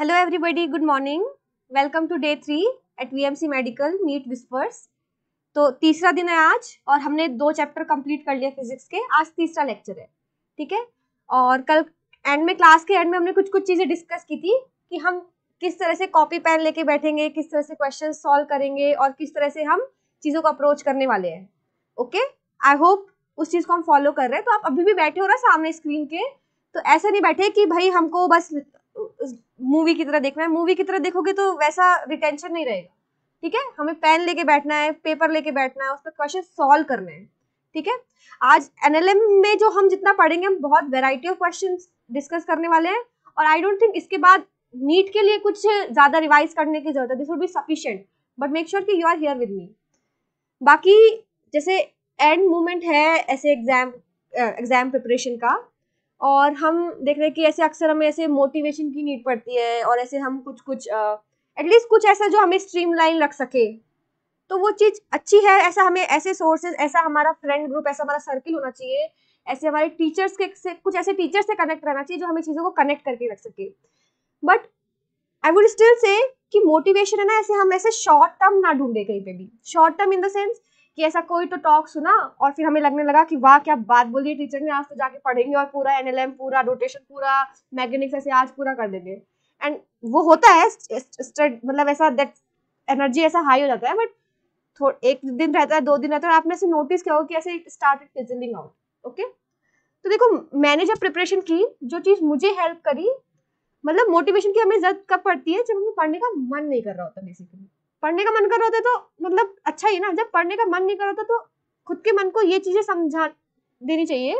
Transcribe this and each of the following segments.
Hello everybody good morning welcome to day three at VMC medical NEET whispers तो तीसरा दिन है आज और हमने दो चैप्टर कंप्लीट कर लिया फिजिक्स के आज तीसरा लेक्चर है ठीक है और कल एंड में क्लास के एंड में हमने कुछ कुछ चीज़ें डिस्कस की थी कि हम किस तरह से कॉपी पेन लेके बैठेंगे किस तरह से क्वेश्चन सॉल्व करेंगे और किस तरह से हम चीज़ों को अप्रोच करने वाले हैं ओके आई होप उस चीज़ को हम फॉलो कर रहे हैं तो आप अभी भी बैठे हो ना सामने स्क्रीन के तो ऐसा नहीं बैठे कि भाई हमको बस मूवी की तरह देखना है मूवी की तरह देखोगे तो वैसा रिटेंशन नहीं रहेगा ठीक है हमें पेन लेके बैठना है पेपर लेके बैठना है उस पर क्वेश्चन सॉल्व करने हैं ठीक है आज एनएलएम में जो हम जितना पढ़ेंगे हम बहुत वेराइटी ऑफ क्वेश्चन डिस्कस करने वाले हैं और आई डोंट थिंक इसके बाद नीट के लिए कुछ ज्यादा रिवाइज करने की जरूरत है this would be sufficient but make sure कि you are here with me बाकी जैसे एंड मोमेंट है ऐसे एग्जाम एग्जाम प्रिपरेशन का और हम देख रहे हैं कि ऐसे अक्सर हमें ऐसे मोटिवेशन की नीड पड़ती है और ऐसे हम कुछ कुछ एटलीस्ट uh, कुछ ऐसा जो हमें स्ट्रीम लाइन रख सके तो वो चीज़ अच्छी है ऐसा हमें ऐसे सोर्सेज ऐसा हमारा फ्रेंड ग्रुप ऐसा हमारा सर्किल होना चाहिए ऐसे हमारे टीचर्स के से कुछ ऐसे टीचर्स से कनेक्ट रहना चाहिए जो हमें चीज़ों को कनेक्ट करके रख सके but I would still say कि मोटिवेशन है ना ऐसे हम ऐसे शॉर्ट टर्म ना ढूंढे कहीं पे भी short term in the sense कि ऐसा कोई तो टॉक सुना और फिर हमें लगने लगा कि वाह क्या बात बोली टीचर ने आज तो जाके पढ़ेंगे और पूरा एनएलएम पूरा रोटेशन पूरा मैकेनिक्स ऐसे आज पूरा कर देंगे एंड वो होता है मतलब ऐसा दैट एनर्जी ऐसा हाई हो जाता है बट थोड़ा एक दिन रहता है दो दिन रहता है और आपने ऐसे नोटिस किया हो कि ऐसे स्टार्टेड फिजलिंग आउट ओके तो देखो मैंने जब प्रिपरेशन की जो चीज़ मुझे हेल्प करी मतलब मोटिवेशन की हमें जरूरत कब पड़ती है जब हमें पढ़ने का मन नहीं कर रहा होता बेसिकली पढ़ने का मन कर रहा होता तो मतलब अच्छा ही ना जब पढ़ने का मन नहीं कर रहा तो खुद के मन को ये चीजें समझा देनी चाहिए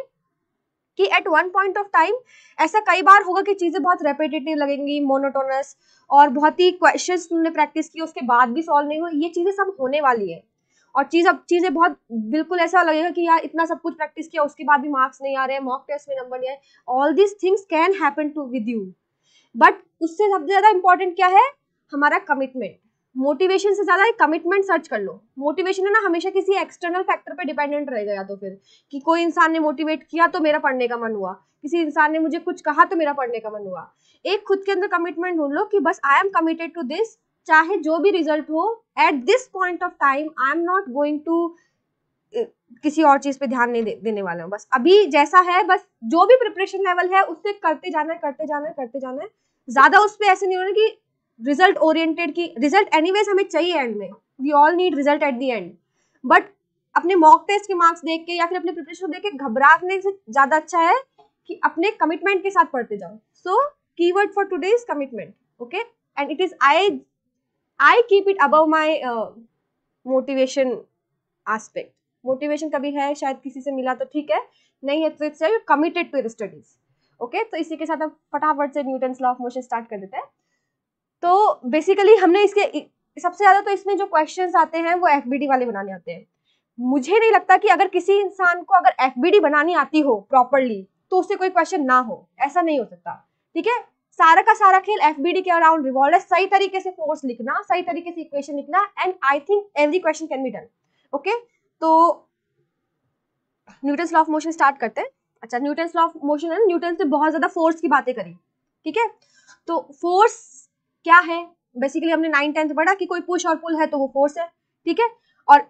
कि at one point of time ऐसा कई बार होगा कि चीज़ें बहुत रेपिटेटिव लगेंगी मोनोटोनस और बहुत ही क्वेश्चन तुमने प्रैक्टिस किए उसके बाद भी सॉल्व नहीं हुए ये चीज़ें सब होने वाली है और चीज़ अब चीज़ें बहुत बिल्कुल ऐसा लगेगा कि यार इतना सब कुछ प्रैक्टिस किया उसके बाद भी मार्क्स नहीं आ रहे हैं मॉक टेस्ट में नंबर नहीं आए all this things can happen to with you but उससे सबसे ज़्यादा इंपॉर्टेंट क्या है हमारा कमिटमेंट मोटिवेशन से ज्यादा एक कमिटमेंट सर्च कर लो मोटिवेशन है ना हमेशा किसी एक्सटर्नल फैक्टर पे डिपेंडेंट रहेगा या तो फिर कि कोई इंसान ने मोटिवेट किया तो मेरा पढ़ने का मन हुआ किसी इंसान ने मुझे कुछ कहा तो मेरा पढ़ने का मन हुआ एक खुद के अंदर कमिटमेंट ढूंढ लो कि बस I am committed to this चाहे जो भी रिजल्ट हो at this point of time I am not going to किसी और चीज पे ध्यान नहीं दे, देने वाला हूँ बस अभी जैसा है बस जो भी प्रिपरेशन लेवल है उससे करते जाना है करते जाना है करते जाना है ज्यादा उस पर ऐसे नहीं होना कि रिजल्ट ओरिएंटेड की रिजल्ट एनीवेज हमें चाहिए एंड में we all need result at the end but अपने मॉक टेस्ट के मार्क्स देख के या फिर अपने प्रिपरेशन को देख के घबराने से ज़्यादा अच्छा है कि अपने कमिटमेंट के साथ पढ़ते जाओ so key word for today is commitment okay and it is I I keep it above my motivation aspect motivation कभी है शायद किसी से मिला तो ठीक है नहीं है तो it's committed to your studies okay तो इसी के साथ हम फटाफट से Newton law of motion start कर देते हैं तो बेसिकली हमने इसके सबसे ज़्यादा तो इसमें जो क्वेश्चंस आते हैं वो एफ वाले बनाने आते हैं मुझे नहीं लगता कि अगर किसी इंसान को अगर एफ बनानी आती हो प्रॉपरली तो उससे कोई क्वेश्चन ना हो ऐसा नहीं हो सकता ठीक है सारा का सारा खेल एफ के अराउंड रिवॉल्व है सही तरीके से फोर्स लिखना सही तरीके से इक्वेशन लिखना and I think every question can be done okay तो Newton law of motion start करते हैं अच्छा न्यूटन लॉ ऑफ मोशन है न्यूटन से बहुत ज्यादा फोर्स की बातें करी ठीक है तो फोर्स क्या है बेसिकली हमने नाइन टेंथ पढ़ा कि कोई पुश और पुल है तो वो फोर्स है ठीक है और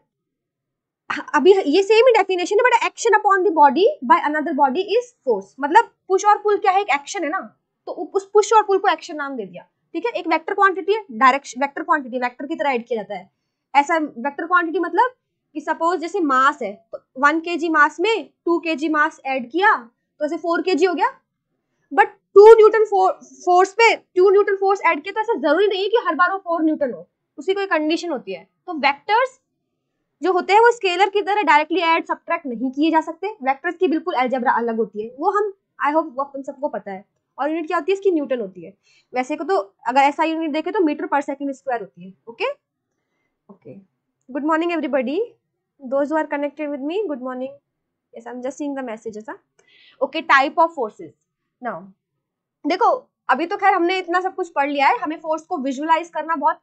अभी ये सेम ही डेफिनेशन है but action upon the body by another body is force मतलब पुश और पुल क्या है एक एक्शन है ना तो उस पुश और पुल को एक्शन नाम दे दिया ठीक है एक वेक्टर क्वांटिटी है डायरेक्शन वेक्टर क्वांटिटी वेक्टर की तरह ऐड किया जाता है ऐसा वेक्टर क्वांटिटी मतलब कि सपोज जैसे मास है तो वन के मास में टू के मास ऐड किया तो ऐसे फोर के हो गया टू न्यूटन फोर्स पे टू न्यूटन फोर्स एड किया तो ऐसा जरूरी नहीं है कि हर बार वो फोर न्यूटन हो उसी कोई कंडीशन होती है तो वैक्टर्स जो होते हैं वो स्केलर की तरह डायरेक्टली एड सब नहीं किए जा सकते वैक्टर्स की बिल्कुल एल्जेब्रा अलग होती है वो हम आई होप वो अपन सबको पता है और यूनिट क्या होती है इसकी न्यूटन होती है वैसे को तो अगर ऐसा यूनिट देखे तो मीटर पर सेकंड स्क्वायर होती है okay okay good morning everybody those are connected with me good morning yes I am just seeing the messages okay type of forces now देखो अभी तो खैर हमने इतना सब कुछ पढ़ लिया है हमें फोर्स को विजुअलाइज करना बहुत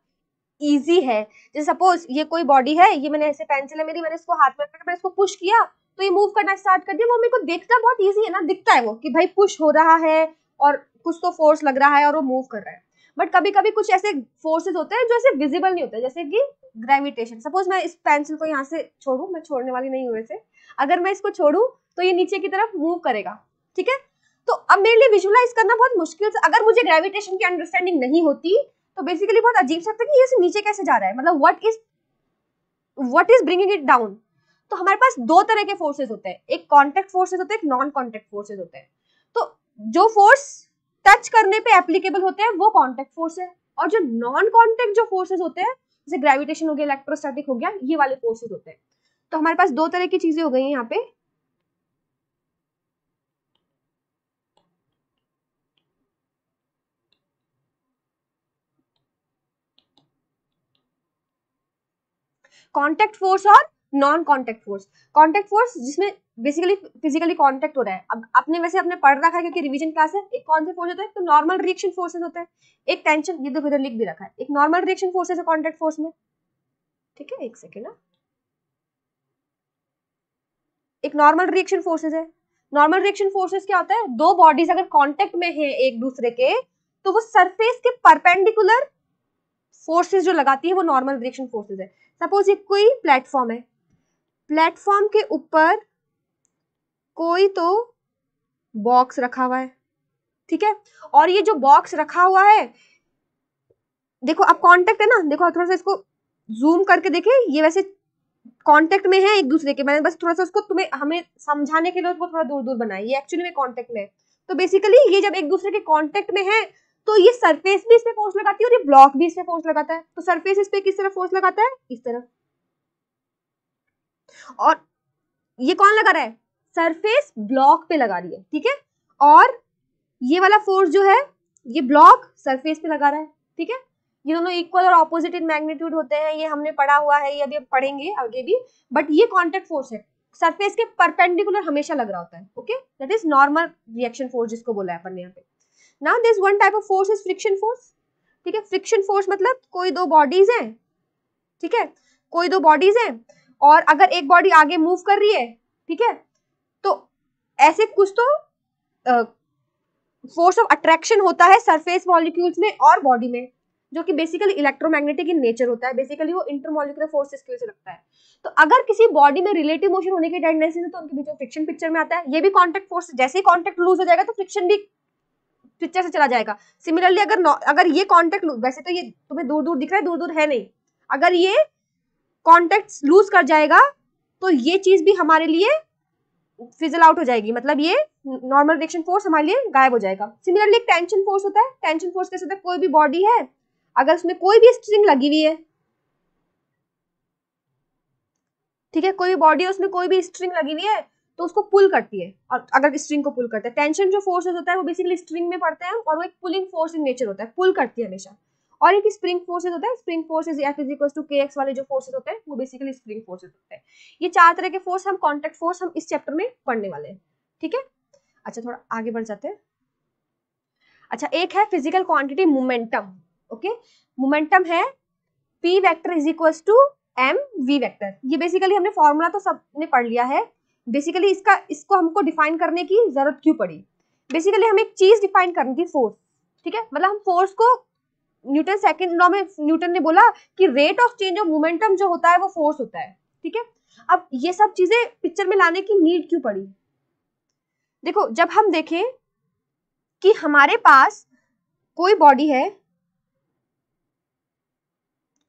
ईजी है जैसे सपोज ये कोई बॉडी है ये मैंने ऐसे पेंसिल है मेरी मैंने इसको हाथ में मैंने इसको पुश किया तो ये मूव करना स्टार्ट कर दिया वो मेरे को देखना बहुत ईजी है ना दिखता है वो कि भाई पुश हो रहा है और कुछ तो फोर्स लग रहा है और वो मूव कर रहा है बट कभी कभी कुछ ऐसे फोर्सेज होते हैं जो ऐसे विजिबल नहीं होते जैसे कि ग्रेविटेशन सपोज मैं इस पेंसिल को यहाँ से छोड़ू मैं छोड़ने वाली नहीं हुए से अगर मैं इसको छोड़ू तो ये नीचे की तरफ मूव करेगा ठीक है तो अब मेरे लिए विजुअलाइज करना बहुत मुश्किल से अगर मुझे ग्रेविटेशन की अंडरस्टैंडिंग नहीं होती तो बेसिकली बहुत अजीब सा था कि ये से नीचे कैसे जा रहा है मतलब what is what is bringing it down तो हमारे पास दो तरह के फोर्सेज होते हैं एक कॉन्टेक्ट फोर्सेज होते हैं एक नॉन कॉन्टेक्ट फोर्सेज होते हैं तो जो फोर्स टच करने पे एप्लीकेबल होते हैं वो कॉन्टेक्ट फोर्स है और जो नॉन कॉन्टेक्ट जो फोर्सेज होते हैं जैसे ग्रेविटेशन हो गया इलेक्ट्रोस्टैटिक हो गया ये वाले फोर्सेज होते हैं तो हमारे पास दो तरह की चीजें हो गई यहाँ पे कॉन्टेक्ट फोर्स और non contact force contact force जिसमें बेसिकली फिजिकली कॉन्टेक्ट हो रहा है अब अपने वैसे अपने पढ़ रखा है क्योंकि रिवीजन क्लास है एक कौन से फोर्स होता है तो नॉर्मल रिएक्शन फोर्सेस होता है एक टेंशन तो ये देखो इधर लिख भी रखा है एक नॉर्मल रिएक्शन फोर्सेस है कॉन्टेक्ट फोर्स में ठीक है एक सेकेंड ना हाँ. एक नॉर्मल रिएक्शन फोर्सेज है नॉर्मल रिएक्शन फोर्सेस क्या होता है दो बॉडीज अगर कॉन्टेक्ट में है एक दूसरे के तो वो सरफेस के परपेंडिकुलर फोर्सेज जो लगाती है वो नॉर्मल रिएक्शन फोर्सेज है सपोज ये कोई प्लेटफॉर्म है प्लेटफॉर्म के ऊपर कोई तो बॉक्स रखा हुआ है ठीक है और ये जो बॉक्स रखा हुआ है देखो अब कांटेक्ट है ना देखो थोड़ा सा इसको जूम करके देखे ये वैसे कांटेक्ट में है एक दूसरे के मैंने बस थोड़ा सा उसको तुम्हें हमें समझाने के लिए उसको थोड़ा दूर दूर बनाया ये एक्चुअली में कांटेक्ट में है तो बेसिकली ये जब एक दूसरे के कांटेक्ट में है तो ये सरफेस भी इस पे फोर्स लगाती है और ये ब्लॉक भी इस पे फोर्स लगाता है तो सरफेस इस पे किस तरफ फोर्स लगाता है इस तरफ और ये कौन लगा रहा है सरफेस ब्लॉक पे लगा रही है ठीक है और ये वाला फोर्स जो है ये ब्लॉक सरफेस पे लगा रहा है ठीक है ये दोनों इक्वल और ऑपोजिट इन मैग्नीट्यूड होते हैं ये हमने पढ़ा हुआ है ये अभी पढ़ेंगे आगे भी बट ये कॉन्टेक्ट फोर्स है सरफेस के परपेंडिकुलर हमेशा लग रहा होता है okay that is normal reaction force जिसको बोला है अपन ने यहाँ पे now this one type of force is friction force ठीक है फ्रिक्शन फोर्स मतलब कोई दो बॉडीज हैं ठीक है कोई दो बॉडीज हैं और अगर एक बॉडी आगे मूव कर रही है ठीक है तो ऐसे कुछ तो फोर्स ऑफ अट्रैक्शन होता है सरफेस मॉलिक्यूल्स में और बॉडी में जो कि बेसिकली इलेक्ट्रोमैग्नेटिक इन नेचर होता है बेसिकली वो इंटरमोलिकुलर फोर्सेस की वजह से लगता है तो अगर किसी बॉडी में रिलेटिव मोशन होने की टेंडेंसी है तो उनके बीच में फ्रिक्शन पिक्चर में आता है ये भी कॉन्टैक्ट फोर्स जैसे ही कॉन्टैक्ट लूज हो जाएगा तो फ्रिक्शन भी पिक्चर से चला जाएगा सिमिलरली अगर अगर ये कॉन्टेक्ट वैसे तो ये तुम्हें दूर दूर दिख रहा है दूर दूर है नहीं अगर ये कॉन्टेक्ट लूज कर जाएगा तो ये चीज भी हमारे लिए फिजल आउट हो जाएगी मतलब ये नॉर्मल रिएक्शन फोर्स हमारे लिए गायब हो जाएगा सिमिलरली एक टेंशन फोर्स होता है टेंशन फोर्स कैसे होता है कोई भी बॉडी है अगर उसमें कोई भी स्ट्रिंग लगी हुई है ठीक है कोई भी बॉडी है उसमें कोई भी स्ट्रिंग लगी हुई है तो उसको पुल करती है और अगर स्ट्रिंग को पुल करता है टेंशन जो फोर्सेस होता है वो बेसिकली स्ट्रिंग में पड़ते हैं और वो एक पुलिंग फोर्स इन नेचर होता है पुल करती है हमेशा और एक स्प्रिंग फोर्सेज होता है spring forces F is equal to K X वाले जो फोर्सेज होते हैं वो बेसिकली स्प्रिंग फोर्सेज होते हैं ये चार तरह के फोर्स हम कॉन्टेक्ट फोर्स हम इस चैप्टर में पढ़ने वाले हैं ठीक है अच्छा थोड़ा आगे बढ़ जाते हैं अच्छा एक है physical quantity momentum okay momentum है P vector is equal to M V vector ये बेसिकली हमने फॉर्मूला तो सब ने पढ़ लिया है बेसिकली इसका इसको हमको डिफाइन करने की जरूरत क्यों पड़ी बेसिकली हम एक चीज डिफाइन करने की फोर्स ठीक है मतलब हम फोर्स को न्यूटन सेकेंड लॉ में न्यूटन ने बोला कि rate of change of momentum जो होता है वो फोर्स होता है ठीक है अब ये सब चीजें पिक्चर में लाने की नीड क्यों पड़ी देखो जब हम देखें कि हमारे पास कोई बॉडी है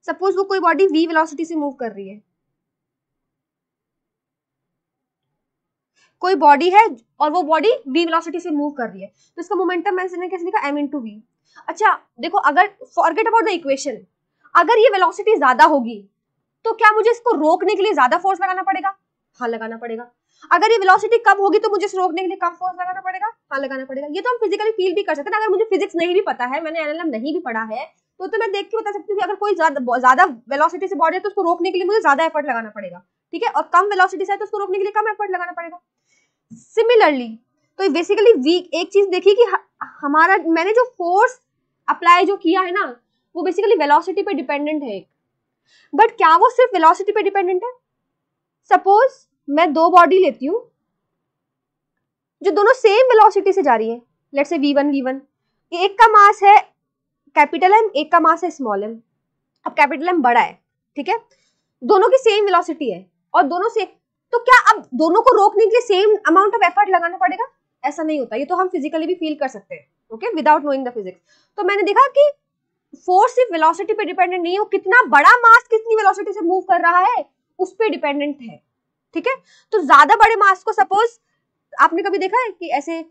सपोज वो कोई बॉडी वी वेलोसिटी से मूव कर रही है कोई बॉडी है और वो बॉडी बी वेलोसिटी से मूव कर रही है तो इसका मोमेंटम मैंने कैसे लिखा एम इन टू वी अच्छा देखो अगर फॉरगेट अबाउट द इक्वेशन अगर ये वेलोसिटी ज्यादा होगी तो क्या मुझे इसको रोकने के लिए ज्यादा फोर्स लगाना पड़ेगा हाँ लगाना पड़ेगा अगर ये वेलोसिटी कम होगी तो मुझे इसको रोकने के लिए कम फोर्स लगाना पड़ेगा हाँ लगाना पड़ेगा ये तो हम फिजिकली फील भी कर सकते हैं अगर मुझे फिजिक्स नहीं भी पता है मैंने एनएलएम नहीं भी पढ़ा है तो तो मैं देख के बता सकती हूँ कि अगर कोई ज्यादा वेलोसिटी से बॉडी है तो उसको रोकने के लिए मुझे ज्यादा एफर्ट लगाना पड़ेगा ठीक है और कम वेलोसिटी से है तो उसको रोकने के लिए कम एफर्ट लगाना पड़ेगा सिमिलरली तो बेसिकली वीक एक चीज देखी कि हमारा मैंने जो फोर्स अप्लाई जो किया है ना वो बेसिकली वेलोसिटी पे डिपेंडेंट है बट क्या वो सिर्फ वेलोसिटी पे डिपेंडेंट है सपोज मैं दो बॉडी लेती हूँ जो दोनों सेम वेलोसिटी से जा रही है let's say we one we one एक का मास है कैपिटल एम एक का मास है स्मॉल एम अब कैपिटल एम बड़ा है ठीक है दोनों की सेम वेलोसिटी है और दोनों से तो क्या अब दोनों को रोकने के लिए सेम अमाउंट ऑफ एफर्ट लगाना पड़ेगा ऐसा नहीं होता ये तो हम फिजिकली भी फील कर सकते हैं okay without knowing the physics तो मैंने देखा कि फोर्स सिर्फ वेलोसिटी पे डिपेंडेंट नहीं है वो कितना बड़ा मास कितनी वेलोसिटी से मूव कर रहा है उस पर डिपेंडेंट है ठीक है तो ज्यादा बड़े मास को सपोज आपने कभी देखा है कि ऐसे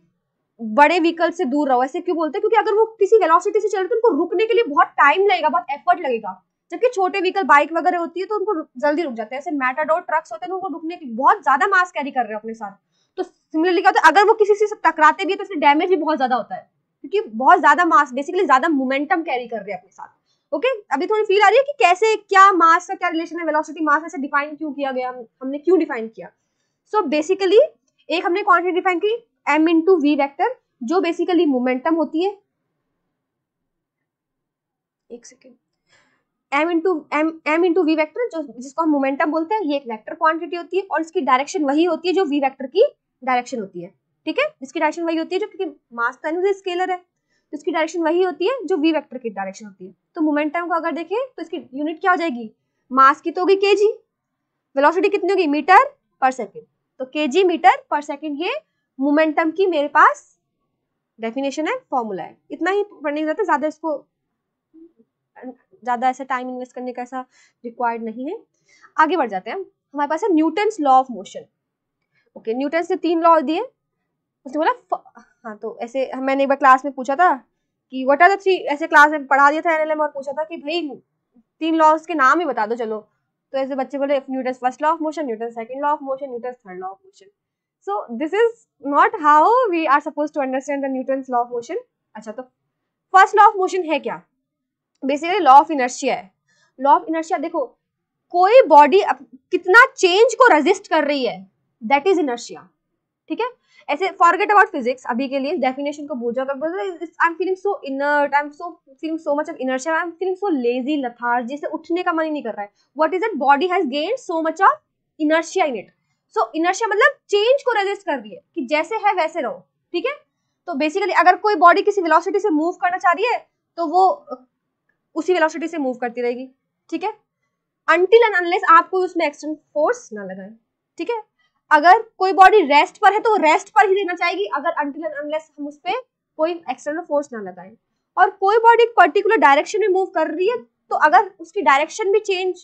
बड़े व्हीकल से दूर रहो ऐसे क्यों बोलते हैं क्योंकि अगर वो किसी वेलोसिटी से चल रहे तो उनको रुकने के लिए बहुत टाइम लगेगा बहुत एफर्ट लगेगा जबकि छोटे व्हीकल बाइक वगैरह होती है तो उनको जल्दी रुक जाते हैं ऐसे मेटाडोर ट्रक्स होते हैं तो उनको रुकने के बहुत ज्यादा मास कैरी कर रहे हैं अपने साथ तो सिमिलरली क्या होता है अगर वो किसी से टकराते भी है तो उसमें डैमेज भी बहुत ज्यादा होता है क्योंकि बहुत ज्यादा मास बेसिकली ज्यादा मोमेंटम कैरी कर रहे हैं अपने साथ ओके अभी थोड़ी फील आ रही है कि कैसे क्या मास का क्या रिलेशन है वेलोसिटी मास ऐसे डिफाइन क्यों किया गया हमने क्यों डिफाइन किया सो so बेसिकली एक हमने क्वांटिटी डिफाइन की M into V vector जो बेसिकली मोमेंटम होती है एक second M into M M into we vector जो जिसको हम मोमेंटम बोलते हैं ये एक वैक्टर क्वान्टिटी होती है और इसकी डायरेक्शन वही होती है जो वी वैक्टर की डायरेक्शन होती है ठीक है इसकी डायरेक्शन वही होती है जो क्योंकि मास तो एनिमल स्केलर है तो इसकी डायरेक्शन वही होती है जो वी वैक्टर की डायरेक्शन होती है तो मोमेंटम को अगर देखें तो इसकी यूनिट क्या हो जाएगी मास की तो होगी के जी वेलोसिटी कितनी होगी मीटर पर सेकेंड तो K G meter per second ये मोमेंटम की मेरे पास डेफिनेशन है फॉर्मूला है इतना ही पढ़ने जाता है ज़्यादा इसको ज़्यादा ऐसे टाइम इन्वेस्ट करने का ऐसा रिक्वायर्ड नहीं है आगे बढ़ जाते हैं हमारे पास है Newton's law of motion okay Newton's ने तीन लॉ दिए उसने बोला हाँ तो ऐसे मैंने एक बार क्लास में पूछा था कि वट आर द थ्री ऐसे क्लास में पढ़ा दिया था एनएलएम और पूछा था कि भाई तीन लॉज के नाम ही बता दो चलो तो ऐसे बच्चे बोले Newton first law of motion Newton second law of motion Newton third law of motion so this is not how we are suppose to understand the Newton law of motion अच्छा तो फर्स्ट लॉ ऑफ मोशन है क्या basically law of inertia है law of inertia देखो कोई body कितना change को resist कर रही है दैट इज इनर्शिया ठीक है ऐसे फॉरगेट अबाउट फिजिक्स अभी के लिए डेफिनेशन को भूल जाओ I am feeling so inert I am so feeling so much of inertia I am feeling so lazy lethargic जैसे उठने का मन ही नहीं कर रहा है what is it body has gain so much of inertia in it so inertia मतलब चेंज को रेजिस्ट कर रही है कि जैसे है वैसे रहो ठीक है तो बेसिकली अगर कोई बॉडी किसी वेलोसिटी से मूव करना चाह रही है तो वो उसी वेलोसिटी से मूव करती रहेगी ठीक है अनटिल एंड अनलेस आप कोई उसमें एक्सटर्नल फोर्स ना लगाए ठीक है अगर कोई बॉडी रेस्ट पर है तो रेस्ट पर ही रहना चाहेगी अगर अनटिल एंड अनलेस हम उस पर कोई एक्सटर्नल फोर्स ना लगाए और कोई बॉडी पर्टिकुलर डायरेक्शन में मूव कर रही है तो अगर उसकी डायरेक्शन भी चेंज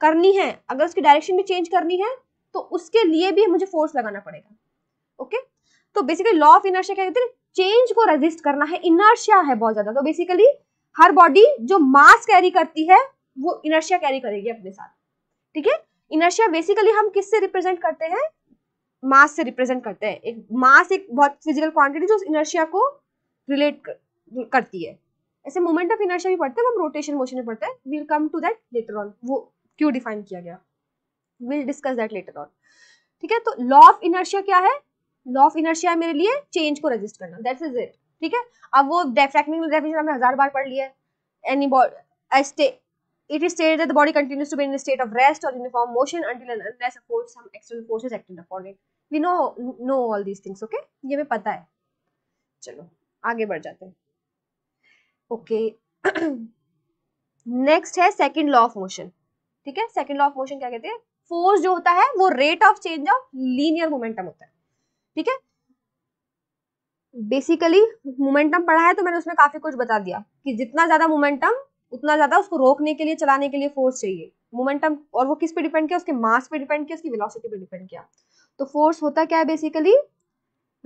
करनी है अगर उसकी डायरेक्शन भी चेंज करनी है तो उसके लिए भी मुझे फोर्स लगाना पड़ेगा ओके okay? तो बेसिकली लॉ ऑफ इनर्शिया क्या कहते हैं चेंज को रेजिस्ट करना है इनर्शिया है बहुत ज्यादा तो बेसिकली हर बॉडी जो मास कैरी करती है वो इनर्शिया कैरी करेगी अपने साथ ठीक है इनर्शिया बेसिकली हम किससे रिप्रेजेंट करते हैं मास से रिप्रेजेंट करते हैं एक मास एक बहुत फिजिकल क्वांटिटी जो इनर्शिया को रिलेट कर, करती है ऐसे मोमेंट ऑफ इनर्शिया भी पढ़ते हैं हम रोटेशन मोशन में पढ़ते हैं we'll come to that later on वो क्यों डिफाइन किया गया will discuss that later on ठीक है तो लॉ ऑफ इनर्शिया क्या है लॉ ऑफ इनर्शिया मेरे लिए चेंज को रजिस्ट करना दैट इज इट ठीक है अब वो फ्रैक्शनल डेफिनेशन हमने हजार बार पढ़ लिया है any It is stated that the body continues to be in a state of rest or uniform motion until and unless of course some external force is acted upon it. We know know all these things, okay? ये हमें पता है चलो आगे बढ़ जाते हैं okay next है सेकंड लॉ ऑफ मोशन ठीक है सेकंड लॉ ऑफ मोशन क्या कहते हैं फोर्स जो होता है वो rate of change of linear momentum होता है ठीक है बेसिकली मोमेंटम पढ़ा है तो मैंने उसमें काफी कुछ बता दिया कि जितना ज्यादा मोमेंटम उतना ज्यादा उसको रोकने के लिए चलाने के लिए फोर्स चाहिए मोमेंटम और वो किस पे डिपेंड किया उसके मास पे डिपेंड किया उसकी वेलोसिटी पे डिपेंड किया तो फोर्स होता क्या है basically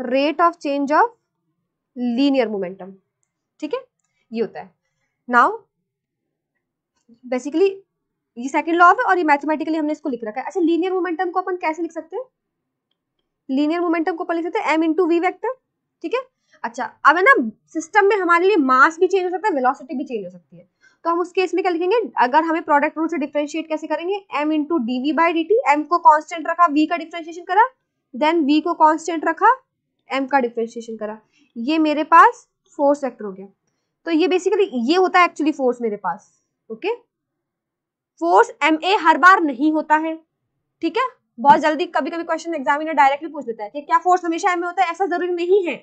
rate of change of linear momentum ठीक है ये होता है नाउ बेसिकली ये सेकेंड लॉ है और ये मैथमेटिकली हमने इसको लिख रखा है अच्छा लीनियर मोमेंटम को अपन कैसे लिख सकते हैं लीनियर मोमेंटम को अपन लिख सकते हैं एम इंटू वी वैक्टर ठीक है अच्छा अब है ना सिस्टम में हमारे लिए मास भी चेंज हो सकता है वेलोसिटी भी चेंज हो सकती है तो हम उस केस में क्या लिखेंगे अगर हमें प्रोडक्ट रूल से डिफ्रेंशिएट कैसे करेंगे m into D V by D T M को कॉन्स्टेंट रखा v का डिफ्रेंशिएशन करा देन v को कॉन्स्टेंट रखा m का डिफ्रेंशिएशन करा ये मेरे पास फोर्स वेक्टर हो गया तो ये बेसिकली ये होता है एक्चुअली फोर्स मेरे पास ओके फोर्स एम ए हर बार नहीं होता है ठीक है बहुत जल्दी कभी कभी क्वेश्चन एग्जामिनर डायरेक्टली पूछ लेता है कि क्या फोर्स हमेशा एम होता है ऐसा जरूरी नहीं है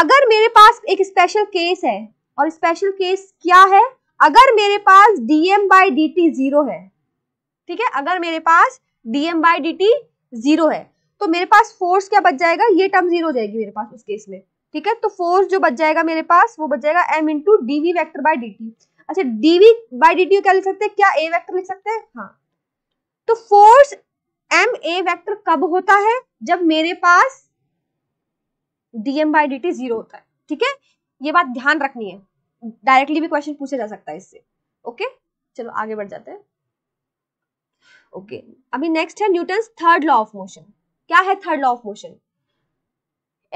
अगर मेरे पास एक स्पेशल केस है और स्पेशल केस क्या है अगर मेरे पास DM by D T zero है ठीक है अगर मेरे पास DM by D T zero है तो मेरे पास फोर्स क्या बच जाएगा ये टर्म जीरो हो जाएगी मेरे पास उस केस में ठीक है तो फोर्स जो बच जाएगा मेरे पास वो बच जाएगा m into DV vector by D T अच्छा डीवी बाई डी टी क्या लिख सकते हैं क्या ए वैक्टर लिख सकते हैं हाँ तो फोर्स एम ए वैक्टर कब होता है जब मेरे पास DM by D T zero होता है ठीक है ये बात ध्यान रखनी है डायरेक्टली भी क्वेश्चन पूछा जा सकता है इससे ओके चलो आगे बढ़ जाते हैं ओके अभी नेक्स्ट है Newton third law of motion क्या है third law of motion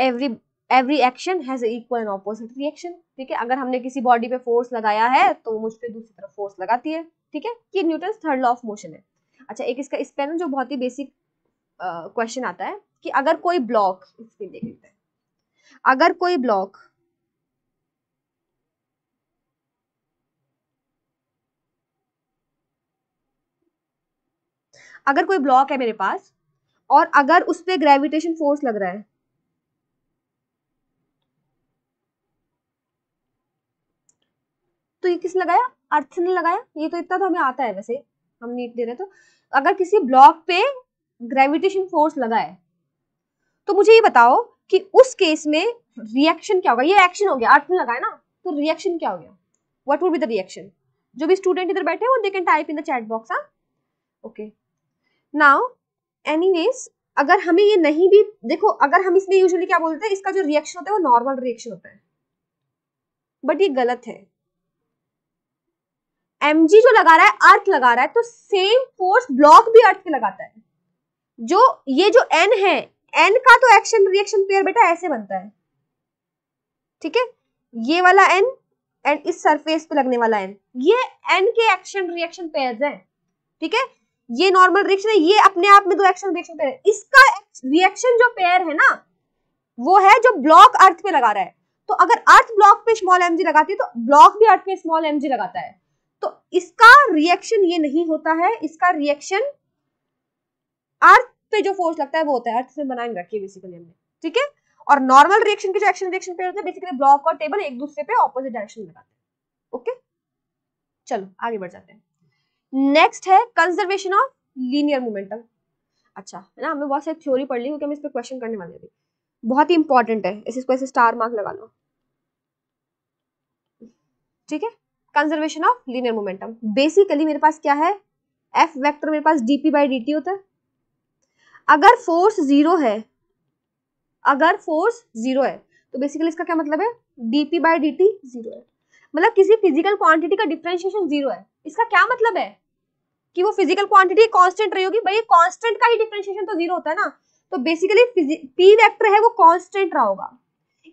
every every action has equal and opposite reaction ठीक है अगर हमने किसी बॉडी पे फोर्स लगाया है तो मुझ पर दूसरी तरफ फोर्स लगाती है ठीक है ये Newton third law of motion है अच्छा एक इसका इस पे ना जो बहुत ही बेसिक क्वेश्चन आता है कि अगर कोई ब्लॉक इस देख लेते हैं अगर कोई ब्लॉक अगर कोई ब्लॉक है मेरे पास और अगर उस पर ग्रेविटेशन फोर्स लग रहा है तो ये किसने लगाया अर्थ ने लगाया ये तो इतना तो हमें आता है वैसे हम नीट दे रहे तो अगर किसी ब्लॉक पे ग्रेविटेशन फोर्स लगा है तो मुझे ये बताओ कि उस केस में रिएक्शन क्या होगा ये एक्शन हो गया आर्ट में लगा है ना तो रिएक्शन क्या हो गया what would be the reaction जो भी स्टूडेंट इधर बैठे हैं वो they can type in the chat box हाँ ओके नाउ एनी अगर हमें ये नहीं भी देखो अगर हम इसमें यूजली क्या बोलते हैं इसका जो रिएक्शन होता है वो नॉर्मल रिएक्शन होता है बट ये गलत है एम जो लगा रहा है अर्थ लगा रहा है तो सेम फोर्स ब्लॉक भी अर्थ के लगाता है जो ये जो एन है एन का तो एक्शन रिएक्शन पेयर बेटा ऐसे बनता है ठीक है ये वाला एन एंड इस सरफेस पे लगने वाला एन ये एन के एक्शन रिएक्शन पेयर्स हैं ठीक है ये नॉर्मल रिएक्शन है ये अपने आप में दो एक्शन रिएक्शन पेयर है इसका रिएक्शन जो पेयर है ना वो है जो ब्लॉक अर्थ पे लगा रहा है तो अगर अर्थ ब्लॉक पे स्मॉल एम लगाती है तो ब्लॉक भी अर्थ पे स्मॉल एम लगाता है तो इसका रिएक्शन ये नहीं होता है इसका रिएक्शन अर्थ पे जो फोर्स लगता है वो होता है अर्थ से बनाए रखिए बेसिकली हमने ठीक है और नॉर्मल रिएक्शन के जो एक्शन रिएक्शन पे होते हैं बेसिकली ब्लॉक और टेबल एक दूसरे पे ऑपोजिट डायरेक्शन में लगाते हैं ओके चलो आगे बढ़ जाते हैं नेक्स्ट है कंजर्वेशन ऑफ लीनियर मोमेंटम अच्छा है ना हमने बहुत सारी थ्योरी पढ़ ली क्योंकि हम इस पर क्वेश्चन करने वाले थे बहुत ही इंपॉर्टेंट है इसको ऐसे स्टार मार्क लगा लो ठीक है conservation of linear momentum basically मेरे पास क्या है एफ वैक्टर मेरे पास डीपी बाई डी होता है अगर फोर्स जीरो है अगर फोर्स जीरो है तो बेसिकली इसका क्या मतलब है डीपी बाई डी जीरो है मतलब किसी फिजिकल क्वांटिटी का डिफ्रेंशिएशन जीरो है इसका क्या मतलब है कि वो फिजिकल क्वांटिटी कांस्टेंट रही होगी भाई कांस्टेंट का ही डिफ्रेंशिएशन तो जीरो होता है ना तो बेसिकली पी वेक्टर है वो कांस्टेंट रहा होगा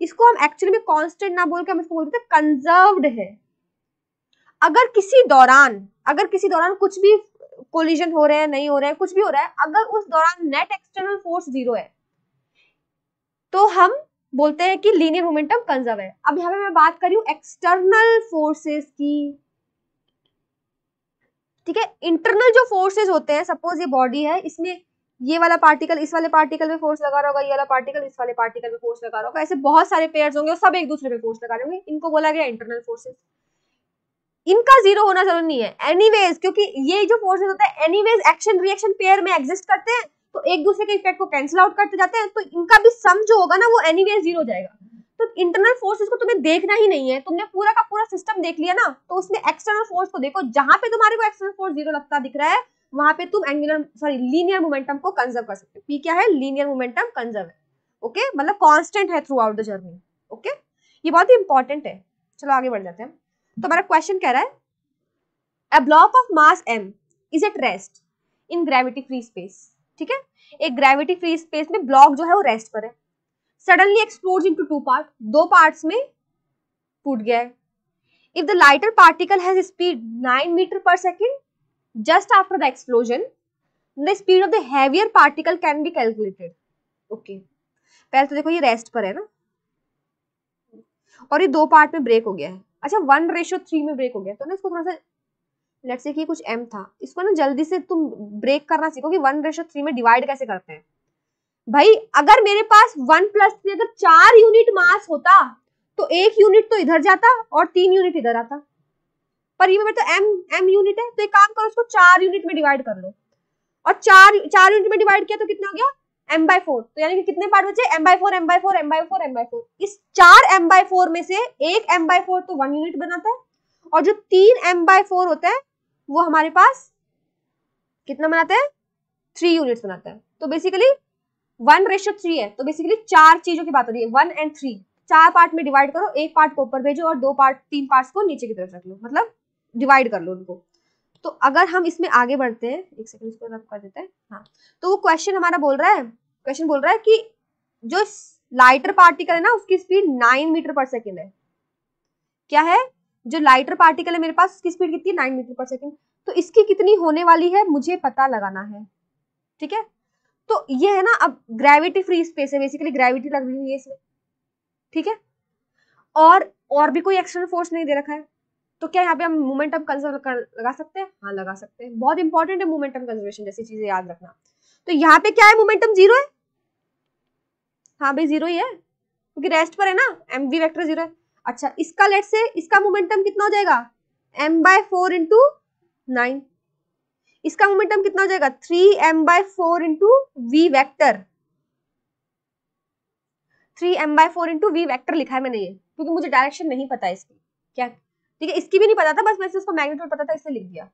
इसको हम एक्चुअली में कांस्टेंट ना बोल के हम इसको बोलते हैं कंजर्व्ड है अगर किसी दौरान अगर किसी दौरान कुछ भी कोलिजन हो रहे हैं नहीं हो रहे हैं कुछ भी हो रहा है अगर उस दौरान नेट एक्सटर्नल फोर्स जीरो है तो हम बोलते हैं कि लीनियर मोमेंटम कंजर्व है अब यहां पे मैं बात कर रही हूं एक्सटर्नल फोर्सेस की ठीक है इंटरनल जो फोर्सेस होते हैं सपोज ये बॉडी है इसमें ये वाला पार्टिकल इस वाले पार्टिकल में फोर्स लगा रहा होगा ये वाला पार्टिकल इस वाले पार्टिकल में फोर्स लगा रहा होगा ऐसे बहुत सारे पेयर्स होंगे और सब एक दूसरे पे फोर्स लगा रहे होंगे इनको बोला गया इंटरनल फोर्सेस इनका जीरो होना जरूरी नहीं है एनीवेज क्योंकि ये जो फोर्सेस होते हैं एनीवेज एक्शन रिएक्शन पेयर में एग्जिस्ट करते हैं तो एक दूसरे के इफेक्ट को कैंसिल आउट करते जाते हैं तो इनका भी सम जो होगा ना वो एनीवेज जीरो जाएगा तो इंटरनल फोर्सेस को तुम्हें देखना ही नहीं है तुमने पूरा का पूरा सिस्टम देख लिया ना तो उसमें एक्सटर्नल फोर्स को देखो जहां पे तुम्हारे को एक्सटर्नल फोर्स जीरो लगता दिख रहा है वहां पे तुम एंगुलर सॉरी लीनियर मोमेंटम को कंजर्व कर सकते हो पी क्या है लीनियर मोमेंटम कंजर्व है ओके मतलब कॉन्स्टेंट है throughout the journey okay ये बहुत ही इंपॉर्टेंट है चलो आगे बढ़ जाते हैं तो हमारा क्वेश्चन कह रहा है a block of mass m is at rest in gravity free space ठीक है एक ग्रेविटी फ्री स्पेस में ब्लॉक जो है वो रेस्ट पर है suddenly explode into two part दो पार्ट्स में टूट गया है if the lighter particle has speed 9 metre per second just after the explosion the speed of the heavier particle can be calculated okay पहले तो देखो ये रेस्ट पर है ना और ये दो पार्ट में ब्रेक हो गया है अच्छा वन रेशो थ्री में ब्रेक हो गया तो ना इसको थोड़ा सा लेट्स से कि कुछ एम था इसको ना जल्दी से तुम ब्रेक करना सीखो कि वन रेशो थ्री में डिवाइड कैसे करते हैं भाई अगर मेरे पास वन प्लस थ्री अगर चार यूनिट मास होता तो एक यूनिट तो इधर जाता और तीन यूनिट इधर आता पर ये मेरे तो एम एम यूनिट है तो एक काम करो उसको चार यूनिट में डिवाइड कर लो और चार चार यूनिट में डिवाइड किया तो कितना हो गया एम बाई फोर तो यानी कि कितने पार्ट बचे m by four m by four m by four m by four इस चार एम बाई फोर में से एक एम बाई फोर तो वन यूनिट बनाता है और जो तीन एम बाई फोर होता है वो हमारे पास कितना बनाता है थ्री यूनिट्स बनाता है तो बेसिकली वन रेशो थ्री है तो बेसिकली चार चीजों की बात हो रही है वन एंड थ्री चार पार्ट में डिवाइड करो एक पार्ट को ऊपर भेजो और दो पार्ट तीन पार्ट को नीचे की तरफ रख लो मतलब डिवाइड कर लो उनको तो अगर हम इसमें आगे बढ़ते हैं एक सेकंड इसको रब कर देते हैं हाँ तो वो क्वेश्चन हमारा बोल रहा है क्वेश्चन बोल रहा है कि जो लाइटर पार्टिकल है ना उसकी speed nine metre per second है क्या है जो लाइटर पार्टिकल है मेरे पास उसकी स्पीड कितनी है नाइन मीटर पर सेकेंड तो इसकी कितनी होने वाली है मुझे पता लगाना है ठीक है तो ये है ना अब ग्रेविटी फ्री स्पेस है बेसिकली ग्रेविटी लग रही है इसमें ठीक है और और भी कोई एक्सटर्नल फोर्स नहीं दे रखा है तो क्या यहाँ पे हम मोमेंटम कंजर्व लगा सकते हैं हाँ लगा सकते हैं बहुत इंपॉर्टेंट है मोमेंटम कंजर्वेशन जैसी चीजें याद रखना तो यहाँ पे क्या है मोमेंटम जीरो है हाँ भाई जीरो ही है क्योंकि तो रेस्ट पर है ना एम वी वैक्टर जीरो है अच्छा इसका लेट से इसका मोमेंटम कितना हो जाएगा m by four into nine इसका मोमेंटम कितना हो जाएगा three m by four into we vector three m by four into we vector लिखा है मैंने ये क्योंकि मुझे डायरेक्शन नहीं पता है इसकी क्या ठीक है इसकी भी नहीं पता था बस वैसे उसका मैग्नीट्यूड पता था इसलिए लिख दिया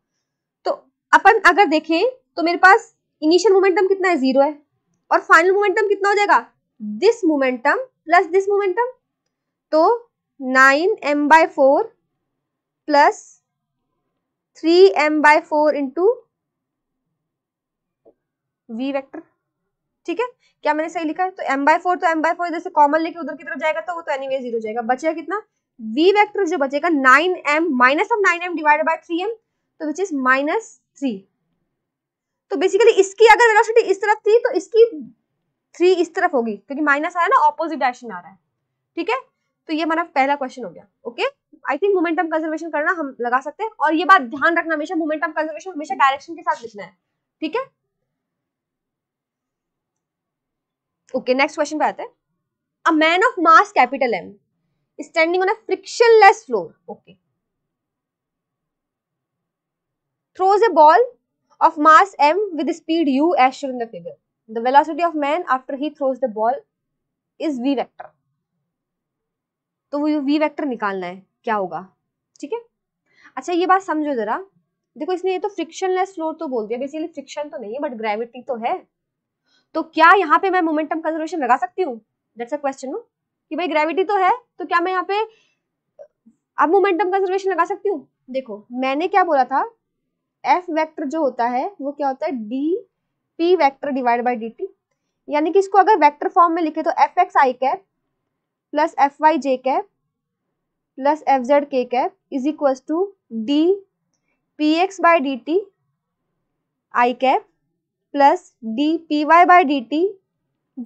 तो अपन अगर देखें तो मेरे पास इनिशियल मोमेंटम कितना है जीरो है और फाइनल मोमेंटम कितना हो जाएगा this momentum plus this momentum तो nine m by four plus three m by four into we vector ठीक है क्या मैंने सही लिखा है तो एम बाय फोर तो एम बाय फोर जैसे कॉमन लेके उधर की तरफ जाएगा तो वो तो एनीवे जीरो जाएगा बचेगा कितना वी वेक्टर जो बचेगा nine m minus of nine m divided by three m तो विच इज माइनस थ्री तो बेसिकली इसकी अगर वेलोसिटी इस तरफ थी तो इसकी थ्री इस तरफ होगी क्योंकि माइनस आ रहा है ना ऑपोजिट डायरेक्शन आ रहा है ठीक है तो ये हमारा पहला क्वेश्चन हो गया okay I think momentum conservation करना हम लगा सकते हैं और ये बात ध्यान रखना हमेशा मोमेंटम कंजर्वेशन हमेशा डायरेक्शन के साथ लिखना है ठीक है ओके नेक्स्ट क्वेश्चन पे आते हैं a man of mass capital m standing on a frictionless floor okay throws a ball of mass m with speed u as shown in the figure. The velocity of man after he throws the ball is v vector. तो वो v vector निकालना है क्या होगा ठीक है अच्छा ये बात समझो जरा देखो इसने ये तो फ्रिक्शनलेस फ्लोर तो बोल दिया बेसिकली फ्रिक्शन तो नहीं है बट ग्रेविटी तो है तो क्या यहाँ पे मैं मोमेंटम कंजर्वेशन लगा सकती हूँ दैट्स अ क्वेश्चन नो कि भाई ग्रेविटी तो है तो क्या मैं यहाँ पे अब मोमेंटम कंजर्वेशन लगा सकती हूँ देखो मैंने क्या बोला था एफ वैक्टर जो होता है वो क्या होता है D P vector divide by D t यानी कि इसको अगर वैक्टर फॉर्म में लिखे तो F x i cap plus F y j cap plus F z k cap is equal to d p x by D t i cap plus d p y by D t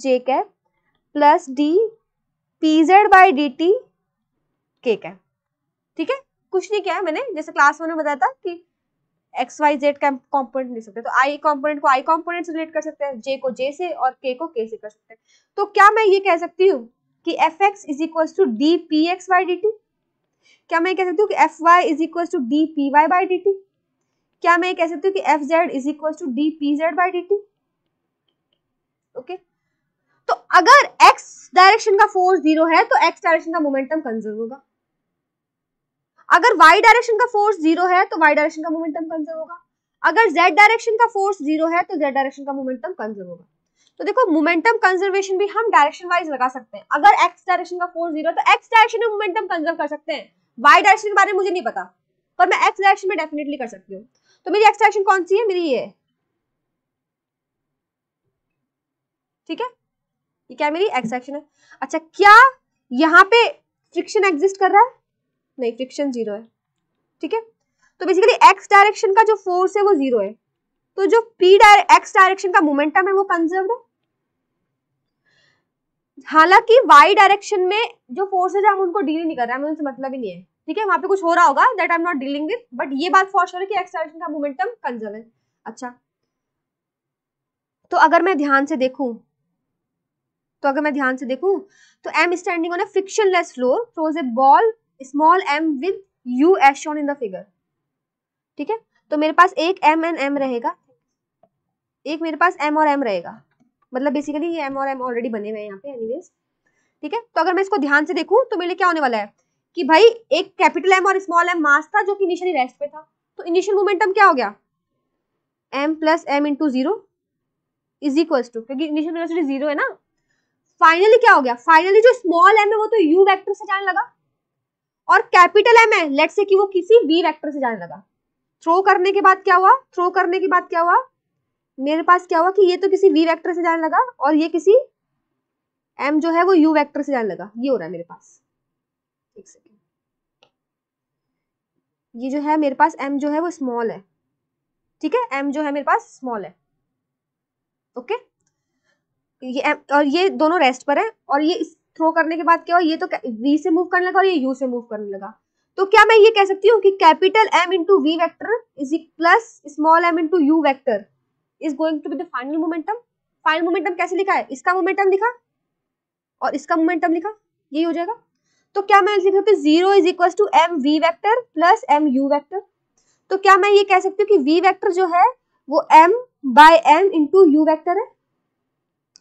j cap plus d p z by D t k cap ठीक है कुछ नहीं किया मैंने जैसे class one में बताया था कि एक्स वाई जेड का कॉम्पोनेंट ले सकते तो आई कॉम्पोनेंट को आई कॉम्पोनेंट से रिलेट कर सकते हैं जे को जे से और के को के से कर सकते हैं तो क्या मैं ये कह सकती हूँ कि F x is equal to d p x y d T क्या मैं कह सकती हूँ कि F y is equal to d p y by D T क्या मैं कह सकती हूँ कि F z is equal to d p z by D t okay तो अगर एक्स डायरेक्शन का फोर्स जीरो है तो एक्स डायरेक्शन का मोमेंटम कंजर्व होगा अगर y डायरेक्शन का फोर्स जीरो है तो वाई डायरेक्शन का मोमेंटम कंजर्व होगा अगर जेड डायरेक्शन का फोर्स जीरो है तो जेड डायरेक्शन का मोमेंटम कंजर्व होगा तो देखो मोमेंटम कंजर्वेशन भी हम डायरेक्शन वाइज लगा सकते हैं अगर एक्स डायरेक्शन का फोर्स जीरो तो x डायरेक्शन में मोमेंटम कंजर्व कर सकते हैं y डायरेक्शन के बारे में मुझे नहीं पता पर मैं एक्स डायरेक्शन में डेफिनेटली कर सकती हूँ तो मेरी x डायरेक्शन कौन सी है मेरी ये ठीक है ये क्या मेरी x डायरेक्शन है अच्छा क्या यहाँ पे फ्रिक्शन एग्जिस्ट कर रहा है नहीं फ्रिक्शन जीरो है ठीक है तो बेसिकली एक्स डायरेक्शन का जो फोर्स है वो जीरो है तो जो पी एक्स डायरेक्शन का मोमेंटम है वो कंजर्व है हालांकि वाई डायरेक्शन में जो फोर्सेज है हम उनको डील नहीं कर रहे हैं उनसे मतलब ही नहीं है ठीक है वहां पे कुछ हो रहा होगा that I am not dealing with but ये बात फॉर श्योर है कि एक्स डायरेक्शन का मोमेंटम कंजर्व है अच्छा तो अगर मैं ध्यान से देखूं तो अगर मैं ध्यान से देखूं तो m standing on a frictionless floor throws a ball small m with u as shown in the figure ठीक है तो मेरे पास एक एम एंड एम रहेगा एक मेरे पास एम और एम रहेगा मतलब बेसिकली ये एम और एम ऑलरेडी बने हुए हैं यहाँ पे एनी ठीक है तो अगर मैं इसको ध्यान से देखूँ तो मेरे लिए क्या होने वाला है कि भाई एक कैपिटल एम और स्मॉल एम मास था जो कि इनिशियली रेस्ट पे था तो इनिशियल मोमेंटम क्या हो गया m plus m into zero is equals to क्योंकि इनिशियल वेलोसिटी जीरो है ना फाइनली क्या हो गया फाइनली जो स्मॉल एम है वो तो यू वेक्टर से जाने लगा और कैपिटल एम है लेट से कि वो किसी वी वेक्टर से जाने लगा थ्रो करने के बाद क्या हुआ थ्रो करने के बाद क्या हुआ मेरे पास क्या हुआ कि ये तो किसी वी वेक्टर से जाने लगा और ये किसी एम जो है वो यू वेक्टर से जाने लगा ये हो रहा है मेरे पास एक सेकेंड ये जो है मेरे पास एम जो है वो स्मॉल है ठीक है एम जो है मेरे पास स्मॉल है ओके ये एम और ये दोनों रेस्ट पर है और ये इस थ्रो करने के बाद क्या हुआ ये तो वी से मूव करने लगा और ये यू से मूव करने लगा तो क्या मैं ये कह सकती हूँ कि capital m into we vector is plus small m into u vector is going to be the final momentum final momentum कैसे लिखा है इसका मोमेंटम लिखा और इसका मोमेंटम लिखा यही हो जाएगा तो क्या मैं लिख सकती zero is equal to M v vector plus m u vector तो क्या मैं ये कह सकती हूँ कि वी वैक्टर जो है वो m by m into u vector है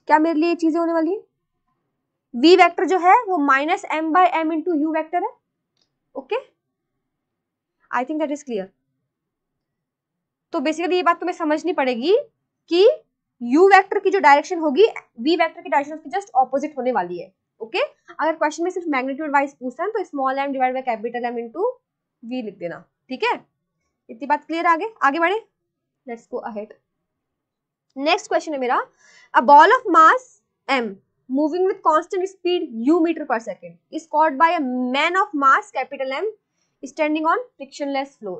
क्या मेरे लिए ये चीजें होने वाली है v वेक्टर जो है वो minus m by m into u vector है okay I think that is clear तो बेसिकली ये बात तुम्हें समझनी पड़ेगी कि यू वेक्टर की जो डायरेक्शन होगी वी वेक्टर की डायरेक्शन उसकी जस्ट ऑपोजिट होने वाली है ओके okay? अगर क्वेश्चन में सिर्फ मैग्नीट्यूड वाइज पूछता है तो small m divide by capital m into v लिख देना ठीक है इतनी बात क्लियर आगे आगे बढ़े let's go ahead next question है मेरा a ball of mass m moving with constant speed u meter per second is caught by a man of mass capital M standing on frictionless floor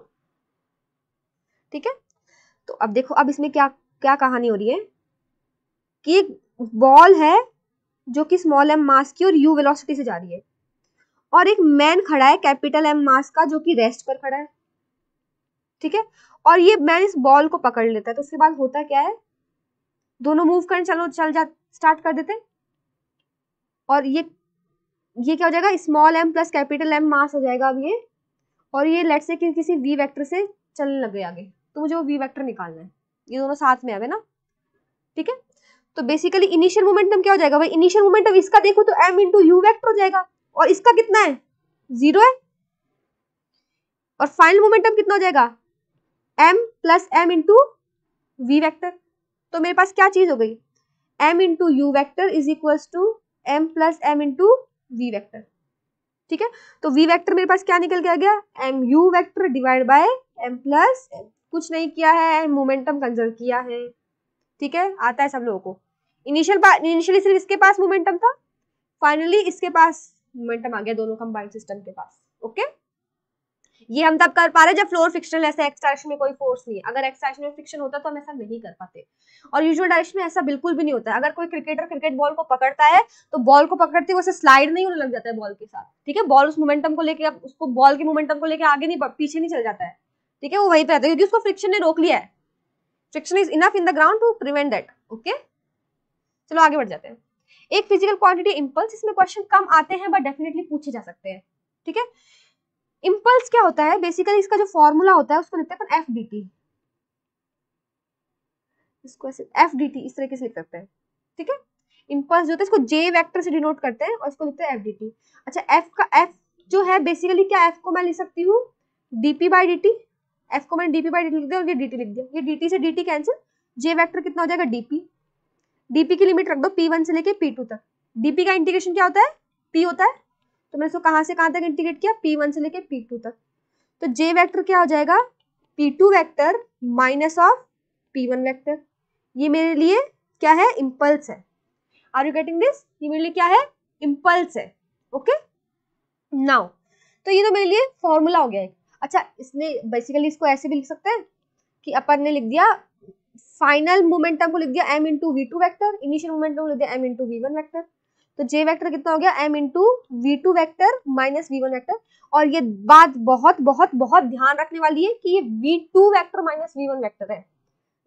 ठीक है तो अब देखो अब इसमें क्या क्या कहानी हो रही है कि एक बॉल है जो कि स्मॉल एम मास की और यू वेलोसिटी से जा रही है और एक मैन खड़ा है कैपिटल एम मास का जो कि रेस्ट पर खड़ा है ठीक है और ये मैन इस बॉल को पकड़ लेता है तो उसके बाद होता क्या है दोनों मूव करने चलो चल जा स्टार्ट कर देते हैं और ये ये क्या हो जाएगा small m plus capital m mass हो जाएगा अब ये और ये लेट से कि, किसी वी वेक्टर से चलने लग गए आगे तो मुझे वो वी वेक्टर निकालना है ये दोनों साथ में आवे ना ठीक है तो बेसिकली इनिशियल मोमेंटम क्या हो जाएगा भाई इनिशियल मोमेंटम इसका देखो तो एम इंटू यू वैक्टर हो जाएगा और इसका कितना है जीरो है और फाइनल मोमेंटम कितना हो जाएगा m plus m into we vector तो मेरे पास क्या चीज हो गई m into u vector is equals to m plus m into we vector ठीक है तो वी वेक्टर मेरे पास क्या निकल के आ गया m u vector divide by m plus m कुछ नहीं किया है मोमेंटम कंजर्व किया है ठीक है आता है सब लोगों को इनिशियल इनिशियली सिर्फ इसके पास मोमेंटम था फाइनली इसके पास मोमेंटम आ गया दोनों कंबाइंड सिस्टम के पास ओके okay? ये हम तब कर पा रहे जब फ्लोर फिक्शनल ऐसा एक्सट्रैक्शन में कोई फोर्स नहीं अगर एक्सट्रैक्शन में फ्रिक्शन होता तो हम ऐसा नहीं कर पाते और यूजुअल डायरेक्शन में ऐसा बिल्कुल भी नहीं होता अगर कोई क्रिकेटर क्रिकेट बॉल को पकड़ता है तो बॉल को पकड़ते हुए स्लाइड नहीं होने लग जाता है बॉल के साथ ठीक है बॉल उस मोमेंटम को लेकर उसको बॉल के मोमेंटम को लेकर आगे नहीं पीछे नहीं चल जाता है ठीक है वो वहीं पर रहता है क्योंकि उसको फ्रिक्शन ने रोक लिया है friction is enough in the ground to prevent that okay चलो आगे बढ़ जाते हैं एक फिजिकल क्वांटिटी इम्पल्स इसमें क्वेश्चन कम आते हैं बट डेफिनेटली पूछे जा सकते हैं ठीक है इम्पल्स क्या होता है बेसिकली इसका जो फॉर्मूला होता है उसको लिखते हैं अपन एफ डी टी इसको ऐसे एफ डी टी इस तरीके से लिख सकते हैं ठीक है इम्पल्स जो होता है इसको जे वेक्टर से डिनोट करते हैं और इसको लिखते हैं एफ डी टी अच्छा एफ का एफ जो है बेसिकली क्या एफ को मैं लिख सकती हूँ d p by D t F को मैंने डीपी बाई डी लिख दिया और ये डी टी लिख दिया ये डी टी से d t cancel J vector कितना हो जाएगा डीपी डीपी की लिमिट रख दो पी वन से लेके पी टू तक डीपी का इंटीग्रेशन क्या होता है पी होता है तो मैंने इसको कहाँ से कहाँ तक इंटीग्रेट किया पी वन से लेके पी टू तक तो जे वैक्टर क्या हो जाएगा p two vector minus of P one vector ये मेरे लिए क्या है इम्पल्स है आर यू गेटिंग दिस ये मेरे लिए क्या है इम्पल्स है ओके okay? नाउ तो ये तो मेरे लिए फॉर्मूला हो गया है अच्छा इसने बेसिकली इसको ऐसे भी लिख सकते हैं कि अपन ने लिख दिया फाइनल मोमेंटम को लिख दिया m into v two vector initial momentum को लिख दिया m into v one vector तो जे वैक्टर कितना हो गया m into v two vector minus we one vector और ये बात बहुत बहुत बहुत ध्यान रखने वाली है कि ये v two vector minus we one vector है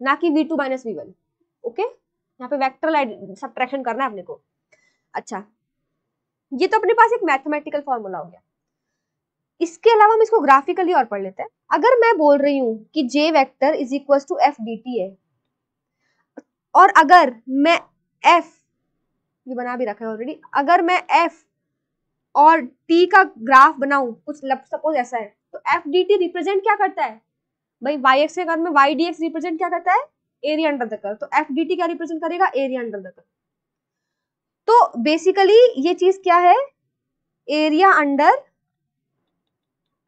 ना कि v two minus we one okay यहाँ पे वैक्टर सब्ट्रैक्शन करना है अपने को अच्छा ये तो अपने पास एक मैथमेटिकल फॉर्मूला हो गया इसके अलावा हम इसको ग्राफिकली और पढ़ लेते हैं अगर मैं बोल रही हूँ कि J vector is equal to F d t है और अगर मैं एफ ये बना भी रखा है ऑलरेडी अगर मैं एफ और टी का ग्राफ बनाऊ कुछ सपोज ऐसा है तो एफ डी टी रिप्रेजेंट क्या करता है भाई वाई एक्स के में वाई डी एक्स रिप्रेजेंट क्या करता है एरिया अंडर द कर्व तो एफ डी टी क्या रिप्रेजेंट करेगा एरिया अंडर द कर्व तो बेसिकली ये चीज क्या है एरिया अंडर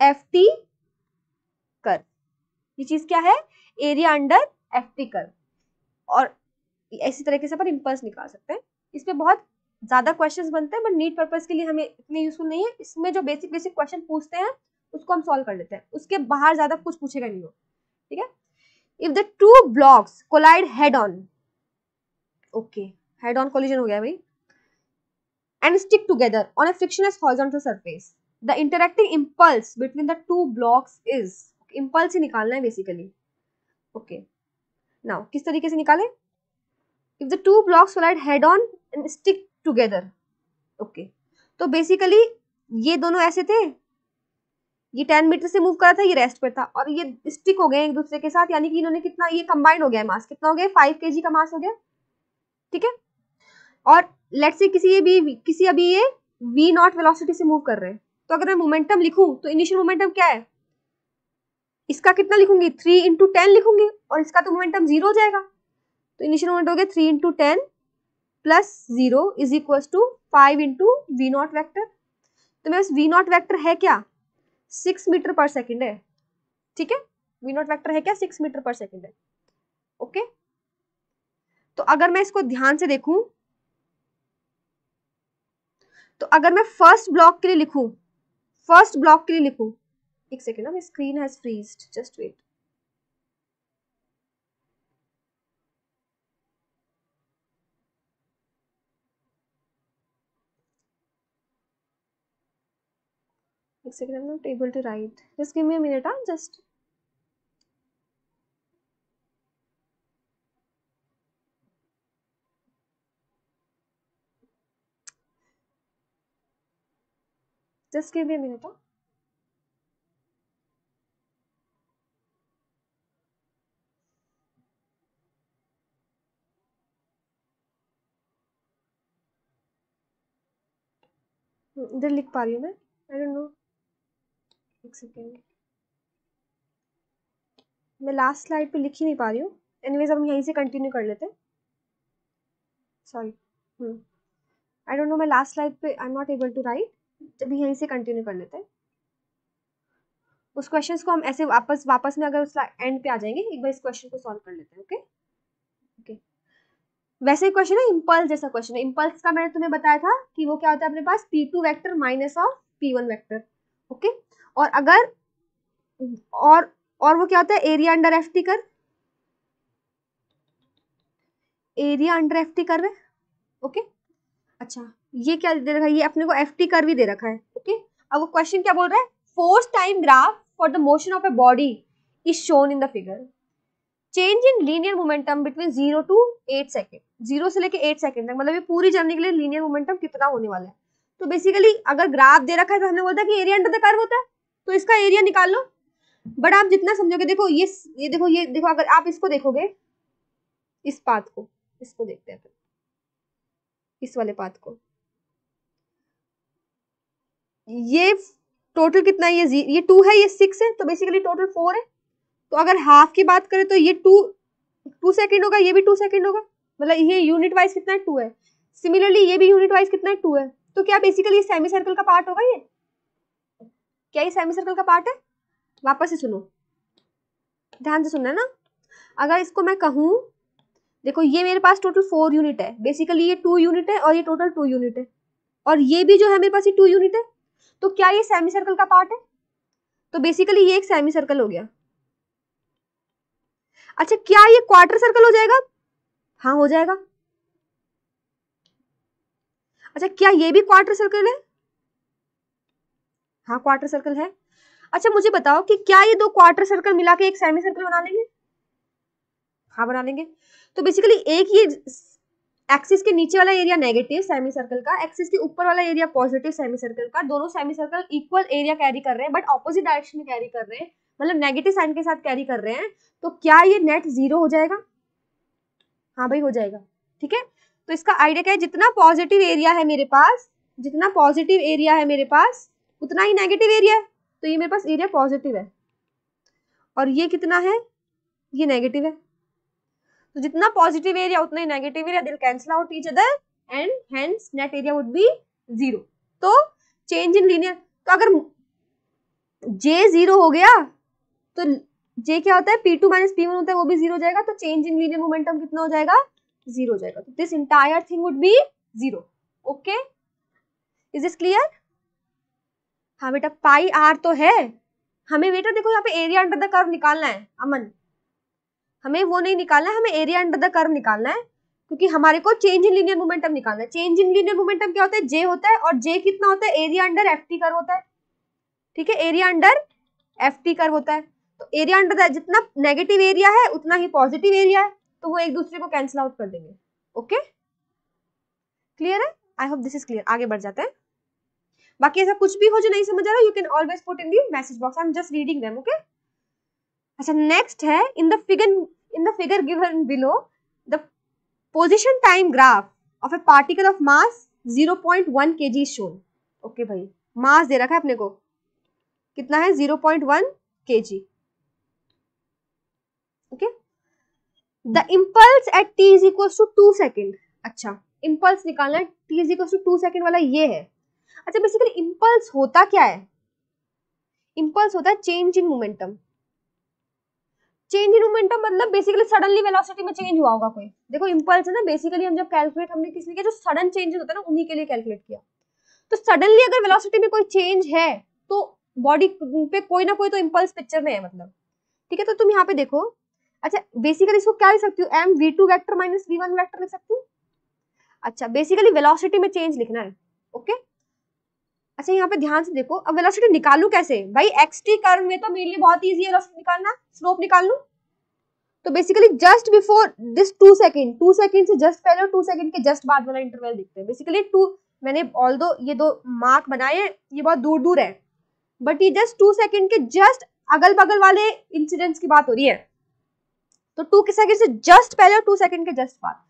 एफ टी कर ये चीज क्या है एरिया अंडर एफ टी कर और इसी तरीके से अपन इम्पल्स निकाल सकते हैं इस पर बहुत ज़्यादा क्वेश्चंस बनते हैं बट नीट पर्पज के लिए हमें इतने यूजफुल नहीं है इसमें जो बेसिक बेसिक क्वेश्चन पूछते हैं उसको हम सॉल्व कर लेते हैं उसके बाहर ज़्यादा कुछ पूछेगा नहीं हो ठीक है if the two blocks collide head on okay head on collision हो गया भाई and stick together on a frictionless horizontal surface the interacting impulse between the two blocks is impulse ही निकालना है बेसिकली ओके okay. नाउ किस तरीके से निकालें if the two blocks collide head on and stick together okay तो basically ये दोनों ऐसे थे ये टेन मीटर से मूव करा था ये रेस्ट पर था और ये स्टिक हो गए एक दूसरे के साथ यानी कि इन्होंने कितना ये कंबाइन हो गया मास कितना हो गया फाइव के का मास हो गया ठीक है और लेट से किसी ये भी किसी अभी ये वी नॉट वेलोसिटी से मूव कर रहे हैं तो अगर मैं मोमेंटम लिखूं तो इनिशियल मोमेंटम क्या है इसका कितना लिखूंगी थ्री इंटू टेन लिखूंगी और इसका तो मोमेंटम जीरो हो जाएगा तो इनिशियल मोमेंट हो गया three into ten plus zero is equal to five into v naught vector तो मेरे वी नॉट वैक्टर है क्या सिक्स मीटर पर सेकेंड है ठीक है वी नॉट वैक्टर है क्या सिक्स मीटर पर सेकेंड है ओके तो अगर मैं इसको ध्यान से देखूं तो अगर मैं फर्स्ट ब्लॉक के लिए लिखूं फर्स्ट ब्लॉक के लिए लिखूं एक सेकेंड ना screen has freezed just wait except I'm not able to write. Just give me a minute, huh? just just give me a minute. Huh? इधर लिख पा रही हूँ मैं आई डोंट नो एक सेकेंड मैं लास्ट स्लाइड पे लिख ही नहीं पा रही हूँ एनीवेज हम यहीं से कंटिन्यू कर लेते हैं सॉरी आई डोंट नो मैं लास्ट स्लाइड पे I am not able to write जब यहीं से कंटिन्यू कर लेते हैं उस क्वेश्चन को हम ऐसे वापस वापस में अगर उस एंड पे आ जाएंगे एक बार इस क्वेश्चन को सॉल्व कर लेते हैं ओके ओके वैसे क्वेश्चन है इम्पल्स जैसा क्वेश्चन है इम्पल्स का मैंने तुम्हें बताया था कि वो क्या होता है अपने पास P two vector minus of P one vector okay और अगर और और वो क्या होता है एरिया अंडर एफ टी कर एरिया अंडर एफ टी कर रहे ओके अच्छा ये क्या दे रखा है ये अपने को एफ टी कर भी दे रखा है ओके अब वो क्वेश्चन क्या बोल रहा है force time graph for the motion of a body is shown in the figure change in linear momentum between zero to eight second zero से लेके एट सेकेंड तक मतलब ये पूरी जर्नी के लिए लीनियर मोमेंटम कितना होने वाला है तो बेसिकली अगर ग्राफ दे रखा है तो हमने बोलता है कि एरिया अंडर द कर्व होता है तो इसका एरिया निकाल लो बट आप जितना समझोगे देखो ये ये देखो ये देखो अगर आप इसको देखोगे इस पात को इसको देखते हैं इस वाले पात को ये टोटल कितना है ये ये टू है ये सिक्स है तो बेसिकली टोटल फोर है तो अगर हाफ की बात करें तो ये टू टू सेकेंड होगा ये भी टू सेकेंड होगा मतलब ये यूनिट वाइज कितना है टू है सिमिलरली ये भी यूनिट वाइज कितना है टू है तो क्या बेसिकली सेमी सर्कल का पार्ट होगा ये क्या ये सेमी सर्कल का पार्ट है वापस से सुनो ध्यान से सुनना ना अगर इसको मैं कहूँ देखो ये मेरे पास टोटल फोर यूनिट है बेसिकली ये टू यूनिट है और ये टोटल टू यूनिट है और ये भी जो है मेरे पास ये टू यूनिट है तो क्या ये सेमी सर्कल का पार्ट है तो बेसिकली ये एक सेमी सर्कल हो गया अच्छा क्या ये क्वार्टर सर्कल हो जाएगा हाँ हो जाएगा अच्छा क्या ये भी क्वार्टर सर्कल है हाँ क्वार्टर सर्कल है अच्छा मुझे बताओ कि क्या ये दो क्वार्टर सर्कल मिला के एक सेमी सर्कल बना लेंगे हाँ बना लेंगे तो बेसिकली एक ये एक्सिस के नीचे वाला एरिया नेगेटिव सेमी सर्कल का एक्सिस के ऊपर वाला एरिया पॉजिटिव सेमी सर्कल का दोनों semi circle equal area carry कर रहे हैं बट ऑपोजिट डायरेक्शन में कैरी कर रहे हैं मतलब नेगेटिव साइन के साथ कैरी कर रहे हैं तो क्या ये नेट जीरो हो जाएगा हाँ भाई हो जाएगा ठीक है तो इसका आइडिया क्या है जितना पॉजिटिव एरिया है मेरे पास जितना पॉजिटिव एरिया है मेरे पास उतना ही नेगेटिव एरिया है तो ये मेरे पास एरिया पॉजिटिव है और ये कितना है ये नेगेटिव है तो जितना पॉजिटिव एरिया उतना ही negative area will cancel out each other and hence net area would be zero तो चेंज इन लीनियर तो अगर जे जीरो हो गया तो जे क्या होता है P two minus P one होता है वो भी जीरो जाएगा तो चेंज इन लीनियर मोमेंटम कितना हो जाएगा जीरो जाएगा तो this entire thing would be zero okay is this clear हाँ बेटा पाई आर तो है हमें बेटा देखो यहाँ पे एरिया अंडर द कर्व निकालना है अमन हमें वो नहीं निकालना है हमें एरिया अंडर द कर्व निकालना है क्योंकि हमारे को चेंज इन लीनियर मोमेंटम निकालना है चेंज इन लीनियर मोमेंटम क्या होता है जे होता है और जे कितना होता है area under F T curve होता है ठीक है area under F T curve होता है तो एरिया अंडर जितना नेगेटिव एरिया है उतना ही पॉजिटिव एरिया है तो वो एक दूसरे को कैंसिल आउट कर देंगे ओके क्लियर है I hope this is clear आगे बढ़ जाते हैं बाकी ऐसा कुछ भी हो जो नहीं समझ आ रहा you can always put in the message box I am just reading them okay अच्छा नेक्स्ट है in the figure in the figure given below the position time graph of a particle of mass 0.1 point one के G shown okay भाई मास दे रखा है अपने को कितना है 0.1 पॉइंट वन के जी okay the impulse at T is equal to two second अच्छा इम्पल्स निकालना है T is equal to two second वाला ये है अच्छा बेसिकली इम्पल्स होता क्या है इम्पल्स होता है change in momentum change in momentum मतलब बेसिकली सडनली वेलोसिटी में चेंज हुआ होगा कोई देखो इम्पल्स है ना बेसिकली हम जब कैलकुलेट हमने किस लिए जो सडन चेंजेस होता है ना उन्हीं के लिए कैलकुलेट किया तो सडनली अगर वेलोसिटी में कोई चेंज है तो बॉडी पे कोई ना कोई तो इम्पल्स पिक्चर में है मतलब ठीक है तो तुम यहाँ पे देखो अच्छा बेसिकली इसको क्या लिख सकती हूँ M V two vector minus we one vector लिख सकती हूँ अच्छा बेसिकली वेलोसिटी में चेंज लिखना है ओके okay? अच्छा यहाँ पे ध्यान से देखो अब वेलोसिटी निकालू कैसे भाई एक्स टी कर्व में तो मेरे लिए बहुत ईजी है वेलोसिटी निकालना स्लोप निकाल लू तो basically just before this two second two second से जस्ट पहले टू सेकेंड के जस्ट बाद वाला इंटरवल देखते हैं बेसिकली टू मैंने ऑल दो ये दो मार्क बनाए हैं ये बहुत दूर दूर है बट ये जस्ट टू सेकेंड के जस्ट अगल बगल वाले इंसिडेंट्स की बात हो रही है तो टू के सेकेंड से जस्ट पहले और टू सेकेंड के जस्ट बाद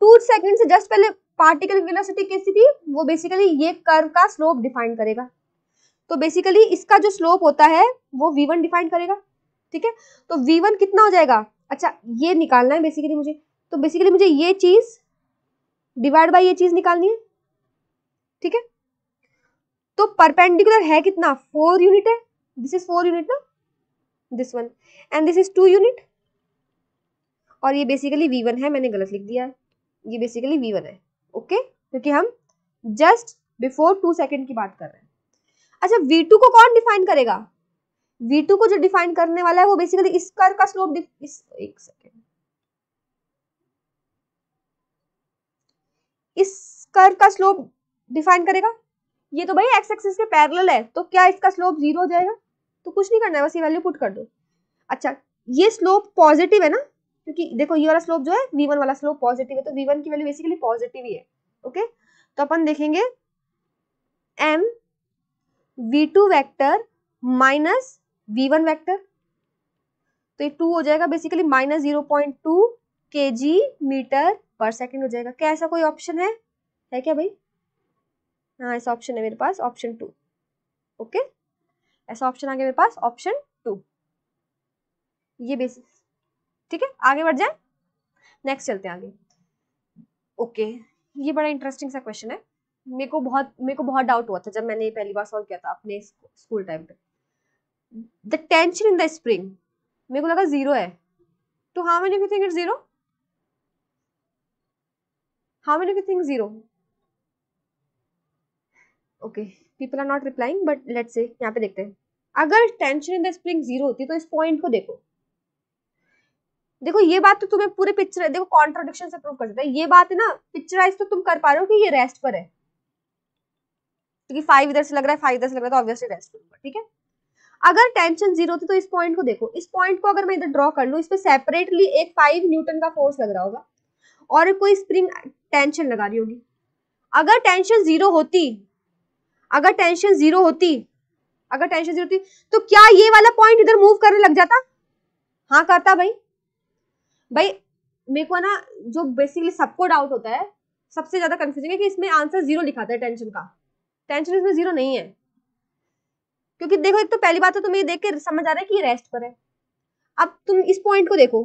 टू सेकेंड से जस्ट पहले पार्टिकल वेलोसिटी कैसी थी वो बेसिकली ये कर्व का स्लोप डिफाइन करेगा तो बेसिकली इसका जो स्लोप होता है वो वी वन डिफाइन करेगा ठीक है तो वी वन कितना हो जाएगा अच्छा ये निकालना है बेसिकली मुझे तो बेसिकली मुझे ये चीज डिवाइड बाय ये चीज निकालनी है ठीक है तो परपेंडिकुलर है कितना फोर यूनिट है दिस इज फोर यूनिट ना this one and this is two unit और ये बेसिकली वी वन है मैंने गलत लिख दिया है ये बेसिकली वी वन है ओके क्योंकि हम जस्ट बिफोर टू सेकेंड की बात कर रहे हैं अच्छा वी टू को कौन डिफाइन करेगा वी टू को जो डिफाइन करने वाला है वो बेसिकली इस कर का स्लोप इस एक सेकेंड इस कर का स्लोप डिफाइन करेगा ये तो भाई एक्स एक्सिस के पैरेलल है तो क्या इसका स्लोप जीरो हो जाएगा तो कुछ नहीं करना है बस ये वैल्यू पुट कर दो अच्छा ये स्लोप पॉजिटिव है ना क्योंकि देखो ये वाला स्लोप जो है वी वन वाला स्लोप पॉजिटिव है तो वी वन की वैल्यू बेसिकली पॉजिटिव ही है ओके तो अपन देखेंगे M V two vector minus we one vector तो ये टू हो जाएगा basically minus zero point two के जी मीटर पर सेकेंड हो जाएगा क्या ऐसा कोई ऑप्शन है है क्या भाई हाँ ऐसा ऑप्शन है मेरे पास ऑप्शन टू ओके ऐसा ऑप्शन आ गया मेरे पास ऑप्शन टू ये बेसिक ठीक है आगे बढ़ जाए नेक्स्ट चलते हैं आगे ओके okay, ये बड़ा इंटरेस्टिंग सा क्वेश्चन है मेरे को बहुत मेरे को बहुत डाउट हुआ था जब मैंने ये पहली बार सॉल्व किया था अपने स्कूल टाइम पे the tension in the spring मेरे को लगा जीरो है तो how many you think it zero how many you think zero okay people are not replying but let's say यहाँ पे देखते हैं अगर tension in the spring zero होती तो इस पॉइंट को देखो देखो ये बात तो तुम्हें पूरे पिक्चर देखो कॉन्ट्रोडिक्शन से प्रूव कर देता है ये बात है ना पिक्चराइज तो तुम कर पा रहे हो कि ये रेस्ट पर है क्योंकि फाइव इधर से लग रहा है फाइव इधर से लग रहा है तो ऑब्वियसली रेस्ट पर ठीक है अगर टेंशन जीरो थी तो इस पॉइंट को देखो इस पॉइंट को अगर मैं इधर ड्रॉ कर लू इस पर सेपरेटली एक फाइव न्यूटन का फोर्स लग रहा होगा और कोई स्प्रिंग टेंशन लगा रही होगी अगर टेंशन जीरो होती अगर टेंशन जीरो होती अगर टेंशन जीरो होती तो क्या ये वाला पॉइंट इधर मूव करने लग जाता हाँ करता भाई भाई मेरे को ना जो बेसिकली सबको डाउट होता है सबसे ज्यादा कंफ्यूजिंग है कि इसमें आंसर जीरो लिखा था टेंशन का टेंशन इसमें जीरो नहीं है क्योंकि देखो एक तो पहली बात है तो तुम्हें देख के समझ आ रहा है कि रेस्ट पर है अब तुम इस पॉइंट को देखो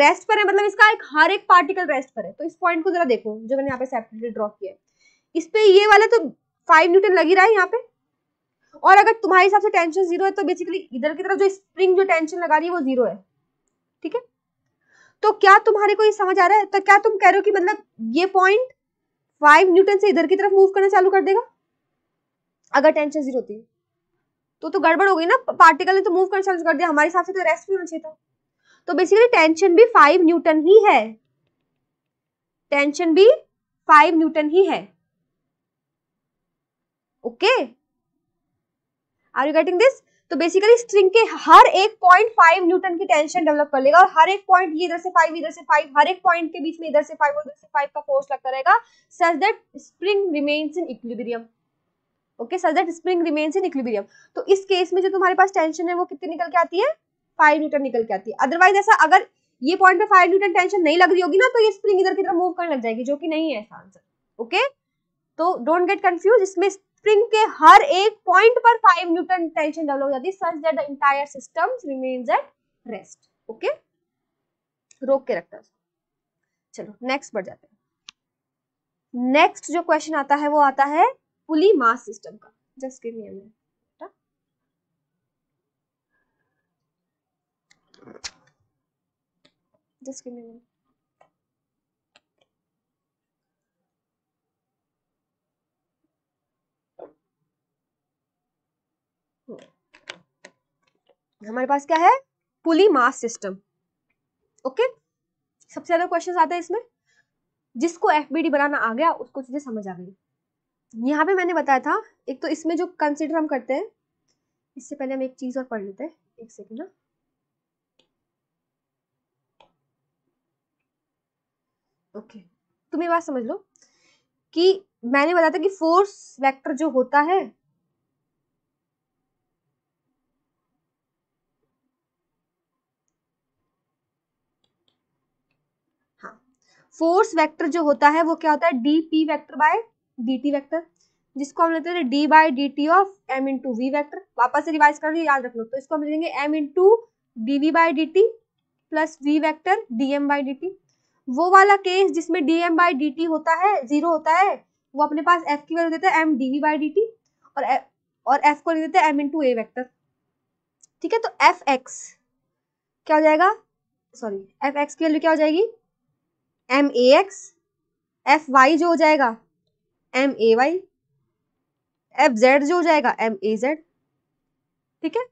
रेस्ट पर है मतलब इसका एक हर एक पार्टिकल रेस्ट पर है तो इस पॉइंट को जरा देखो जो मैंने यहाँ पे सेपरेटली ड्रॉ किया है इस पे ये वाला तो फाइव न्यूटन लगी रहा है यहाँ पे और अगर तुम्हारे हिसाब से टेंशन जीरो है तो बेसिकली इधर की तरफ जो स्प्रिंग जो टेंशन लगा रही है वो जीरो है ठीक है तो क्या तुम्हारे को ये समझ आ रहा है तो क्या तुम कह रहे हो कि मतलब ये पॉइंट फाइव न्यूटन से इधर की तरफ मूव करना चालू कर देगा अगर टेंशन जीरो होती तो तो गड़बड़ हो गई ना पार्टिकल ने तो मूव करना चालू कर दिया हमारे हिसाब से तो रेस्ट भी होना चाहिए था तो बेसिकली टेंशन भी फाइव न्यूटन ही है टेंशन भी फाइव न्यूटन ही है okay are you getting this तो बेसिकली स्ट्रिंग के हर एक पॉइंट फाइव न्यूटन की टेंशन डेवलप कर लेगा और हर एक पॉइंट ये इधर से फाइव इधर से फाइव हर एक पॉइंट के बीच में इधर से फाइव और इधर से फाइव का फोर्स लगता रहेगा such that spring remains in equilibrium okay such that spring remains in equilibrium तो इस केस में जो तुम्हारे पास टेंशन है वो कितनी निकल के आती है फाइव न्यूटन निकल के आती है अदरवाइज ऐसा अगर ये पॉइंट पे फाइव न्यूटन टेंशन नहीं लग रही होगी ना तो ये स्प्रिंग इधर की तरफ मूव करने लग जाएगी जो कि नहीं है ऐसा आंसर ओके तो डोंट गेट कंफ्यूज इसमें स्प्रिंग के हर एक पॉइंट पर फाइव न्यूटन टेंशन डेवलप हो जाती है such that the system remain at rest okay रोक के रखता है चलो नेक्स्ट बढ़ जाते हैं नेक्स्ट जो क्वेश्चन आता है वो आता है पुली मास सिस्टम का just give me minute just give me minute हमारे पास क्या है पुली मास सिस्टम ओके सबसे ज्यादा क्वेश्चन आता है इसमें जिसको एफ बनाना आ गया उसको चीजें समझ आ गई यहाँ पे मैंने बताया था एक तो इसमें जो कंसिडर हम करते हैं इससे पहले हम एक चीज और पढ़ लेते हैं एक सेकेंड ना हाँ। ओके तुम ये बात समझ लो कि मैंने बताया था कि फोर्स वेक्टर जो होता है फोर्स वेक्टर जो होता है वो क्या होता है D P vector by D T vector जिसको हम लेते हैं D by D T of M into V vector वापस से रिवाइज कर लो याद रख लो तो इसको हम लेंगे M into D V by D T plus V vector D M by D T वो वाला केस जिसमें D M by D T होता है जीरो होता है वो अपने पास एफ की वैल्यू देता है M D V by D T और एफ और एफ को ले देते हैं M into A vector ठीक है तो एफ एक्स क्या हो जाएगा सॉरी एफ एक्स की वैल्यू क्या हो जाएगी M A X F Y जो हो जाएगा M A Y F Z जो हो जाएगा एम ए जेड ठीक है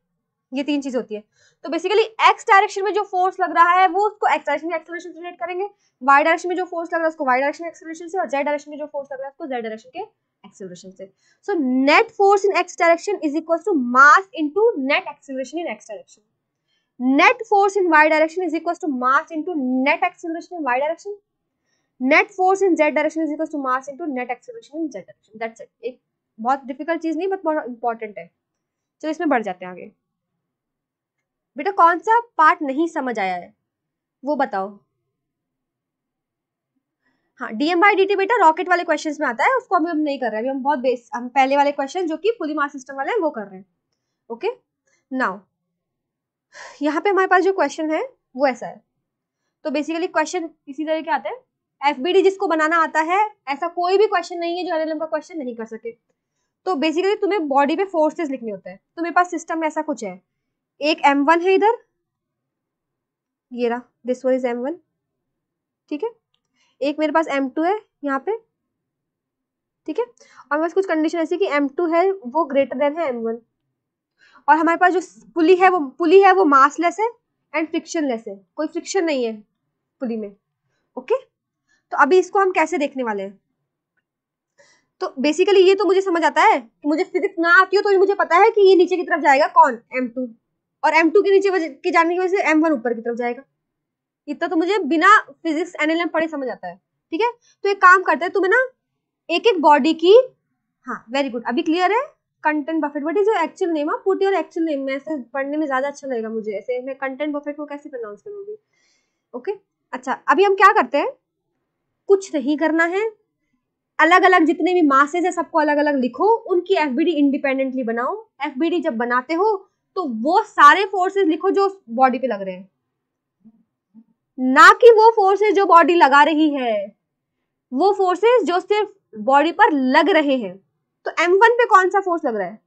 ये तीन चीज होती है तो बेसिकली एक्स डायरेक्शन में जो फोर्स लग रहा है वो उसको एक्स डायरेक्शन में एक्सेलरेशन से रिलेट करेंगे वाई डायरेक्शन में जो फोर्स लग रहा है उसको वाई डायरेक्शन में एक्सेलरेशन से और जेड डायरेक्शन में जो फोर्स लग रहा है उसको जेड डायरेक्शन के एक्सेलरेशन से so net force in X direction is equal to mass into net acceleration in X direction net force in Y direction is equal to mass into net acceleration in Y direction net force in Z direction is equal to mass into net acceleration in Z direction that's it एक बहुत difficult चीज नहीं but बहुत important है चलो इसमें बढ़ जाते हैं आगे बेटा कौन सा पार्ट नहीं समझ आया है वो बताओ हाँ डीएम बाई डी बेटा रॉकेट वाले क्वेश्चन में आता है उसको अभी हम नहीं कर रहे हैं अभी हम बहुत बेस हम पहले वाले क्वेश्चन जो कि फुली मास सिस्टम वाले हैं वो कर रहे हैं ओके नाउ यहाँ पे हमारे पास जो क्वेश्चन है वो ऐसा है तो बेसिकली क्वेश्चन इसी तरह के आते हैं एफ जिसको बनाना आता है ऐसा कोई भी क्वेश्चन नहीं है जो एल का क्वेश्चन नहीं कर सके तो बेसिकली तुम्हें बॉडी पे फोर्सेस लिखने होते हैं तो मेरे पास सिस्टम में ऐसा कुछ है एक एम वन है इधर ये रहा this one is M one ठीक है एक मेरे पास एम टू है यहाँ पे ठीक है और मेरे कुछ कंडीशन ऐसी कि एम टू है वो ग्रेटर देन है एम वन और हमारे पास जो पुली है वो पुली है वो मासलेस है एंड फ्रिक्शनलेस है कोई फ्रिक्शन नहीं है पुली में ओके तो अभी इसको हम कैसे देखने वाले हैं तो बेसिकली ये तो मुझे समझ आता है कि मुझे फिजिक्स ना आती हो तो मुझे पता है कि ये नीचे की तरफ जाएगा कौन एम टू और एम टू के नीचे के जाने की वजह से एम वन ऊपर की तरफ जाएगा इतना तो मुझे बिना फिजिक्स एनएलएम पढ़े समझ आता है ठीक है तो एक काम करते हैं तुम्हें ना एक एक बॉडी की हाँ वेरी गुड अभी क्लियर है content buffet what is your actual name आप पुट योर एक्चुअल नेम में ऐसे पढ़ने में ज़्यादा अच्छा लगेगा मुझे ऐसे मैं कंटेंट बफेट को कैसे प्रोनाउंस करूंगी ओके अच्छा अभी हम क्या करते हैं कुछ नहीं करना है अलग अलग जितने भी मासेज है सबको अलग अलग लिखो उनकी एफ इंडिपेंडेंटली बनाओ एफ जब बनाते हो तो वो सारे फोर्सेस लिखो जो बॉडी पे लग रहे हैं ना कि वो फोर्सेस जो बॉडी लगा रही है वो फोर्सेस जो सिर्फ बॉडी पर लग रहे हैं तो M1 पे कौन सा फोर्स लग रहा है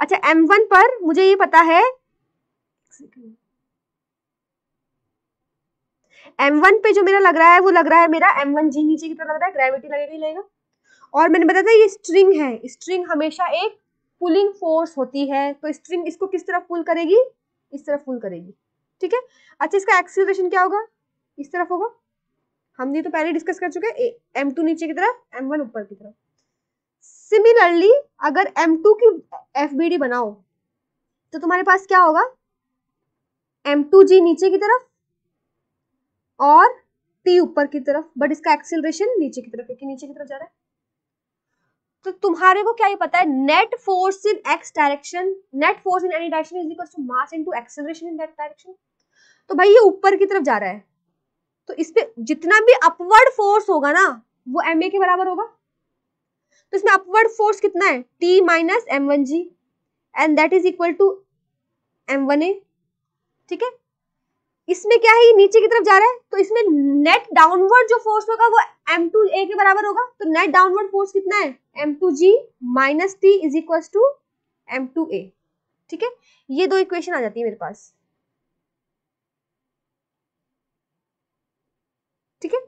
अच्छा M1 पर मुझे ये पता है M1 पे जो मेरा लग रहा है वो लग रहा है मेरा M1G नीचे की तरफ लग रहा है ग्रेविटी लगेगा ही लगेगा और मैंने बताया था ये स्ट्रिंग है स्ट्रिंग हमेशा एक पुलिंग फोर्स होती है तो स्ट्रिंग इसको किस तरफ पुल करेगी इस तरफ पुल करेगी ठीक है अच्छा इसका एक्सीलरेशन क्या होगा इस तरफ होगा हमने तो पहले डिस्कस कर चुके हैं एम टू नीचे की तरफ एम वन ऊपर की तरफ सिमिलरली अगर M2 की FBD बनाओ तो तुम्हारे पास क्या होगा M2G नीचे की तरफ और T ऊपर की तरफ बट इसका एक्सेलरेशन नीचे की तरफ क्योंकि नीचे की तरफ जा रहा है तो तुम्हारे को क्या ये पता है net force in X direction net force in any direction is equal to mass into acceleration in that direction तो भाई ये ऊपर की तरफ जा रहा है तो इस पे जितना भी अपवर्ड फोर्स होगा ना वो एम ए के बराबर होगा तो इसमें अपवर्ड फोर्स कितना है T minus M one G and that is equal to M one A ठीक है इसमें क्या है ये नीचे की तरफ जा रहा है तो इसमें नेट डाउनवर्ड जो फोर्स होगा वो एम टू ए के बराबर होगा तो नेट डाउनवर्ड फोर्स कितना है M two ji minus T is equal to M two A ठीक है ये दो इक्वेशन आ जाती है मेरे पास ठीक है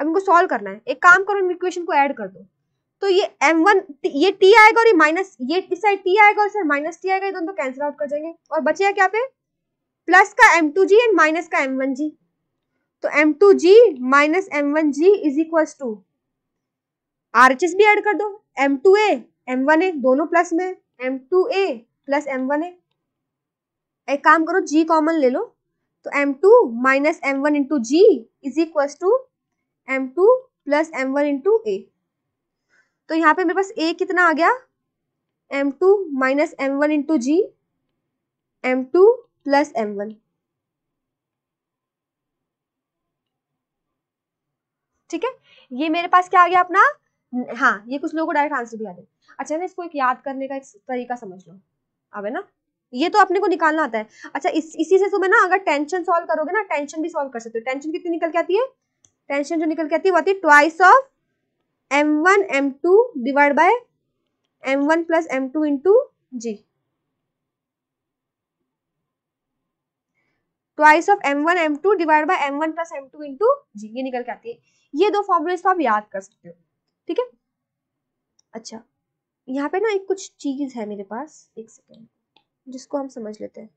अब इनको सॉल्व करना है एक काम करो इन इक्वेशन को ऐड कर दो तो ये एम वन ये टी आएगा और ये माइनस ये इस साइड टी आएगा और माइनस टी आएगा ये दोनों तो कैंसिल आउट कर जाएंगे और बचेगा क्या पे प्लस का M two G and minus का एम वन जी तो M two ji minus M one G is equal to R H S भी एड कर दो M two A M one A दोनों प्लस में M two A plus M one A एक काम करो G common ले लो तो M two minus M one into G is equal to M two plus M one into A तो यहाँ पे मेरे पास ए कितना आ गया M two minus M one into G M two plus M one ठीक है ये मेरे पास क्या आ गया अपना हाँ ये कुछ लोगों को डायरेक्ट आंसर भी आ गया अच्छा ना इसको एक याद करने का एक तरीका समझ लो अब है ना ये तो अपने को निकालना आता है अच्छा इस इसी से सुबह ना अगर टेंशन सॉल्व करोगे ना टेंशन भी सॉल्व कर सकते हो टेंशन कितनी निकल के आती है टेंशन जो निकल के आती है वो आती है twice of M one M two divide by M one plus M two into G twice of M one M two divide by M one plus M two into G ये निकल के आती है ये दो फॉर्मुलेज तो आप याद कर सकते हो ठीक है अच्छा यहाँ पे ना एक कुछ चीज है मेरे पास एक सेकेंड जिसको हम समझ लेते हैं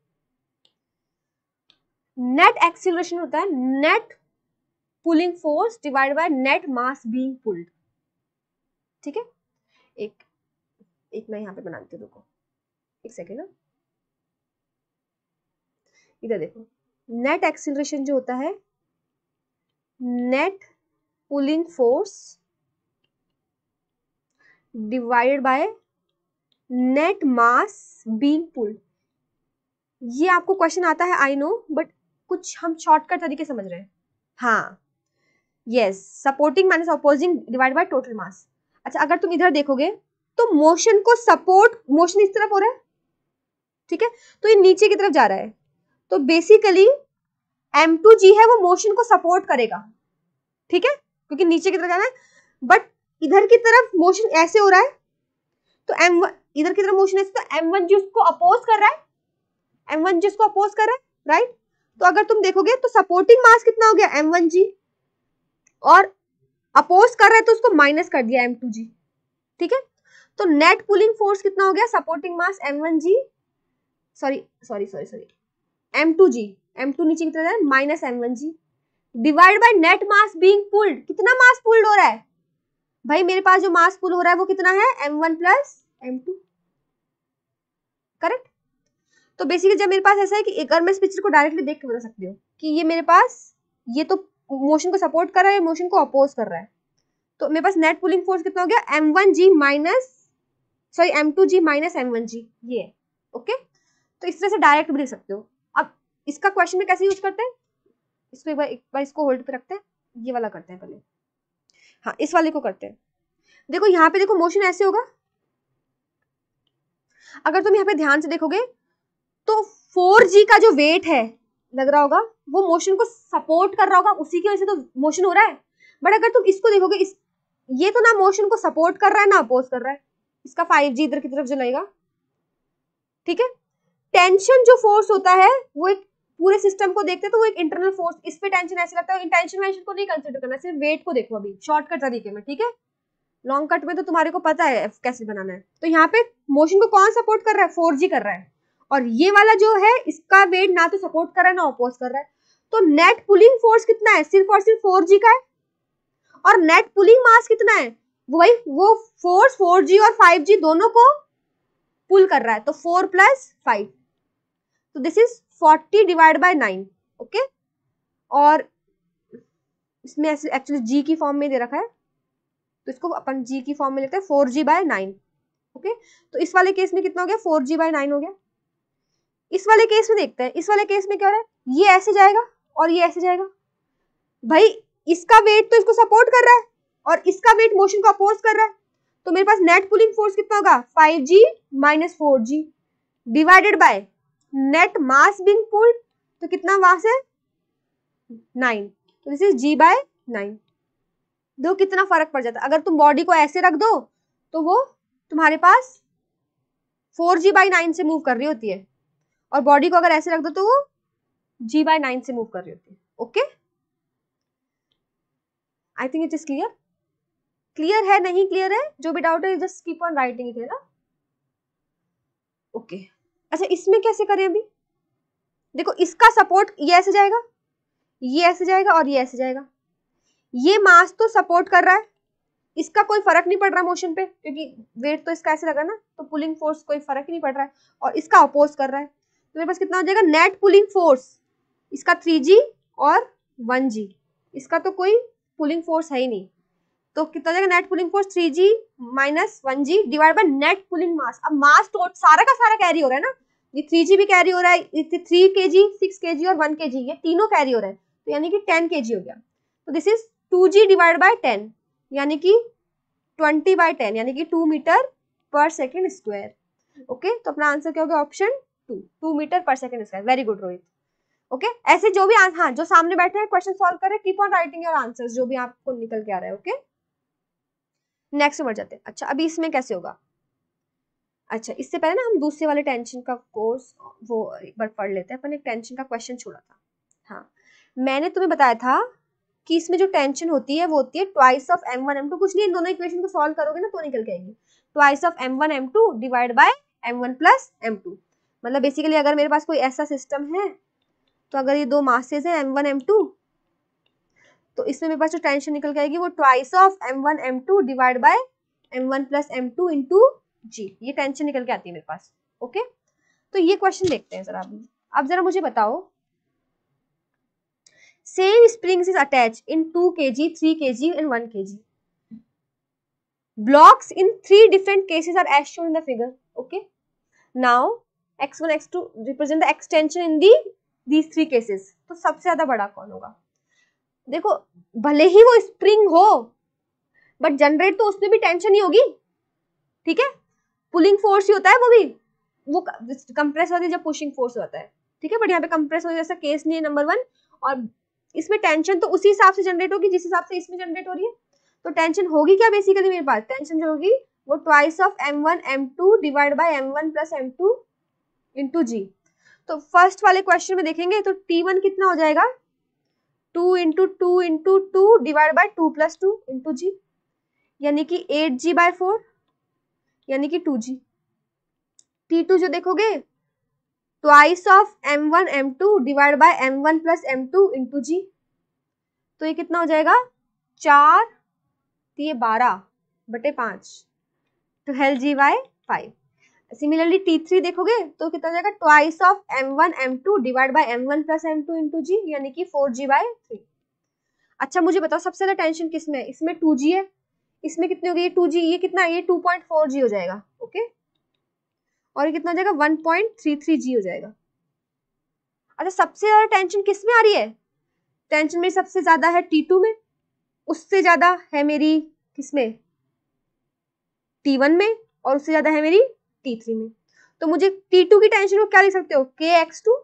नेट एक्सीलरेशन होता है net pulling force divide by net mass being pulled ठीक है एक एक मैं यहाँ पे बनाती हूँ रुको एक सेकेंड हाँ। इधर देखो नेट एक्सिलेशन जो होता है net pulling force divided by net mass being pull ये आपको क्वेश्चन आता है आई नो बट कुछ हम शॉर्टकट तरीके समझ रहे हैं हाँ yes supporting minus opposing divide by total mass अच्छा अगर तुम इधर देखोगे तो मोशन को सपोर्ट मोशन इस तरफ हो रहा है ठीक है तो ये नीचे की तरफ जा रहा है तो बेसिकली एम टू जी है वो मोशन को सपोर्ट करेगा ठीक है क्योंकि नीचे की तरफ जाना है बट इधर की तरफ मोशन ऐसे हो रहा है तो एम इधर की तरफ मोशन ऐसे तो एम वन जी उसको अपोज कर रहा है एम वन जी उसको अपोज कर रहा है राइट तो अगर तुम देखोगे तो सपोर्टिंग मास कितना हो गया एम वन जी और अपोज कर रहे हैं तो उसको माइनस कर दिया एम टू जी ठीक है तो नेट पुलिंग फोर्स कितना हो गया supporting mass m one g sorry sorry sorry sorry m two g M two नीचे कितना minus M one g divide by net mass being pulled कितना मास पुल्ड हो रहा है भाई मेरे पास जो मास पुल हो रहा है वो कितना है M one plus M two correct तो बेसिकली जब मेरे पास ऐसा है कि अगर मैं इस पिक्चर को डायरेक्टली देख के बता सकती हूँ कि ये मेरे पास ये तो मोशन को सपोर्ट कर रहा है या मोशन को अपोज कर रहा है तो मेरे पास नेट पुलिंग फोर्स कितना हो गया m one g minus sorry m two जी माइनस एम वन जी ये ओके तो इस तरह से डायरेक्ट भी लिख सकते हो अब इसका क्वेश्चन में कैसे यूज करते हैं इसको एक बार एक बार इसको होल्ड पे रखते हैं ये वाला करते हैं पहले हाँ इस वाले को करते हैं देखो यहाँ पे देखो मोशन ऐसे होगा अगर तुम यहाँ पे ध्यान से देखोगे तो फोर जी का जो वेट है लग रहा होगा वो मोशन को सपोर्ट कर रहा होगा उसी की वजह से तो मोशन हो रहा है बट अगर तुम इसको देखोगे इस ये तो ना मोशन को सपोर्ट कर रहा है ना अपोज कर रहा है इसका फाइव जी इधर की तरफ जलाएगा ठीक है टेंशन जो फोर्स होता है वो एक पूरे सिस्टम को देखते हैं तो वो एक इंटरनल फोर्स इस पे टेंशन ऐसे लगता है टेंशन वेंशन को नहीं कंसिडर करना सिर्फ वेट को देखो अभी शॉर्टकट तरीके में ठीक है लॉन्ग कट में तो तुम्हारे को पता है कैसे बनाना है तो यहाँ पे मोशन को कौन सपोर्ट कर रहा है फोर कर रहा है और ये वाला जो है इसका वेट ना तो सपोर्ट कर रहा है ना अपोज कर रहा है तो नेट पुलिंग फोर्स कितना है सिर्फ और सिर्फ फोर का है और नेट पुलिंग मास कितना है वो भाई वो फोर्स फोर और फाइव दोनों को पुल कर रहा है तो फोर प्लस फाइव तो this is forty divide by nine okay और इसमें एक्चुअली जी की फॉर्म में दे रखा है तो इसको अपन जी की फॉर्म में लेते हैं four g by nine okay तो इस वाले केस में कितना हो गया फोर जी बाय नाइन हो गया इस वाले केस में देखते हैं इस वाले केस में क्या हो रहा है ये ऐसे जाएगा और ये ऐसे जाएगा भाई इसका वेट तो इसको सपोर्ट कर रहा है और इसका वेट मोशन को अपोज कर रहा है तो मेरे पास नेट पुलिंग फोर्स कितना होगा 5g g minus four divided by net mass being pulled तो कितना मास है नाइन तो this is g by nine दो कितना फर्क पड़ जाता है अगर तुम बॉडी को ऐसे रख दो तो वो तुम्हारे पास फोर जी बाई नाइन से मूव कर रही होती है और बॉडी को अगर ऐसे रख दो तो वो जी बाय नाइन से मूव कर रही होती है okay I think it is clear clear है नहीं क्लियर है जो भी डाउट है just keep on writing it है ना ओके अच्छा इसमें कैसे करें अभी देखो इसका सपोर्ट ये ऐसे जाएगा ये ऐसे जाएगा और ये ऐसे जाएगा ये मास तो सपोर्ट कर रहा है इसका कोई फर्क नहीं पड़ रहा मोशन पे क्योंकि वेट तो इसका ऐसे लगा ना तो पुलिंग फोर्स कोई फर्क ही नहीं पड़ रहा है और इसका अपोज कर रहा है तो मेरे पास कितना हो जाएगा नेट पुलिंग फोर्स इसका थ्री और वन इसका तो कोई पुलिंग फोर्स है ही नहीं तो कितना जाएगा net pulling force three g minus one g divide by net pulling mass अब मास तो सारा का सारा कैरी हो रहा है ना ये थ्री जी भी कैरी हो रहा है थ्री के जी सिक्स के जी और वन के जी ये तीनों कैरी हो रहे हैं तो यानी कि टेन के जी हो गया तो this is two g divide by ten यानी कि ट्वेंटी बाई टेन यानी कि two metre per second square okay तो अपना आंसर क्या हो गया option two two metre per second square very good Rohit okay okay? ऐसे जो भी हाँ जो सामने बैठे हैं क्वेश्चन सॉल्व करें keep on writing your answer जो भी आपको निकल के आ रहा है ओके नेक्स्ट बढ़ जाते हैं अच्छा अभी इसमें कैसे होगा अच्छा इससे पहले ना हम दूसरे वाले टेंशन का कोर्स वो एक बार पढ़ लेते हैं अपन एक टेंशन का क्वेश्चन छोड़ा था हाँ मैंने तुम्हें बताया था कि इसमें जो टेंशन होती है वो होती है twice of M one M two कुछ नहीं इन दोनों इक्वेशन को सॉल्व करोगे ना तो निकल के आएगी twice of M one M two divide by M one plus M two मतलब बेसिकली अगर मेरे पास कोई ऐसा सिस्टम है तो अगर ये दो मासेज हैं m1 m2 तो इसमें मेरे पास जो टेंशन निकल के आएगी वो twice of m1 m2 two divide by m one plus m ये टेंशन निकल के आती है मेरे पास ओके तो ये क्वेश्चन देखते हैं जरा अब जरा मुझे बताओ same springs is attach in two के g three k g and one के g blocks in three different cases are as shown in the figure okay now x one x two represent the extension in the these three cases तो सबसे ज्यादा बड़ा कौन होगा देखो भले ही वो स्प्रिंग हो बट जनरेट तो उसमें भी टेंशन ही होगी ठीक है पुलिंग फोर्स ही होता है वो भी वो कंप्रेस होती है जब पुशिंग फोर्स होता है ठीक है बट यहाँ पे कंप्रेस होने जैसा केस नहीं है नंबर वन और इसमें टेंशन तो उसी हिसाब से जनरेट होगी जिस हिसाब से इसमें जनरेट हो रही है तो टेंशन होगी क्या बेसिकली मेरे पास टेंशन जो होगी वो twice of M one M two divide by m one plus M two into जी तो फर्स्ट वाले क्वेश्चन में देखेंगे तो टी वन कितना हो जाएगा two into two into two divide by two plus two into g यानी कि एट जी बाय फोर यानी कि टू जी टी टू जो देखोगे twice of M one M two divide by m one plus M two into जी तो ये कितना हो जाएगा चार तो ये बारह बटे पांच टू हेल g by five similarly T three देखोगे तो कितना जाएगा twice of M one M two divide by m one plus M two into g यानी कि फोर जी बाई थ्री अच्छा मुझे बताओ सबसे ज्यादा टेंशन किस में है इसमें टू जी है इसमें कितने हो गए टू जी ये कितना ये टू पॉइंट फोर जी हो जाएगा ओके और ये कितना हो जाएगा one point three three g हो जाएगा अच्छा सबसे ज्यादा टेंशन किस में आ रही है टेंशन मेरी सबसे ज्यादा है टी टू में उससे ज्यादा है मेरी किस में टी वन में और उससे ज्यादा है मेरी टी थ्री में तो मुझे टी टू की टेंशन को क्या लिख सकते हो के एक्स टू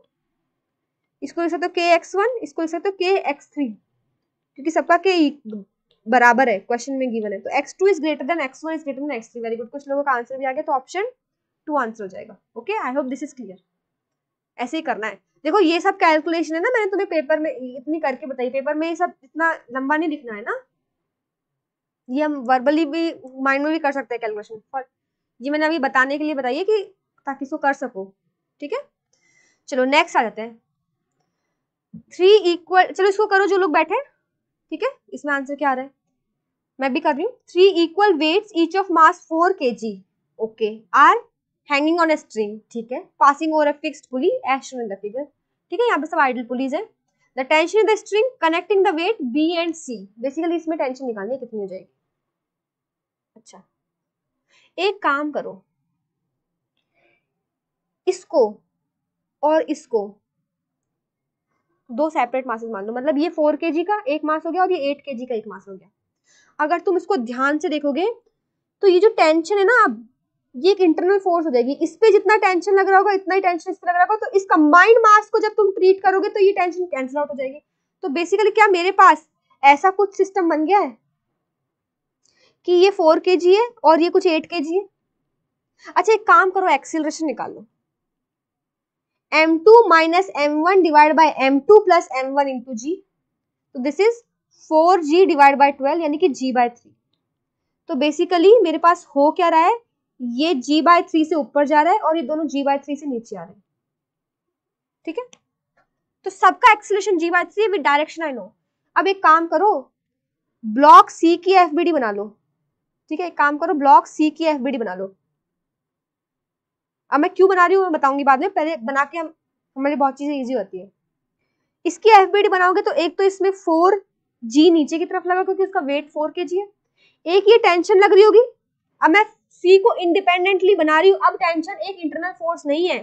इसको लिख सकते हो के एक्स वन इसको लिख सकते हो के एक्स थ्री क्योंकि सबका के e बराबर है क्वेश्चन में गिवन है तो x two is greater than x one is greater than x three very good कुछ लोगों का आंसर भी आ गया तो ऑप्शन टू आंसर हो जाएगा okay I hope this is clear ऐसे ही करना है देखो ये सब कैलकुलेशन है ना मैंने तुम्हें पेपर में इतनी करके बताई पेपर में ये सब इतना लंबा नहीं लिखना है ना ये हम वर्बली भी माइंड में भी कर सकते हैं कैलकुलेशन फॉर ये मैंने अभी बताने के लिए बताइए कि ताकि इसको कर सको ठीक है चलो नेक्स्ट आ जाते हैं थ्री इक्वल चलो इसको करो जो लोग बैठे ठीक है इसमें आंसर क्या आ रहा है मैं भी कर रही हूँ three equal weights each of mass four के जी okay are hanging on a string ठीक है passing over a fixed pulley as in the figure ठीक है यहाँ पे सब आइडल पुलिस है the tension in the string connecting the weight B and C basically इसमें टेंशन निकालनी है कितनी हो जाएगी अच्छा एक काम करो इसको और इसको दो सेपरेट मासेस मान लो मतलब ये फोर के का एक मास हो गया और ये एट के का एक मास हो गया अगर तुम इसको ध्यान से देखोगे तो ये जो टेंशन है ना अब ये एक इंटरनल फोर्स हो जाएगी इस पे जितना टेंशन लग रहा होगा इतना ही टेंशन इस पे लग रहा होगा तो इस कंबाइंड मास को जब तुम ट्रीट करोगे तो ये टेंशन कैंसिल आउट हो जाएगी तो बेसिकली क्या मेरे पास ऐसा कुछ सिस्टम बन गया है कि ये फोर के जी है और ये कुछ एट के जी है अच्छा एक काम करो एक्सीलरेशन निकालो m two minus M one divide by m two plus M one into जी तो this is four g divide by twelve यानी कि जी बाय थ्री तो बेसिकली मेरे पास हो क्या रहा है ये जी बाय थ्री से ऊपर जा रहा है और ये दोनों जी बाय थ्री से नीचे आ रहे हैं ठीक है तो सबका acceleration g by three with direction I know अब एक काम करो ब्लॉक सी की एफ बना लो ठीक है एक काम करो ब्लॉक सी की एफ बना लो अब मैं क्यों बना रही हूँ बताऊंगी बाद में पहले बना के हम हमारे बहुत चीज़ें ईजी होती है इसकी एफ बनाओगे तो एक तो इसमें फोर जी नीचे की तरफ लगा क्योंकि उसका वेट फोर के जी है एक ये टेंशन लग रही होगी अब मैं सी को इंडिपेंडेंटली बना रही हूँ अब टेंशन एक इंटरनल फोर्स नहीं है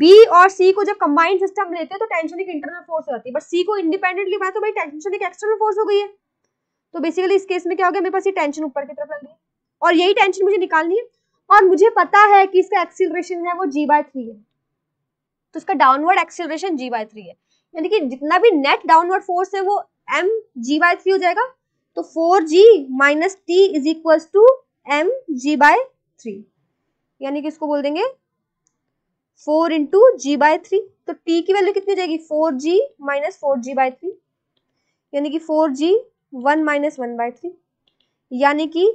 बी और सी को जब कंबाइंड सिस्टम लेते हैं तो टेंशन एक इंटरनल फोर्स होती है बट सी को इंडिपेंडेंटली बनाया तो भाई टेंशन एक एक्सटर्नल फोर्स हो गई है तो बेसिकली इस केस में क्या हो गया मेरे पास ये टेंशन ऊपर की तरफ लग रही और यही टेंशन मुझे निकालनी है और मुझे पता है कि इसका एक्सिलरेशन है वो जी बाय थ्री है तो इसका downward acceleration g by three है यानी कि जितना भी नेट डाउनवर्ड फोर्स है वो एम जी बाय थ्री हो जाएगा तो four g minus T is equal to M g by three यानी कि इसको बोल देंगे four into g by three तो टी की वैल्यू कितनी हो जाएगी four g minus four g by three यानी कि four g one minus one by three यानी कि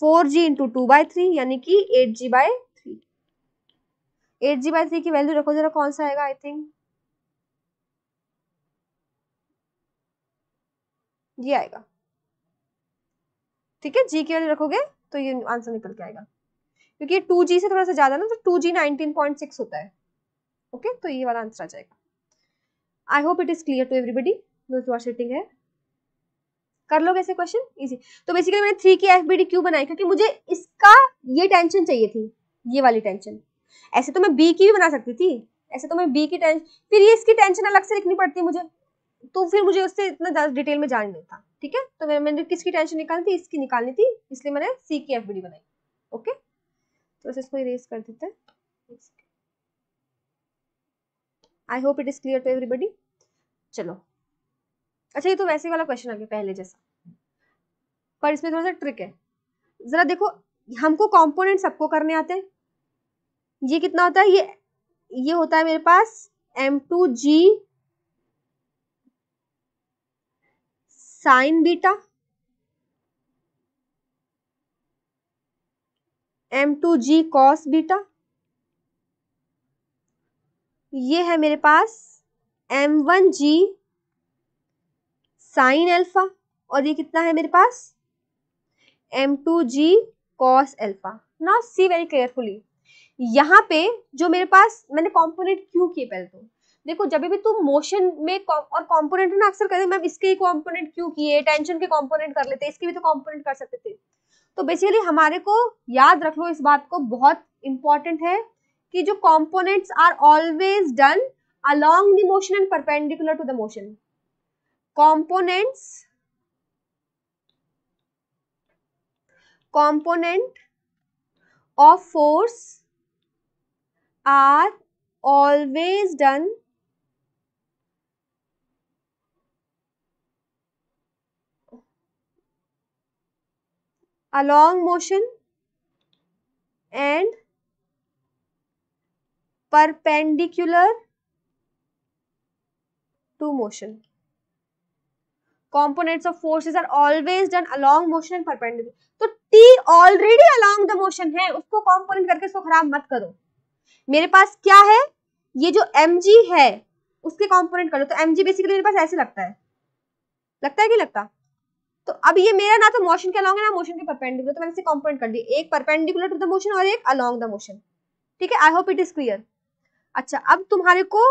four g into two by three यानी कि eight g by three eight g by three की वैल्यू रखो जरा कौन सा आएगा आई थिंक ये आएगा ठीक है जी की वैल्यू रखोगे तो ये आंसर निकल के आएगा क्योंकि टू जी से थोड़ा सा ज्यादा ना तो two g nineteen point six होता है ओके okay? तो ये वाला आंसर आ जाएगा I hope it is clear to everybody जो सिटिंग है कर लोगे ऐसे क्वेश्चन इजी तो बेसिकली मैंने थ्री की एफ बी डी क्यू बनाई क्योंकि मुझे इसका ये टेंशन चाहिए थी ये वाली टेंशन ऐसे तो मैं बी की भी बना सकती थी ऐसे तो मैं बी की टेंशन फिर ये इसकी टेंशन अलग से लिखनी पड़ती मुझे तो फिर मुझे उससे इतना ज़्यादा डिटेल में जान नहीं था ठीक है तो मैंने किसकी टेंशन निकाली थी इसकी निकालनी थी इसलिए मैंने सी की एफ बी डी बनाई ओके तो इसको इरेज कर देते हैं I hope it is clear to everybody चलो अच्छा ये तो वैसे वाला क्वेश्चन आ गया पहले जैसा पर इसमें थोड़ा सा ट्रिक है जरा देखो हमको कॉम्पोनेंट सबको करने आते हैं ये कितना होता है ये ये होता है मेरे पास m two g sine beta m two g cos beta ये है मेरे पास m one g sine alpha और ये कितना है मेरे पास m two g cos alpha ना सी वेरी केयरफुली यहाँ पे जो मेरे पास मैंने कॉम्पोनेंट क्यों किए पहले तो देखो जब भी तुम मोशन में और कॉम्पोनेंट ना अक्सर करते मैम इसके ही कॉम्पोनेंट क्यों किए टेंशन के कॉम्पोनेंट कर लेते इसके भी तो कॉम्पोनेंट कर सकते थे तो बेसिकली हमारे को याद रख लो इस बात को बहुत इंपॉर्टेंट है कि जो components are always done along the motion and perpendicular to the motion components component of force are always done along motion and perpendicular to motion. components of forces are always done along motion and perpendicular तो T already along the motion है उसको component करके इसको खराब मत करो मेरे पास क्या है ये जो mg है उसके component कर लो तो mg basically मेरे पास ऐसे लगता है लगता है कि लगता तो अब ये मेरा ना तो मोशन के अलॉन्ग है ना मोशन के परपेंडिकुलर तो मैंने इसे कंपोनेंट कर दिए एक परपेंडिकुलर टू द मोशन और एक अलॉन्ग द मोशन ठीक है I hope it is clear अच्छा अब तुम्हारे को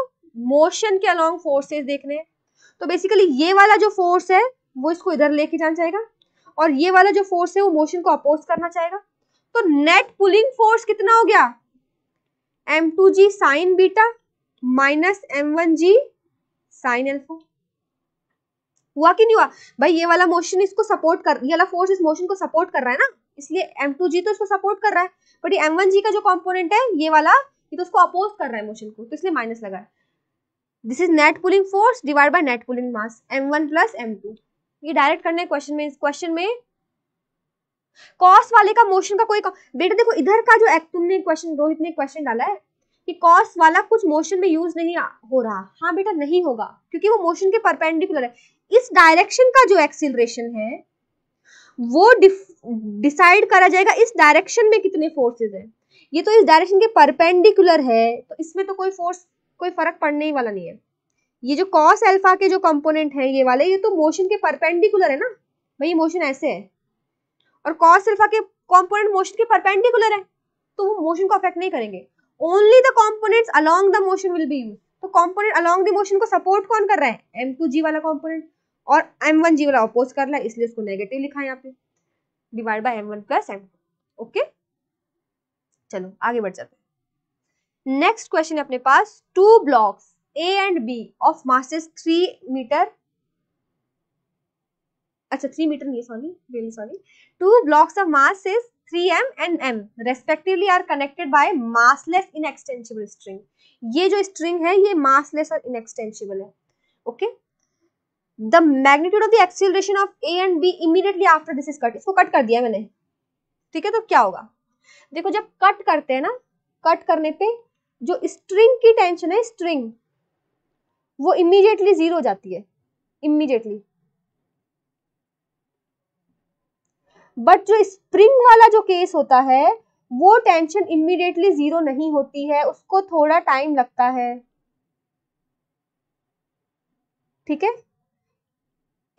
मोशन के अलॉन्ग फोर्सेस देखने हैं तो बेसिकली ये वाला जो फोर्स है वो इसको इधर लेके जाना चाहेगा और ये वाला जो फोर्स है वो मोशन को अपोज करना चाहेगा तो नेट पुलिंग फोर्स कितना हो गया M two g sine beta minus M one g sine alpha हुआ कि नहीं हुआ भाई ये वाला मोशन इसको सपोर्ट कर ये वाला फोर्स इस मोशन को सपोर्ट कर रहा है ना इसलिए एम टू जी तो इसको सपोर्ट कर रहा है बट ये एम वन जी का जो कॉम्पोनेंट है ये वाला ये तो उसको अपोज कर रहा है मोशन को तो इसलिए माइनस लगा है this is net pulling force divide by net pulling mass m one plus M two ये डायरेक्ट करना है क्वेश्चन में इस क्वेश्चन में कॉस वाले का मोशन का कोई बेटा देखो इधर का जो एक तुमने क्वेश्चन रोहित ने क्वेश्चन डाला है कि कॉस वाला कुछ मोशन में यूज नहीं हो रहा हाँ बेटा नहीं होगा क्योंकि वो मोशन के परपेंडिकुलर है इस डायरेक्शन का जो एक्सिलरेशन है वो डिसाइड करा जाएगा इस डायरेक्शन में कितने फोर्सेज हैं ये तो इस डायरेक्शन के परपेंडिकुलर है तो इसमें तो कोई फोर्स कोई फर्क पड़ने ही वाला नहीं है ये जो कॉस एल्फा के जो कंपोनेंट हैं ये वाले ये तो मोशन के परपेंडिकुलर है ना भाई मोशन ऐसे है और कॉस एल्फा के कंपोनेंट मोशन के परपेंडिकुलर है तो वो मोशन को अफेक्ट नहीं करेंगे only the components along the motion will be use तो कंपोनेंट अलोंग द मोशन को सपोर्ट कौन कर रहा है एम वाला कंपोनेंट और एम वाला अपोज कर रहा है इसलिए उसको नेगेटिव लिखा है यहाँ पे divide by M one plus m okay चलो आगे बढ़ जाते हैं नेक्स्ट क्वेश्चन अपने पास two blocks A and B of masses three metre अच्छा थ्री मीटर नहीं sorry really sorry two blocks of mass is 3m and m respectively are connected by massless inextensible string ये जो string है ये massless और inextensible है okay the magnitude of the acceleration of a and b immediately after this is cut इसको cut कर दिया मैंने ठीक है तो क्या होगा देखो जब कट करते हैं ना कट करने पे जो स्ट्रिंग की टेंशन है स्ट्रिंग वो इमीडिएटली जीरो हो जाती है इमीडिएटली बट जो स्प्रिंग वाला जो केस होता है वो टेंशन इमीडिएटली जीरो नहीं होती है उसको थोड़ा टाइम लगता है ठीक है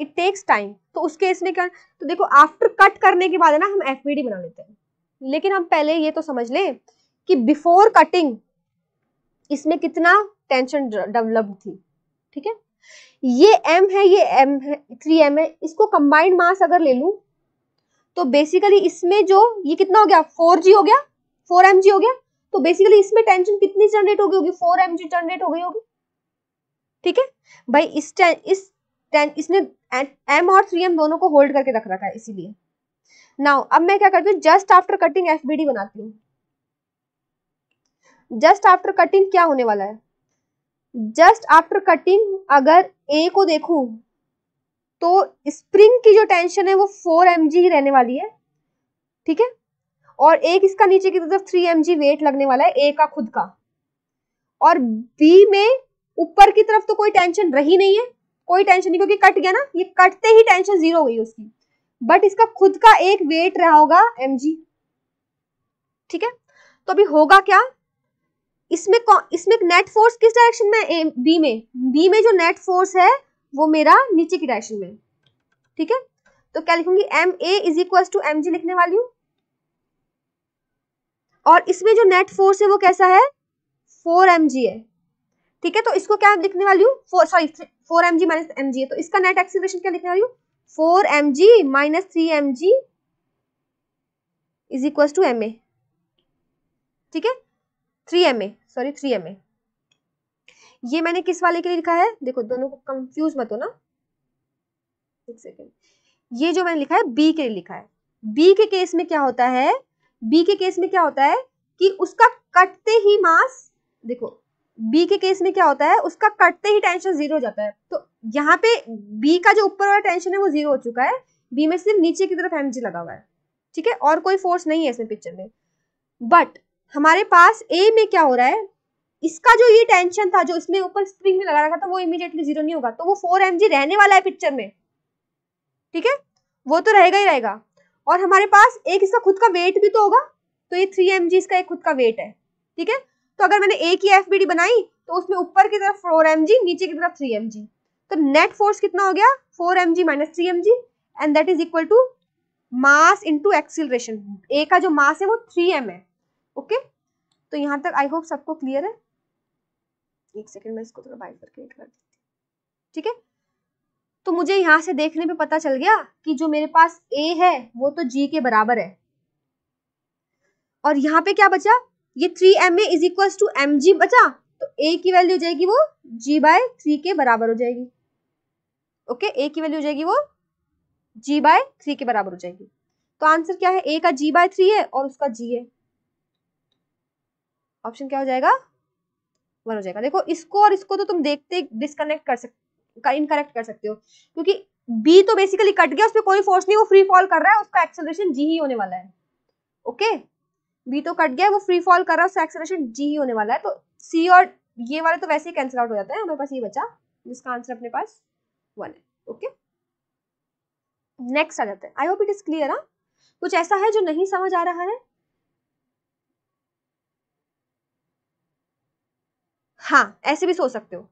इट टेक्स टाइम तो उस केस में क्या तो देखो आफ्टर कट करने के बाद है ना हम एफबीडी बना लेते हैं लेकिन हम पहले ये तो समझ लें कि बिफोर कटिंग इसमें कितना टेंशन डेवलप्ड थी ठीक है ये एम है ये एम है थ्री एम है इसको कंबाइंड मास अगर ले लू तो बेसिकली इसमें जो ये कितना हो गया फोर जी हो गया फोर एम जी हो गया तो बेसिकली इसमें टेंशन कितनी जनरेट हो गई होगी फोर एम जी जनरेट हो गई होगी ठीक है भाई इस टें, इस टें, इसने एम और थ्री एम दोनों को होल्ड करके रख रखा है इसीलिए नाउ अब मैं क्या करती हूँ just after cutting F B D बनाती हूँ जस्ट आफ्टर कटिंग क्या होने वाला है जस्ट आफ्टर कटिंग अगर ए को देखूं तो स्प्रिंग की जो टेंशन है वो फोर एम ही रहने वाली है ठीक है और एक इसका नीचे की तरफ थ्री एम वेट लगने वाला है ए का खुद का और बी में ऊपर की तरफ तो कोई टेंशन रही नहीं है कोई टेंशन नहीं क्योंकि कट गया ना ये कटते ही टेंशन जीरो हो गई उसकी बट इसका खुद का एक वेट रहा होगा एम ठीक है तो अभी होगा क्या इसमें इसमें नेट फोर्स किस डायरेक्शन में बी में बी में जो नेट फोर्स है वो मेरा नीचे की डायरेक्शन में ठीक है तो क्या लिखूंगी m A is equal to M g लिखने वाली हूँ और इसमें जो नेट फोर्स है वो कैसा है फोर एम जी है ठीक है तो इसको क्या लिखने वाली हूँ सॉरी फोर एम जी माइनस एम जी है तो इसका नेट एक्सीलरेशन क्या लिखने वाली हूँ four m ji minus three m ji is equal to M a ठीक है three m a sorry three m a ये मैंने किस वाले के लिए लिखा है देखो दोनों को कंफ्यूज मत हो ना एक सेकेंड ये जो मैंने लिखा है बी के लिए लिखा है बी के केस में क्या होता है बी के केस में क्या होता है कि उसका कटते ही मास देखो बी के केस में क्या होता है उसका कटते ही टेंशन जीरो हो जाता है तो यहाँ पे बी का जो ऊपर वाला टेंशन है वो जीरो हो चुका है बी में सिर्फ नीचे की तरफ एम लगा हुआ है ठीक है और कोई फोर्स नहीं है इसमें पिक्चर में बट हमारे पास ए में क्या हो रहा है इसका जो ये टेंशन था जो इसमें ऊपर स्प्रिंग में लगा रखा था वो इमीडिएटली जीरो नहीं होगा तो वो फोर एम रहने वाला है पिक्चर में ठीक है वो तो रहेगा ही रहेगा और हमारे पास एक इसका खुद का वेट भी तो होगा तो ये थ्री एम इसका एक खुद का वेट है ठीक है तो अगर मैंने ए की एफ बनाई तो उसमें ऊपर की तरफ फोर एम नीचे की तरफ थ्री एम तो नेट फोर्स कितना हो गया four m ji minus three m g and that is equal to mass into acceleration a का जो मास है वो थ्री एम है ओके तो यहाँ तक आई होप सबको क्लियर है एक सेकेंड में इसको थोड़ा बाइट पर कर देती ठीक है तो मुझे यहाँ से देखने पे पता चल गया कि जो मेरे पास ए है वो तो जी के बराबर है और यहाँ पे क्या बचा ये three m A is equal to M g बचा तो ए की वैल्यू हो जाएगी वो जी बाय थ्री के बराबर हो जाएगी ओके ए की वैल्यू हो जाएगी वो जी बाय थ्री के बराबर हो जाएगी तो आंसर क्या है ए का जी बाय थ्री है और उसका जी है ऑप्शन क्या हो जाएगा वन हो जाएगा देखो इसको और इसको तो तुम देखते डिसकनेक्ट कर सकते इनकरेक्ट कर सकते हो क्योंकि बी तो बेसिकली कट गया उस पर कोई फोर्स नहीं वो फ्री फॉल कर रहा है उसका एक्सेलरेशन जी ही होने वाला है ओके बी तो कट गया वो फ्री फॉल कर रहा है उसका एक्सेलरेशन जी ही होने वाला है तो सी और ये वाले तो वैसे ही कैंसिल आउट हो जाते हैं हमारे पास ये बचा जिसका आंसर अपने पास वन है ओके नेक्स्ट आ जाता है I hope it is clear हाँ कुछ ऐसा है जो नहीं समझ आ रहा है हाँ ऐसे भी सोच सकते हो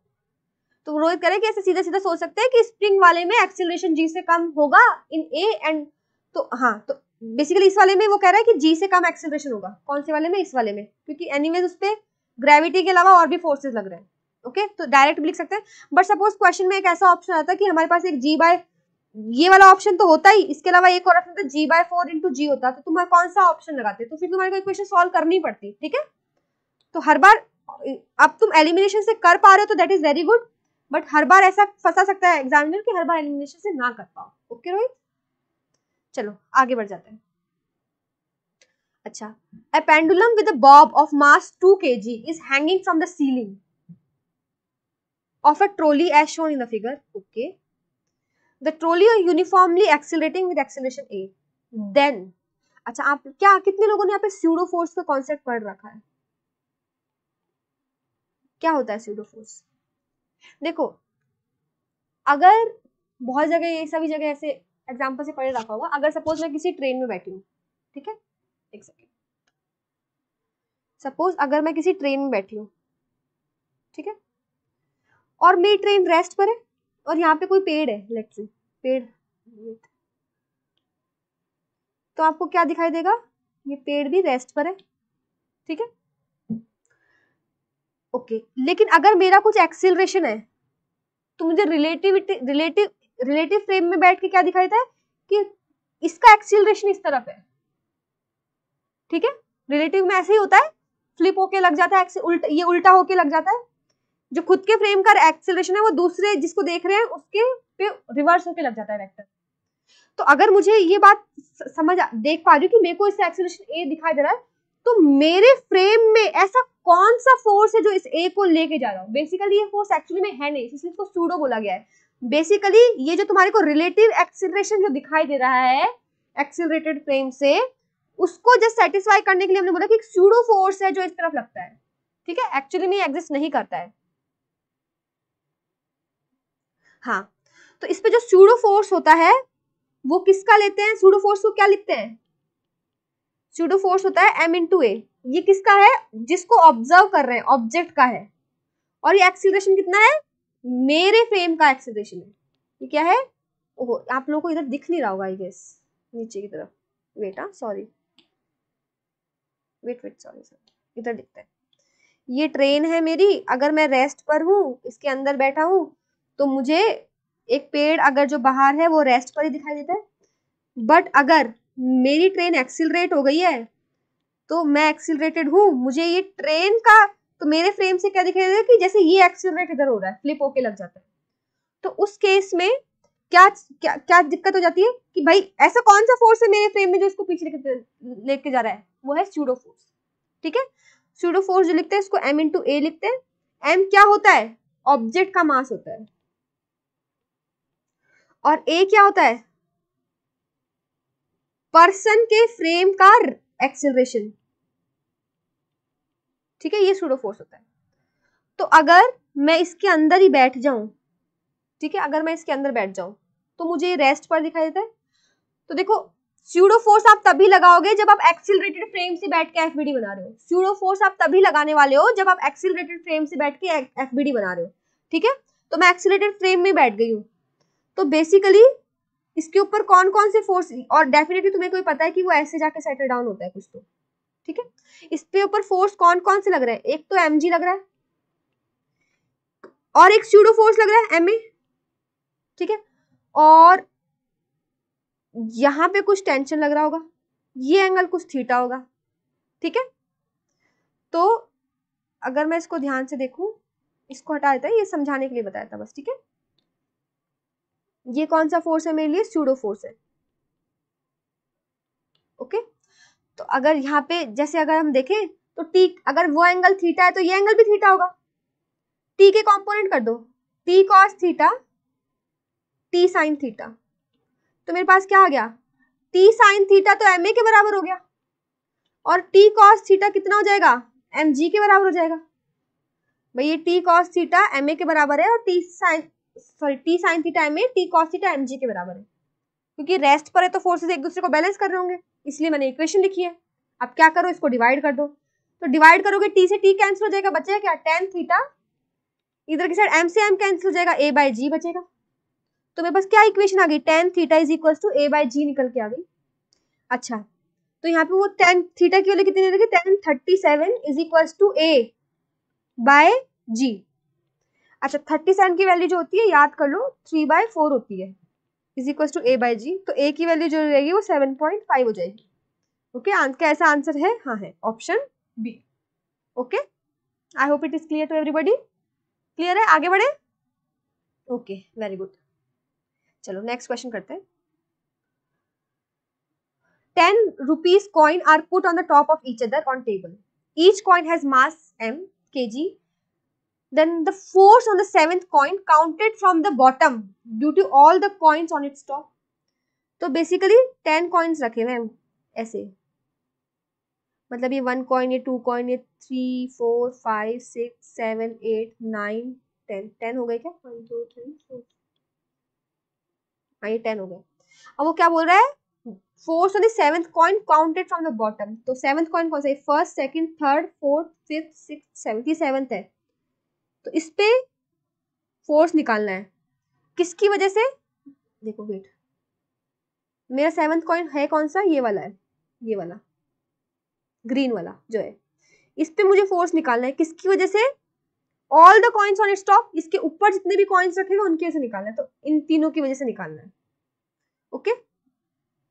तो रोहित करें कि ऐसे सीधा सीधा सोच सकते हैं कि स्प्रिंग वाले में एक्सेलरेशन जी से कम होगा इन ए एंड तो हाँ तो बेसिकली इस वाले में वो कह रहा है कि जी से कम एक्सेलरेशन होगा कौन से वाले में इस वाले में क्योंकि एनीवेज उस पर ग्रेविटी के अलावा और भी फोर्सेज लग रहे हैं ओके तो डायरेक्ट भी लिख सकते हैं बट सपोज क्वेश्चन में एक ऐसा ऑप्शन आता है कि हमारे पास एक जी बाय ये वाला ऑप्शन तो होता ही इसके अलावा एक और ऑप्शन था g by four into g होता तो तुम्हारा कौन सा ऑप्शन लगाते तो फिर तुम्हारे को इक्वेशन सॉल्व करनी पड़ती ठीक है तो हर बार अब तुम एलिमिनेशन से कर पा रहे हो तो that is very good but हर बार ऐसा फंसा सकता है एग्जामिनर कि हर बार एलिमिनेशन से ना कर पाओ ओके okay, रोहित चलो आगे बढ़ जाते हैं अच्छा a pendulum with a bob of mass 2 k g is hanging from the ceiling of a trolley as shown in the figure okay the trolley are uniformly accelerating with acceleration a then अच्छा आप क्या कितने लोगों ने यहाँ पे pseudo force का concept पढ़ रखा है क्या होता है स्यूडोफोर्स देखो अगर बहुत जगह ये सभी जगह ऐसे एग्जाम्पल से पढ़े रखा होगा अगर सपोज मैं किसी ट्रेन में बैठी हूँ ठीक है एक सेकेंड सपोज अगर मैं किसी ट्रेन में बैठी हूँ ठीक है और मेरी ट्रेन रेस्ट पर है और यहाँ पे कोई पेड़ है लेट्स से पेड़ तो आपको क्या दिखाई देगा ये पेड़ भी रेस्ट पर है ठीक है ओके लेकिन अगर मेरा कुछ एक्सिलरेशन है तो मुझे रिलेटिविटी रिलेटिव रिलेटिव फ्रेम में बैठ के क्या दिखाई देता है कि इसका एक्सिलरेशन इस तरफ है ठीक है रिलेटिव में ऐसे ही होता है फ्लिप होके लग जाता है उल्ट, ये उल्टा होके लग जाता है जो खुद के फ्रेम का एक्सिलरेशन है वो दूसरे जिसको देख रहे हैं उसके पे रिवर्स होके लग जाता है वेक्टर तो अगर मुझे ये बात समझ देख पा रही हूँ कि मेरे को इससे एक्सिलेशन ए दिखाई दे रहा है तो मेरे फ्रेम में ऐसा कौन सा फोर्स है जो इस ए को लेके जा रहा हूँ बेसिकली ये फोर्स एक्चुअली में है नहीं इसलिए इसको सूडो बोला गया है बेसिकली ये जो तुम्हारे को रिलेटिव एक्सिलेशन जो दिखाई दे रहा है एक्सिलेटेड फ्रेम से उसको जस्ट सेटिस्फाई करने के लिए हमने बोला कि एक सूडो फोर्स है जो इस तरफ लगता है ठीक है एक्चुअली में एग्जिस्ट नहीं करता है हाँ तो इस पे जो सूडो फोर्स होता है वो किसका लेते हैं सूडो फोर्स को क्या लिखते हैं स्यूडो फोर्स होता है एम इन टू ए ये किसका है जिसको ऑब्जर्व कर रहे हैं ऑब्जेक्ट का है और ये एक्सीलरेशन कितना है मेरे फ्रेम का एक्सीलरेशन है ये क्या है ओहो आप लोगों को इधर दिख नहीं रहा होगा आई गेस नीचे की तरफ वेट हाँ sorry wait wait sorry sorry इधर दिखता है ये ट्रेन है मेरी अगर मैं रेस्ट पर हूँ इसके अंदर बैठा हूँ तो मुझे एक पेड़ अगर जो बाहर है वो रेस्ट पर ही दिखाई देता है बट अगर मेरी ट्रेन एक्सिलरेट हो गई है तो मैं एक्सिलरेटेड हूँ मुझे ये ट्रेन का तो मेरे फ्रेम से क्या दिखाई देगा कि जैसे ये एक्सिलरेट इधर हो रहा है फ्लिप होके लग जाता है तो उस केस में क्या क्या क्या दिक्कत हो जाती है कि भाई ऐसा कौन सा फोर्स है मेरे फ्रेम में जो इसको पीछे लेके लेके जा रहा है वो है स्यूडो फोर्स ठीक है स्यूडो फोर्स जो लिखते हैं इसको एम इंटू ए लिखते हैं एम क्या होता है ऑब्जेक्ट का मास होता है और ए क्या होता है पर्सन के फ्रेम का एक्सेलरेशन ठीक है ये सूडो फोर्स होता है तो अगर मैं इसके अंदर ही बैठ जाऊं ठीक है अगर मैं इसके अंदर बैठ जाऊं तो मुझे ये रेस्ट पर दिखाई देता है तो देखो स्यूडो फोर्स आप तभी लगाओगे जब आप एक्सिलरेटेड फ्रेम से बैठ के एफबीडी बना रहे हो स्यूडो फोर्स आप तभी लगाने वाले हो जब आप एक्सिलरेटेड फ्रेम से बैठ के एफबीडी बना रहे हो ठीक है तो मैं एक्सिलेटेड फ्रेम में बैठ गई हूं तो बेसिकली इसके ऊपर कौन कौन से फोर्स और डेफिनेटली तुम्हें कोई पता है कि वो ऐसे जाके सेटल डाउन होता है कुछ तो ठीक है इसके ऊपर फोर्स कौन कौन से लग रहा है एक तो एम लग रहा है और एक स्यूडो फोर्स लग रहा है एम ठीक है और यहां पे कुछ टेंशन लग रहा होगा ये एंगल कुछ थीटा होगा ठीक है तो अगर मैं इसको ध्यान से देखूं इसको हटा देता है ये समझाने के लिए बताया था बस ठीक है ये कौन सा फोर्स है मेरे लिए स्यूडो फोर्स है ओके तो अगर यहाँ पे जैसे अगर हम देखें तो टी अगर वो एंगल थीटा है तो ये एंगल भी थीटा होगा टी के कॉम्पोनेंट कर दो T cos theta T sine theta तो मेरे पास क्या आ गया टी साइन थीटा तो एम ए के बराबर हो गया और टी कॉस थीटा कितना हो जाएगा एम जी के बराबर हो जाएगा भाई ये T cos theta M A के बराबर है और T sine sorry T sine theta M A T cos theta M G के बराबर है क्योंकि रेस्ट पर है तो फोर्सेस एक दूसरे को बैलेंस कर रहे होंगे इसलिए मैंने इक्वेशन लिखी है अब क्या करो इसको डिवाइड कर दो तो डिवाइड करोगे टी से टी कैंसिल हो जाएगा बचेगा क्या टेन थीटा इधर की साइड एम से एम कैंसिल हो जाएगा ए बाई जी बचेगा तो मेरे पास क्या इक्वेशन आ गई tan theta is equal to A by G निकल के आ गई अच्छा तो यहाँ पे वो टेन थीटा की वाले कितनी tan thirty seven is equal to A by G अच्छा थर्टी सेवन की वैल्यू जो होती है याद कर लो थ्री बाय फोर होती है is equal to A by G तो ए की वैल्यू जो रहेगी वो सेवन पॉइंट फाइव हो जाएगी ओके okay, क्या ऐसा आंसर है हाँ है option B okay I hope it is clear to everybody क्लियर है आगे बढ़े ओके वेरी गुड चलो नेक्स्ट क्वेश्चन करते हैं ten rupees coin are put on the top of each other on table each coin has mass M K G then the force on the seventh coin counted from the bottom due to all the coins on its top. तो basically ten coins रखे हुए हैं ऐसे मतलब ये one coin ये two coin ये three four five six seven eight nine ten ten हो गए क्या वन टू थ्री फोर हाँ ये टेन हो गए अब वो क्या बोल रहा है fourth on the coin counted from the bottom तो सेवंथ कॉइन कौन सा first second third fourth fifth six seven ये सेवंथ है तो इस पर फोर्स निकालना है किसकी वजह से देखो वेट मेरा सेवन्थ कॉइन है कौन सा ये वाला है ये वाला ग्रीन वाला जो है इस पे मुझे फोर्स निकालना है किसकी वजह से all the coins on stock इसके ऊपर जितने भी कॉइन्स रखे हुए उनकी वजह से निकालना है तो इन तीनों की वजह से निकालना है ओके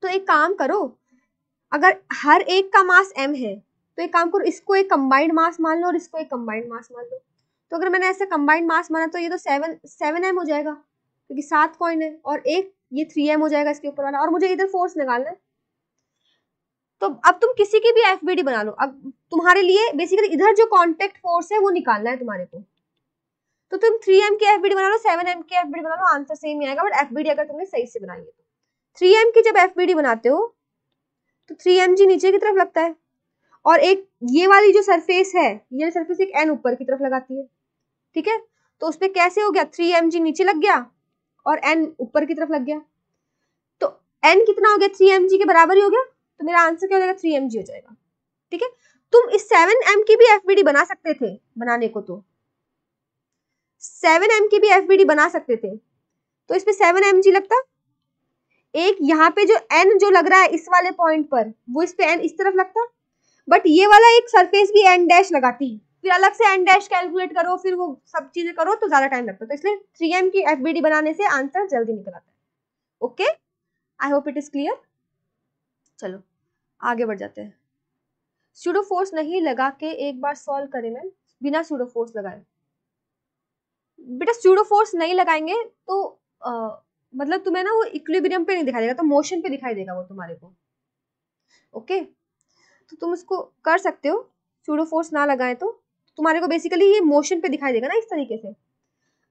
तो एक काम करो अगर हर एक का मास एम है तो एक काम करो इसको एक कंबाइंड मास मान लो और इसको एक कंबाइंड मास मान लो तो अगर मैंने ऐसे कंबाइंड मास माना तो ये तो सेवन सेवन एम हो जाएगा क्योंकि सात कॉइन है और एक ये थ्री एम हो जाएगा इसके ऊपर वाला और मुझे इधर फोर्स निकालना है तो अब तुम किसी की भी एफ बना लो अब तुम्हारे लिए बेसिकली इधर जो कॉन्टेक्ट फोर्स है वो निकालना है तुम्हारे को तो तुम थ्री एम की एफ बना लो सेवन एम की एफ बना लो आंसर सेम ही आएगा बट एफ अगर तुमने सही से बनाई है तो थ्री एम की जब एफ बनाते हो तो थ्री एम जी नीचे की तरफ लगता है और एक ये वाली जो सरफेस है ये सरफेस एक एन ऊपर की तरफ लगाती है ठीक है तो उसमें कैसे हो गया थ्री एम जी नीचे लग गया और एन ऊपर की तरफ लग गया तो एन कितना हो गया थ्री एम जी के बराबर ही हो गया तो मेरा आंसर क्या हो जाएगा थ्री एम जी हो जाएगा ठीक है तुम इस सेवन एम की भी एफ बी डी बना सकते थे बनाने को तो सेवन एम की भी एफ बी डी बना सकते थे तो इसमें सेवन एम जी लगता एक यहाँ पे जो एन जो लग रहा है इस वाले पॉइंट पर वो इस पे एन इस तरफ लगता बट ये वाला एक सरफेस भी एन डैश लगाती फिर अलग से एन डैश कैलकुलेट करो फिर वो सब चीजें करो तो ज्यादा टाइम लगता है तो इसलिए थ्री एम की एफ बनाने से आंसर जल्दी निकल आता है okay I hope it is clear चलो आगे बढ़ जाते हैं सूडो फोर्स नहीं लगा के एक बार सॉल्व करें मैम बिना सूडो फोर्स लगाए बेटा सूडो फोर्स नहीं लगाएंगे तो आ, मतलब तुम्हें ना वो इक्विलिब्रियम पे नहीं दिखाई देगा तो मोशन पे दिखाई देगा वो तुम्हारे को ओके तो तुम उसको कर सकते हो सूडो फोर्स ना लगाए तो तुम्हारे को बेसिकली ये मोशन पे दिखाई देगा ना इस तरीके से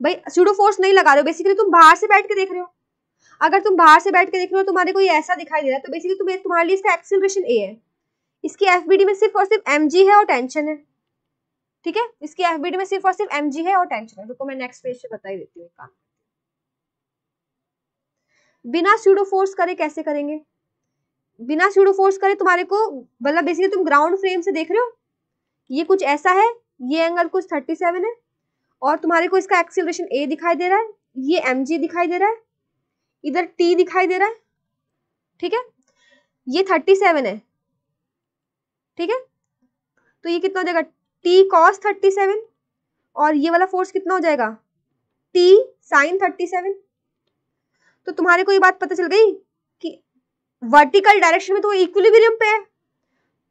भाई स्यूडो फोर्स नहीं लगा रहे हो बेसिकली तुम बाहर से बैठ के देख रहे हो अगर तुम बाहर से बैठ के देख रहे हो तुम्हारे को ये ऐसा दिखाई दे रहा है तो बेसिकली तुम्हें तुम्हारे लिए इसका एक्सिलेशन ए है इसकी एफ में सिर्फ और सिर्फ एम है और टेंशन है ठीक है इसकी एफ में सिर्फ और सिर्फ एम है और टेंशन है रुको मैं नेक्स्ट पेज से बता ही देती हूँ काम बिना स्यूडो फोर्स करे कैसे करेंगे बिना स्यूडो फोर्स करे तुम्हारे को मतलब बेसिकली तुम ग्राउंड फ्रेम से देख रहे हो ये कुछ ऐसा है ये एंगल कुछ थर्टी सेवन है और तुम्हारे को इसका एक्सीलरेशन ए दिखाई दे रहा है ये एम जी दिखाई दे रहा है इधर टी दिखाई दे रहा है ठीक है ये थर्टी सेवन है ठीक है तो ये कितना हो जाएगा टी कॉस थर्टी सेवन और ये वाला फोर्स कितना हो जाएगा टी साइन थर्टी सेवन तो तुम्हारे को ये बात पता चल गई कि वर्टिकल डायरेक्शन में तो वो इक्विलिब्रियम पे है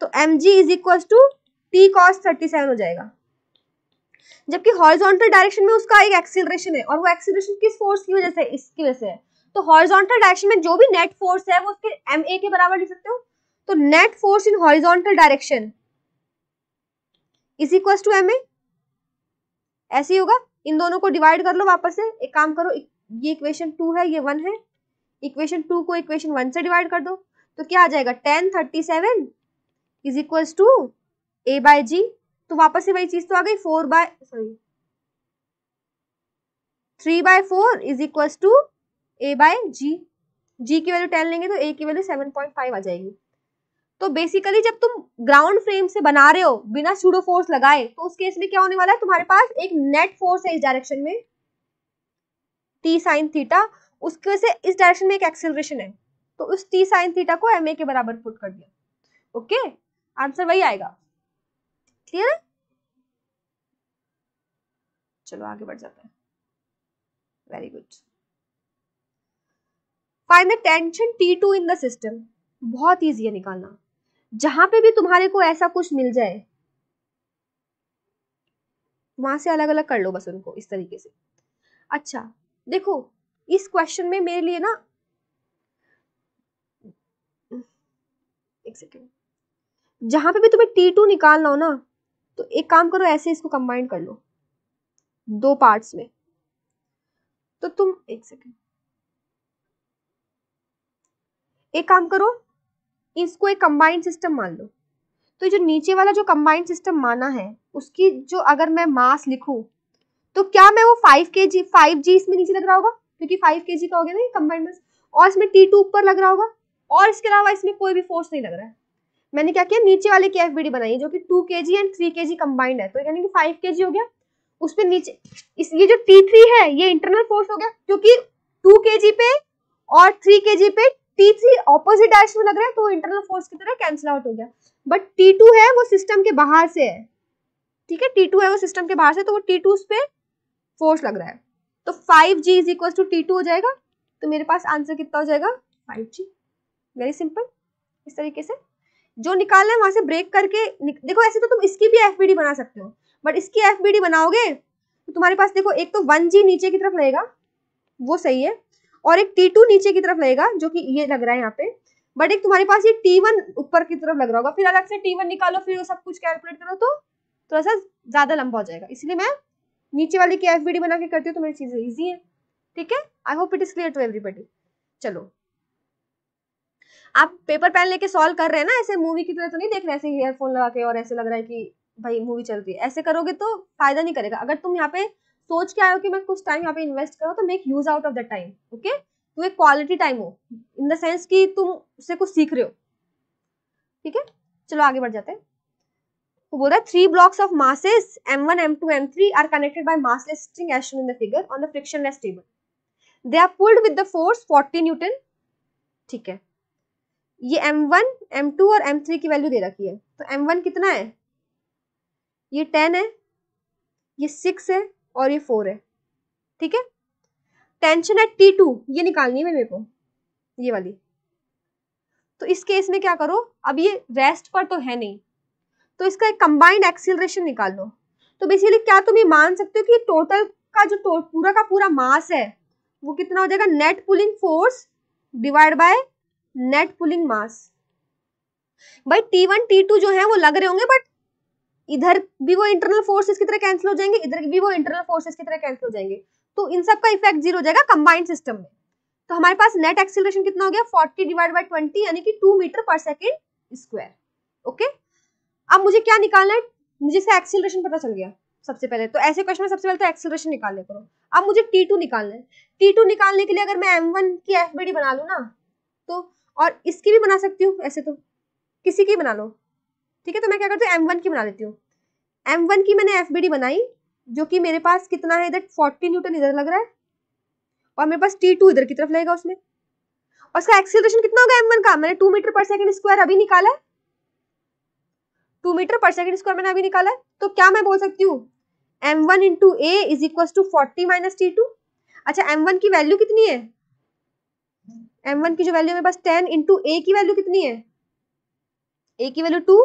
तो M ji is equal to T cos thirty seven हो जाएगा जबकि हॉरिजॉन्टल डायरेक्शन में उसका एक एक्सीलरेशन है और वो एक्सीलरेशन किस फोर्स की वजह से इसकी वजह से तो हॉरिजॉन्टल डायरेक्शन में जो भी नेट फोर्स है वो उसके एम ए के बराबर लिख सकते हो तो net force in horizontal direction is equal to M A ऐसे ही होगा इन दोनों को डिवाइड कर लो वापस से एक काम करो ये इक्वेशन टू है ये वन है इक्वेशन टू को इक्वेशन वन से डिवाइड कर दो तो क्या आ जाएगा tan thirty seven is equal to A by G तो वापस से वही चीज तो आ गई four by sorry three by four is equal to A by G G की वैल्यू टेन लेंगे तो ए की वैल्यू सेवन पॉइंट फाइव आ जाएगी तो बेसिकली जब तुम ग्राउंड फ्रेम से बना रहे हो बिना शूडो फोर्स लगाए तो उस केस में क्या होने वाला है तुम्हारे पास एक नेट फोर्स है इस डायरेक्शन में टी साइन थीटा उसके से इस डायरेक्शन में एक एक्सेलरेशन है तो उस टी साइन थीटा को एम ए के बराबर फुट कर दिया ओके आंसर वही आएगा क्लियर है चलो आगे बढ़ जाते हैं very good find the tension T two in the system बहुत ईजी है निकालना जहां पे भी तुम्हारे को ऐसा कुछ मिल जाए वहां से अलग अलग कर लो बस उनको इस तरीके से अच्छा देखो इस क्वेश्चन में मेरे लिए ना एक सेकेंड जहां पे भी तुम्हें टी टू निकालना हो ना तो एक काम करो ऐसे इसको कंबाइन कर लो दो पार्ट्स में तो तुम एक सेकेंड एक काम करो इसको एक कंबाइंड सिस्टम मान लो तो जो नीचे वाला जो कंबाइंड सिस्टम माना है उसकी जो अगर मैं मास लिखू तो क्या मैं वो फाइव के जी फाइव जी इसमें नीचे लग रहा होगा क्योंकि फाइव के जी का हो गया ना ये कंबाइंड मास और इसमें टी टू ऊपर लग रहा होगा और इसके अलावा इसमें कोई भी फोर्स नहीं लग रहा है मैंने क्या किया नीचे वाले की एफ बनाई जो कि टू के g and three k ji combined है तो यानी कि फाइव के जी हो गया उस पर नीचे इस ये जो टी थ्री है ये इंटरनल फोर्स हो गया क्योंकि टू के जी पे और थ्री के जी पे टी थ्री ऑपोजिट डायरेक्शन में लग रहा है तो इंटरनल फोर्स की तरह कैंसिल आउट हो गया बट टी टू है वो सिस्टम के बाहर से है ठीक है टी टू है वो सिस्टम के बाहर से तो वो टी टू उस पर फोर्स लग रहा है तो five G is equal to T two हो जाएगा तो मेरे पास आंसर कितना हो जाएगा फाइव जी वेरी सिंपल इस तरीके से जो निकालना है वहां से ब्रेक करके देखो ऐसे तो तुम इसकी भी एफ बना सकते हो बट इसकी एफ बनाओगे तो तुम्हारे पास देखो एक तो वन जी नीचे की तरफ रहेगा वो सही है और एक टी टू नीचे की तरफ रहेगा जो कि ये लग रहा है यहाँ पे बट एक तुम्हारे पास ये टी वन ऊपर की तरफ लग रहा होगा फिर अलग से टी वन निकालो फिर वो सब कुछ कैलकुलेट करो तो थोड़ा सा ज्यादा लंबा हो जाएगा इसलिए मैं नीचे वाले की एफ बना के करती हूँ तो मेरी चीजें ईजी है ठीक है I hope it is clear to everybody चलो आप पेपर पेन लेके सॉल्व कर रहे हैं ना ऐसे मूवी की तरह तो नहीं देख रहे ऐसे हेयरफोन लगा के और ऐसे लग रहा है कि भाई मूवी चल रही है ऐसे करोगे तो फायदा नहीं करेगा अगर तुम यहाँ पे सोच के आयो कि मैं कुछ टाइम यहाँ पे इन्वेस्ट करो तो make use out of the time okay तो एक क्वालिटी टाइम हो इन द सेंस कि तुम उससे कुछ सीख रहे हो ठीक है चलो आगे बढ़ जाते हैं तो बोल रहा है three blocks of masses M one M two M three are connected by massless string as shown in the figure on the frictionless table they are pulled with the force 40 newton ठीक है ये m1, m2 और m3 की value दे रखी है तो m1 कितना है ये टेन है ये सिक्स है और ये फोर है ठीक है टेंशन है टी टू ये निकालनी है मेरे को ये वाली तो इस केस में क्या करो अब ये रेस्ट पर तो है नहीं तो इसका एक कंबाइंड एक्सीलरेशन निकाल लो तो बेसिकली क्या तुम ये मान सकते हो कि टोटल का जो पूरा का पूरा मास है वो कितना हो जाएगा net pulling force divide by net pulling mass भाई टी वन टी टू जो है वो लग रहे होंगे बट इधर भी वो इंटरनल फोर्सेस की तरह कैंसिल हो जाएंगे इधर भी वो इंटरनल फोर्सेस की तरह कैंसिल हो जाएंगे तो इन सब का इफेक्ट जीरो हो जाएगा कंबाइंड सिस्टम में तो हमारे पास नेट एक्सिलेशन कितना हो गया फोर्टी डिवाइड बाई ट्वेंटी यानी कि two metre per second square okay अब मुझे क्या निकालना है मुझे इसका एक्सिलेशन पता चल गया सबसे पहले तो ऐसे क्वेश्चन में सबसे पहले तो एक्सिलेशन निकालने करो अब मुझे टी टू निकालना है टी टू निकालने के लिए अगर मैं एम वन की एफ बी डी बना लू ना तो और इसकी भी बना सकती हूँ ऐसे तो किसी की बना लो ठीक है तो मैं क्या करती हूँ एम वन की बना लेती हूँ एम वन की मैंने एफ बी डी बनाई जो कि मेरे पास कितना है इधर फोर्टी न्यूटन इधर लग रहा है और मेरे पास टी टू इधर की तरफ लगेगा उसमें और उसका एक्सीलरेशन कितना होगा एम वन का मैंने two metre per second square अभी निकाला है two metre per second square मैंने अभी निकाला है तो क्या मैं बोल सकती हूँ M one into A is equal to forty minus T two अच्छा एम वन की वैल्यू कितनी है एम वन की जो वैल्यू मेरे पास टेन इंटू ए की वैल्यू कितनी है ए की value two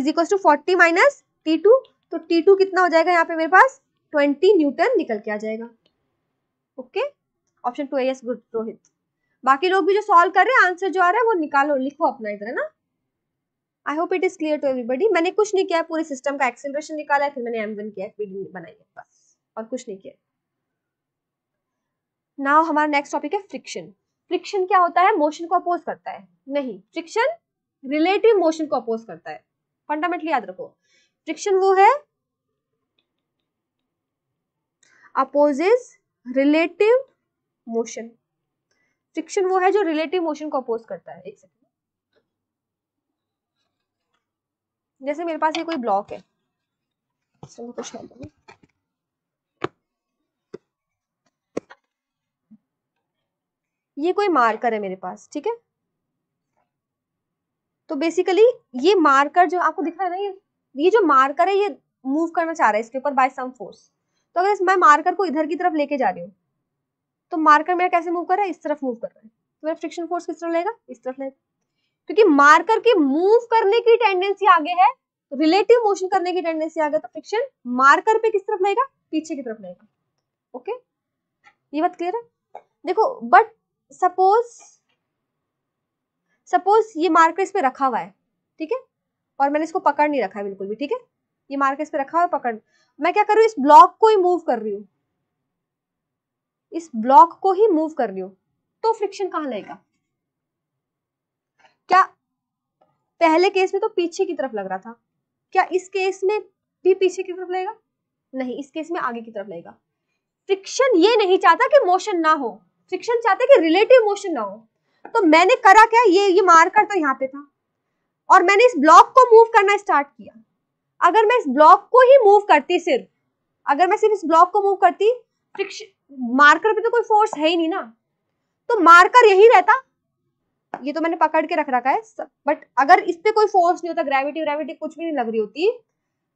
is equal to forty minus T two तो टी टू कितना हो जाएगा यहाँ पे मेरे पास ट्वेंटी न्यूटन निकल के आ जाएगा okay option two yes good Rohit बाकी लोग भी जो सॉल्व कर रहे हैं आंसर जो आ रहा है वो निकालो लिखो अपना इधर है ना I hope it is clear to everybody मैंने कुछ नहीं किया पूरे सिस्टम का एक्सेलरेशन निकाला है फिर मैंने एम वन किया बनाई है बस और कुछ नहीं किया नाउ हमारा नेक्स्ट टॉपिक है फ्रिक्शन फ्रिक्शन क्या होता है मोशन को अपोज करता है नहीं फ्रिक्शन रिलेटिव मोशन को अपोज करता है फंडामेंटली याद रखो फ्रिक्शन वो है अपोजेज रिलेटिव मोशन फ्रिक्शन वो है जो रिलेटिव मोशन को अपोज करता है एक सेकंड जैसे मेरे पास ये कोई ब्लॉक है कुछ ये कोई मार्कर है मेरे पास ठीक है तो बेसिकली ये मार्कर जो आपको दिख रहा है ना ये ये जो मार्कर है ये मूव करना चाह रहा है इसके ऊपर बाय सम फोर्स तो अगर मैं मार्कर को इधर की तरफ लेके जा रही हूँ तो मार्कर मेरा कैसे मूव कर रहा है इस तरफ मूव कर रहा है तो मेरा फ्रिक्शन फोर्स किस तरफ लेगा इस तरफ लेगा क्योंकि मार्कर के मूव करने की टेंडेंसी आगे है रिलेटिव तो मोशन करने की टेंडेंसी आगे तो फ्रिक्शन मार्कर पे किस तरफ लेगा पीछे की तरफ लेगा ओके ये बात क्लियर है देखो बट सपोज सपोज ये मार्कर इस पे रखा हुआ है ठीक है और मैंने इसको पकड़ नहीं रखा है बिल्कुल भी ठीक है ये मार्कर इस पे रखा हुआ है पकड़ मैं क्या कर रही हूँ इस ब्लॉक को ही मूव कर रही हूँ इस ब्लॉक को ही मूव कर रही हूँ तो फ्रिक्शन कहाँ लगेगा क्या पहले केस में तो पीछे की तरफ लग रहा था क्या इस केस में भी पीछे की तरफ लगेगा नहीं इस केस में आगे की तरफ लगेगा फ्रिक्शन ये नहीं चाहता कि मोशन ना हो फ्रिक्शन चाहते हैं कि रिलेटिव मोशन ना हो तो मैंने करा क्या ये ये मार्कर तो यहाँ पे था और मैंने इस ब्लॉक को मूव करना स्टार्ट किया अगर मैं इस ब्लॉक को ही मूव करती सिर्फ अगर मैं सिर्फ इस ब्लॉक को मूव करती फ्रिक्शन मार्कर पे तो कोई फोर्स है ही नहीं ना तो मार्कर यही रहता ये तो मैंने पकड़ के रख रखा है बट अगर इस पे कोई फोर्स नहीं होता ग्रेविटी ग्रेविटी कुछ भी नहीं लग रही होती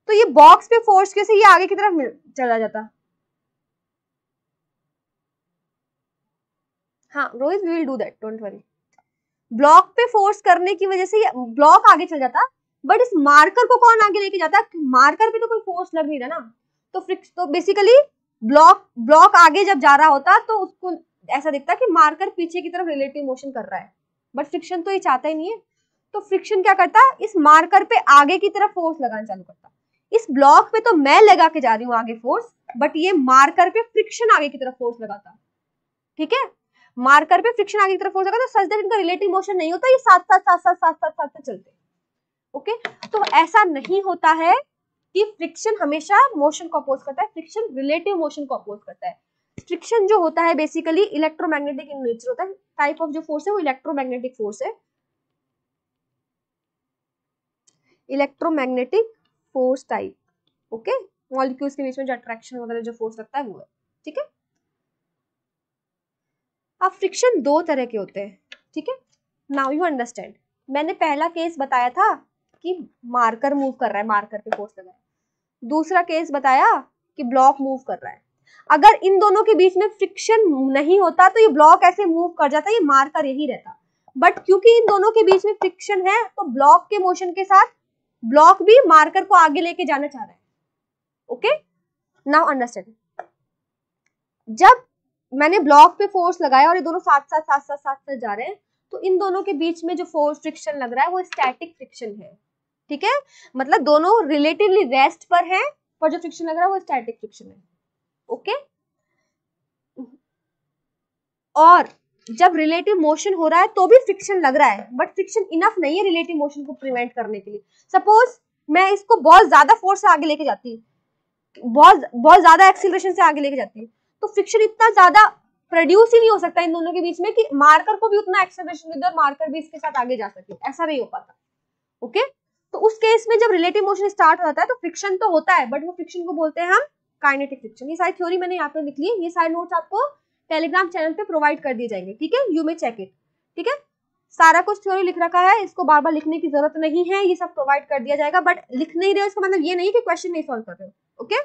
तो ये बॉक्स पे फोर्स कैसे ये आगे की तरफ चला जाता हाँ Rohit we will do that don't worry block पे फोर्स करने की वजह से ब्लॉक आगे चल जाता बट इस मार्कर को कौन आगे लेके जाता मार्कर पे तो कोई फोर्स लग नहीं रहा ना तो फ्रिक्स तो बेसिकली ब्लॉक ब्लॉक आगे जब जा रहा होता तो उसको ऐसा दिखता कि मार्कर पीछे की तरफ रिलेटिव मोशन कर रहा है बट फ्रिक्शन तो ये चाहता ही नहीं है तो फ्रिक्शन क्या करता इस मार्कर पे आगे की तरफ फोर्स लगाना चालू करता इस ब्लॉक पे तो मैं लगा के जा रही हूँ आगे फोर्स बट ये मार्कर पे फ्रिक्शन आगे की तरफ फोर्स लगाता ठीक है मार्कर पे फ्रिक्शन आगे की तरफ हो जाएगा तो सच इनका रिलेटिव मोशन नहीं होता ये साथ साथ साथ साथ साथ साथ साथ चलते ओके तो ऐसा नहीं होता है कि फ्रिक्शन हमेशा मोशन को अपोज करता है फ्रिक्शन रिलेटिव मोशन को अपोज करता है फ्रिक्शन जो होता है बेसिकली इलेक्ट्रोमैग्नेटिक इन नेचर होता है टाइप ऑफ जो फोर्स है वो इलेक्ट्रोमैग्नेटिक फोर्स है electromagnetic force type okay molecules के बीच में जो अट्रैक्शन वगैरह जो फोर्स लगता है वो है ठीक है अब फ्रिक्शन दो तरह के होते हैं ठीक है नाउ यू अंडरस्टैंड मैंने पहला केस बताया था कि मार्कर मूव कर रहा है मार्कर पे फोर्स लगा दूसरा केस बताया कि ब्लॉक मूव कर रहा है अगर इन दोनों के बीच में फ्रिक्शन नहीं होता तो ये ब्लॉक ऐसे मूव कर जाता ये मार्कर यही रहता बट क्योंकि इन दोनों के बीच में फ्रिक्शन है तो ब्लॉक के मोशन के साथ ब्लॉक भी मार्कर को आगे लेके जाना चाह रहा है ओके नाउ अंडरस्टैंड जब मैंने ब्लॉक पे फोर्स लगाया और ये दोनों साथ साथ साथ साथ साथ साथ जा रहे हैं तो इन दोनों के बीच में जो फोर्स फ्रिक्शन लग रहा है वो स्टैटिक फ्रिक्शन है ठीक है मतलब दोनों रिलेटिवली रेस्ट पर है पर जो फ्रिक्शन लग रहा है वो स्टैटिक फ्रिक्शन है ओके और जब रिलेटिव मोशन हो रहा है तो भी फ्रिक्शन लग रहा है बट फ्रिक्शन इनफ नहीं है रिलेटिव मोशन को प्रिवेंट करने के लिए सपोज मैं इसको बहुत ज्यादा फोर्स से आगे लेके जाती बहुत बहुत ज्यादा एक्सीलरेशन से आगे लेके जाती तो फ्रिक्शन इतना ज्यादा प्रोड्यूस ही नहीं हो सकता इन दोनों के बीच में कि मार्कर को भी उतना एक्सेलरेशन मिले और मार्कर भी इसके साथ आगे जा सके ऐसा नहीं हो पाता ओके तो उस केस में जब रिलेटिव मोशन स्टार्ट हो जाता है तो फ्रिक्शन तो होता है बट वो फ्रिक्शन को बोलते हैं हम काइनेटिक फ्रिक्शन ये सारी थ्योरी मैंने यहाँ पे लिख ली है ये सारे नोट्स आपको टेलीग्राम चैनल पे प्रोवाइड कर दिए जाएंगे ठीक है यू मे चेक इट ठीक है सारा कुछ थ्योरी लिख रखा है इसको बार बार लिखने की जरूरत नहीं है ये सब प्रोवाइड कर दिया जाएगा बट लिख नहीं रहे उसका मतलब ये नहीं कि क्वेश्चन नहीं सॉल्व कर रहे हो ओके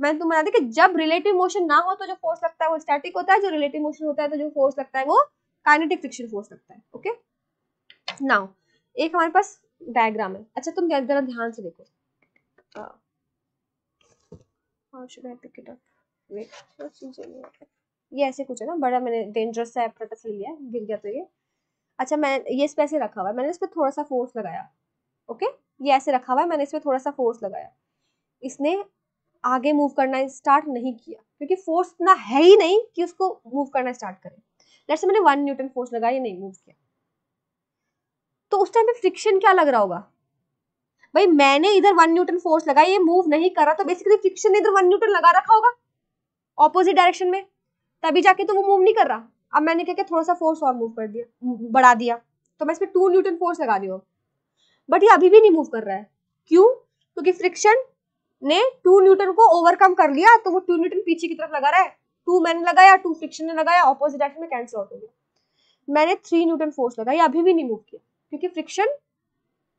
मैंने तुम्हें बता कि जब रिलेटिव मोशन ना हो तो जो फोर्स लगता है वो स्टैटिक होता है जो रिलेटिव मोशन होता है तो जो फोर्स लगता है वो काइनेटिक फ्रिक्शन फोर्स लगता है ओके नाउ एक हमारे पास डायग्राम है अच्छा तुम जरा ध्यान से देखो how should I pick it up ये ऐसे कुछ है ना बड़ा मैंने डेंजरस सा एपरेटस ले लिया गिर गया तो ये अच्छा मैं ये इस पर ऐसे रखा हुआ है मैंने इस पर थोड़ा सा फोर्स लगाया ओके ये ऐसे रखा हुआ है मैंने इस पर थोड़ा सा फोर्स लगाया इसने आगे मूव करना स्टार्ट नहीं किया क्योंकि फोर्स इतना है ही नहीं कि उसको मूव करना स्टार्ट करें लेट्स से मैंने वन न्यूटन फोर्स लगाया नहीं मूव किया तो उस टाइम पे फ्रिक्शन क्या लग रहा होगा भाई मैंने इधर वन न्यूटन फोर्स लगाया ये मूव नहीं कर रहा तो बेसिकली फ्रिक्शन ने इधर वन न्यूटन लगा रखा होगा ऑपोजिट डायरेक्शन में तभी जाके तो वो मूव नहीं कर रहा अब मैंने क्या क्या थोड़ा सा फोर्स और मूव कर दिया बढ़ा दिया तो मैं इस पर टू न्यूटन फोर्स लगा दिया बट ये अभी भी नहीं मूव कर रहा है क्यों क्योंकि फ्रिक्शन ने टू न्यूटन को ओवरकम कर लिया तो वो टू न्यूटन पीछे की तरफ लगा रहा है टू मैंने लगाया टू फ्रिक्शन ने लगाया ऑपोजिट डायरेक्शन में कैंसिल आउट हो गया मैंने थ्री न्यूटन फोर्स लगाई अभी भी नहीं मूव किया क्योंकि फ्रिक्शन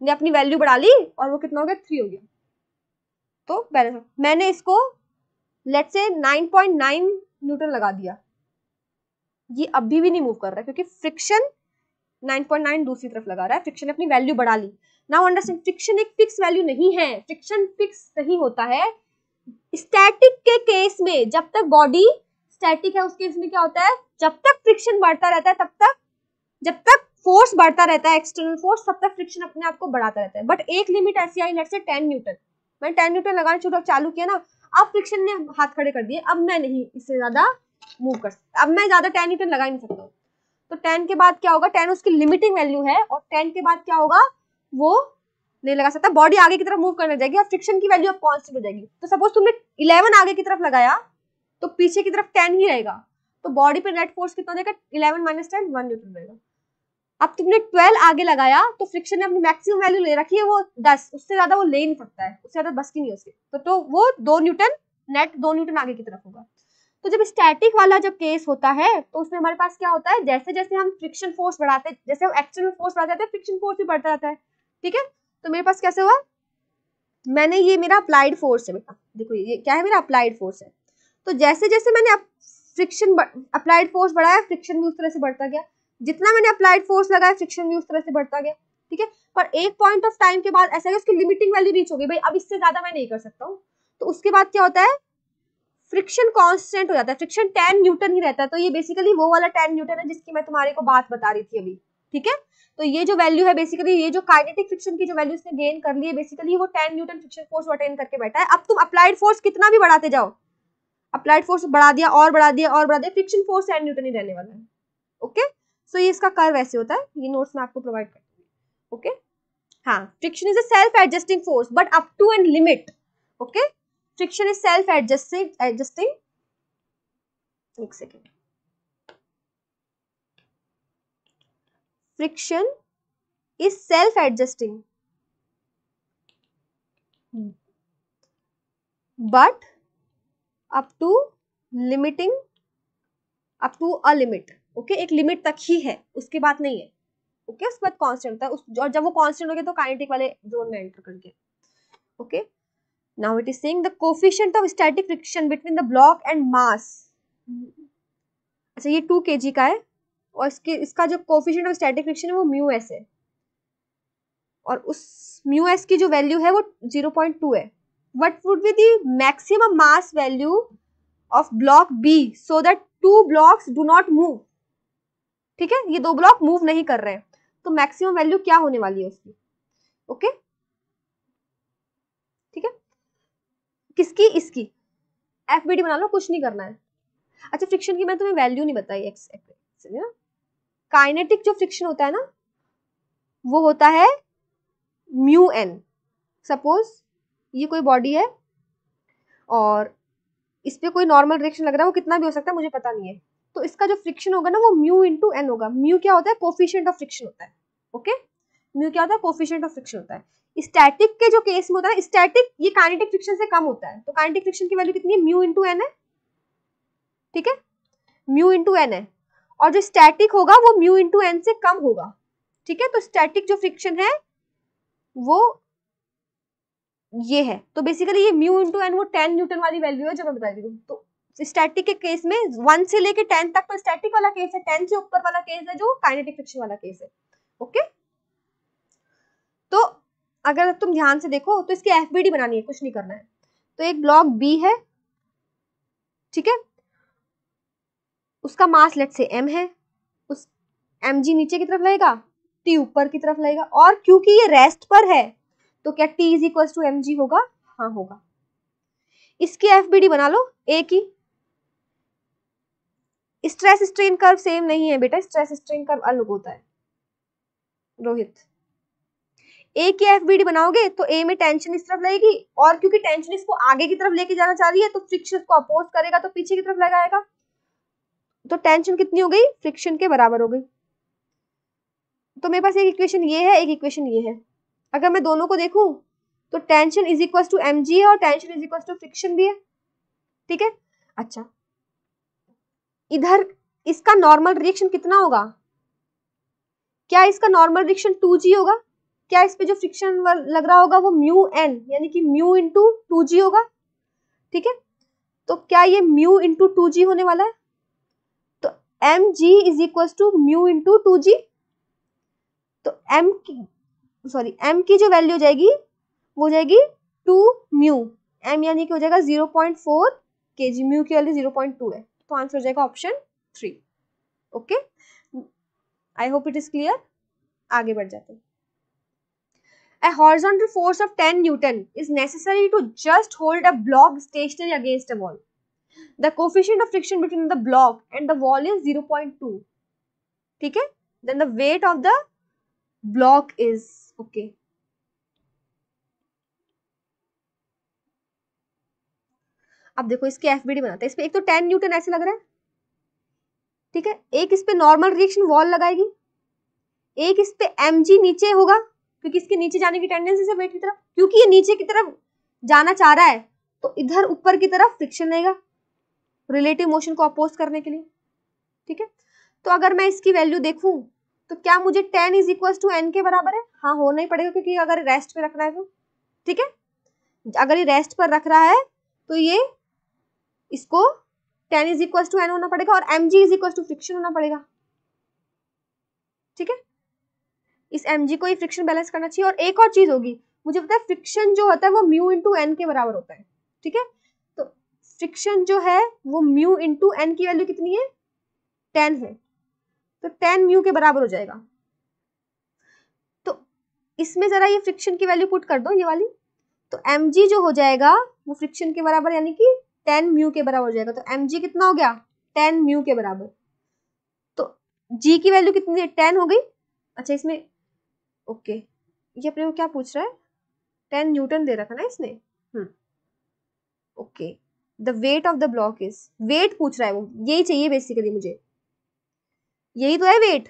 ने अपनी वैल्यू बढ़ा ली और वो कितना हो गया थ्री हो गया तो बैलेंस मैंने इसको लेट से नाइन पॉइंट नाइन न्यूटन लगा दिया ये अभी भी नहीं मूव कर रहा क्योंकि फ्रिक्शन नाइन पॉइंट नाइन दूसरी तरफ लगा रहा है फ्रिक्शन ने अपनी वैल्यू बढ़ा ली नाउ अंडरस्टैंड फ्रिक्शन एक फिक्स वैल्यू नहीं है फ्रिक्शन फिक्स नहीं होता है स्टैटिक के केस में जब तक बॉडी स्टैटिक है उस केस में क्या होता है जब तक फ्रिक्शन बढ़ता रहता है तब तक जब तक फोर्स बढ़ता रहता है एक्सटर्नल फोर्स तब तक फ्रिक्शन अपने आप को बढ़ाता रहता है बट एक लिमिट ऐसी आई लेट से 10 न्यूटन मैंने 10 न्यूटन लगाना शुरू चालू किया ना अब फ्रिक्शन ने हाथ खड़े कर दिए अब मैं नहीं इससे ज्यादा मूव कर सकता अब मैं ज्यादा टेन न्यूटन लगा ही नहीं सकता तो टेन के बाद क्या होगा टेन उसकी लिमिटिंग वैल्यू है और टेन के बाद क्या होगा वो नहीं लगा सकता बॉडी आगे की तरफ मूव करने जाएगी और फ्रिक्शन की वैल्यू अब कॉन्स्टेंट हो जाएगी तो सपोज तुमने इलेवन आगे की तरफ लगाया तो पीछे की तरफ टेन ही रहेगा तो बॉडी पर नेट फोर्स कितना देगा eleven minus ten one newton रहेगा अब तुमने ट्वेल्व आगे लगाया तो फ्रिक्शन ने अपनी मैक्सिमम वैल्यू ले रखी है वो दस उससे ज्यादा वो ले नहीं सकता है उससे ज्यादा बस की नहीं उसकी तो, तो वो दो न्यूटन नेट दो न्यूटन आगे की तरफ होगा तो जब स्टैटिक वाला जब केस होता है तो उसमें हमारे पास क्या होता है जैसे जैसे हम फ्रिक्शन फोर्स बढ़ाते हैं जैसे हम एक्सटर्नल फोर्स बढ़ाते हैं फ्रिक्शन फोर्स भी बढ़ता जाता है ठीक है तो मेरे पास कैसे हुआ मैंने ये मेरा अप्लाइड फोर्स है बेटा देखो ये क्या है मेरा अप्लाइड फोर्स है तो जैसे जैसे मैंने फ्रिक्शन अप्लाइड फोर्स बढ़ाया फ्रिक्शन भी उस तरह से बढ़ता गया जितना मैंने अप्लाइड फोर्स लगाया फ्रिक्शन भी उस तरह से बढ़ता गया ठीक है पर एक पॉइंट ऑफ टाइम के बाद ऐसा कि उसकी लिमिटिंग वैल्यू रीच हो गई भाई अब इससे ज्यादा मैं नहीं कर सकता हूँ तो उसके बाद क्या होता है फ्रिक्शन कॉन्स्टेंट हो जाता है फ्रिक्शन टेन न्यूटन ही रहता है तो ये बेसिकली वो वाला टेन न्यूटन है जिसकी मैं तुम्हारे को बात बता रही थी अभी ठीक है तो ये जो वैल्यू है बेसिकली ये जो काइनेटिक फ्रिक्शन की जो वैल्यू उसने गेन कर ली है बेसिकली वो ten newton friction force attain करके बैठा है अब तुम अप्लाइड फोर्स कितना भी बढ़ाते जाओ अप्लाइड फोर्स बढ़ा दिया और बढ़ा दिया और बढ़ा दिया फ्रिक्शन फोर्स टेन न्यूटन ही रहने वाला है ओके सो ये इसका कर्व ऐसे होता है ये नोट्स में आपको प्रोवाइड कर ओके हाँ friction is a self adjusting force but up to and limit okay friction is self adjusting adjusting एक second friction is self adjusting but up to limiting up to a limit okay okay? एक limit तक ही है उसके बाद नहीं है okay okay? उसके बाद कांस्टेंट होता है उस और जब वो कांस्टेंट हो गया तो काइनेटिक वाले जोन में एंटर कर गया okay now it is saying the coefficient of static friction between the block and mass अच्छा ये टू के जी का है और इसकी इसका जो कोफिशियंट ऑफ स्टैटिक फ्रिक्शन है वो म्यू एस है और उस म्यू एस की जो वैल्यू है वो जीरो पॉइंट टू है what would be the maximum mass value of block B so that two blocks do not move ठीक है ये दो ब्लॉक मूव नहीं कर रहे हैं तो मैक्सिमम वैल्यू क्या होने वाली है उसकी ओके ठीक है किसकी इसकी एफबीडी बना लो कुछ नहीं करना है अच्छा फ्रिक्शन की मैं तुम्हें वैल्यू नहीं बताई एक्स एक्स ना काइनेटिक जो फ्रिक्शन होता है ना वो होता है म्यू एन सपोज ये कोई बॉडी है और इस पर कोई नॉर्मल रिएक्शन लग रहा है वो कितना भी हो सकता है मुझे पता नहीं है तो इसका जो फ्रिक्शन होगा ना वो म्यू इंटू एन होगा म्यू क्या होता है कोफिशियंट ऑफ फ्रिक्शन होता है ओके म्यू क्या होता है कोफिशियंट ऑफ फ्रिक्शन होता है स्टैटिक के जो केस में होता है स्टैटिक ये काइनेटिक फ्रिक्शन से कम होता है तो काइनेटिक फ्रिक्शन की वैल्यू कितनी है म्यू इंटू एन है ठीक है म्यू इंटू एन है और जो स्टैटिक होगा वो म्यू इंटू एन से कम होगा ठीक है तो स्टैटिक जो फ्रिक्शन है वो ये है तो बेसिकली ये म्यू इंटू एन वो टेन न्यूटन वाली वैल्यू है जो मैं बता रही हूँ तो स्टैटिक के केस में वन से लेके टेन तक तो स्टैटिक वाला केस है टेन से ऊपर वाला केस है जो काइनेटिक फ्रिक्शन वाला केस है ओके तो अगर तुम ध्यान से देखो तो इसकी एफबीडी बनानी है कुछ नहीं करना है तो एक ब्लॉक बी है ठीक है उसका मास लेट से एम है उस एम जी नीचे की तरफ लगेगा टी ऊपर की तरफ लगेगा और क्योंकि ये रेस्ट पर है तो क्या T is equal to M G होगा हाँ होगा इसकी एफ बी डी बना लो ए की स्ट्रेस स्ट्रेन कर्व सेम नहीं है बेटा स्ट्रेस स्ट्रेन कर्व अलग होता है रोहित ए की एफ बी डी बनाओगे तो ए में टेंशन इस तरफ लगेगी और क्योंकि टेंशन इसको आगे की तरफ लेके जाना चाह रही है तो फ्रिक्शन को अपोज करेगा तो पीछे की तरफ लगाएगा तो टेंशन कितनी हो गई फ्रिक्शन के बराबर हो गई तो मेरे पास एक इक्वेशन ये है एक इक्वेशन ये है अगर मैं दोनों को देखूं तो tension is equal to M है और tension is equal to friction भी है ठीक है अच्छा इधर इसका नॉर्मल रिएक्शन कितना होगा क्या इसका नॉर्मल रिएक्शन टू जी होगा क्या इस पे जो फ्रिक्शन लग रहा होगा वो म्यू एन यानी कि म्यू इंटू टू जी होगा ठीक है तो क्या ये म्यू इंटू टू जी होने वाला है M ji is equal to mu into two G तो एम की सॉरी एम की जो वैल्यू हो जाएगी वो जाएगी टू म्यू एम यानी कि हो जाएगा जीरो पॉइंट फोर के जी म्यू की वैल्यू जीरो पॉइंट टू है तो आंसर हो जाएगा option three okay I hope it is clear आगे बढ़ जाते हैं A horizontal force of 10 Newton is necessary to just hold a block stationary against a wall. The coefficient of friction between the block and the wall is 0.2 ठीक है then the weight of the block is okay अब देखो इसके F बनाते हैं इसमें एक तो टेन न्यूटन ऐसे लग रहा है ठीक है एक इस पे नॉर्मल रिएक्शन वॉल लगाएगी एक इस पे एम नीचे होगा क्योंकि इसके नीचे जाने की टेंडेंसी से वेट की तरफ क्योंकि ये नीचे की तरफ जाना चाह रहा है तो इधर ऊपर की तरफ फ्रिक्शन रहेगा रिलेटिव मोशन को अपोज करने के लिए ठीक है तो अगर मैं इसकी वैल्यू देखूं तो क्या मुझे ten is equal to N के बराबर है हाँ होना ही पड़ेगा क्योंकि अगर रेस्ट पे रख रहा है तो ठीक है अगर ये रेस्ट पर रख रहा है तो ये इसको ten is equal to N होना पड़ेगा और M ji is equal to friction होना पड़ेगा ठीक है इस एम जी को ही फ्रिक्शन बैलेंस करना चाहिए और एक और चीज होगी मुझे पता है फ्रिक्शन जो होता है वो म्यू इंटू एन के बराबर होता है ठीक है फ्रिक्शन जो है वो म्यू इंटू एन की वैल्यू कितनी है टेन है तो टेन म्यू के बराबर हो जाएगा तो इसमें ज़रा ये फ्रिक्शन की वैल्यू पुट कर दो ये वाली तो एम जी जो हो जाएगा वो फ्रिक्शन के बराबर यानी कि टेन म्यू के बराबर हो जाएगा तो एम जी कितना हो गया टेन म्यू के बराबर तो जी की वैल्यू कितनी है टेन हो गई अच्छा इसमें ओके ये अपने को क्या पूछ रहा है टेन न्यूटन दे रखा ना इसने hmm okay the weight of the block is weight पूछ रहा है वो यही चाहिए बेसिकली मुझे यही तो है वेट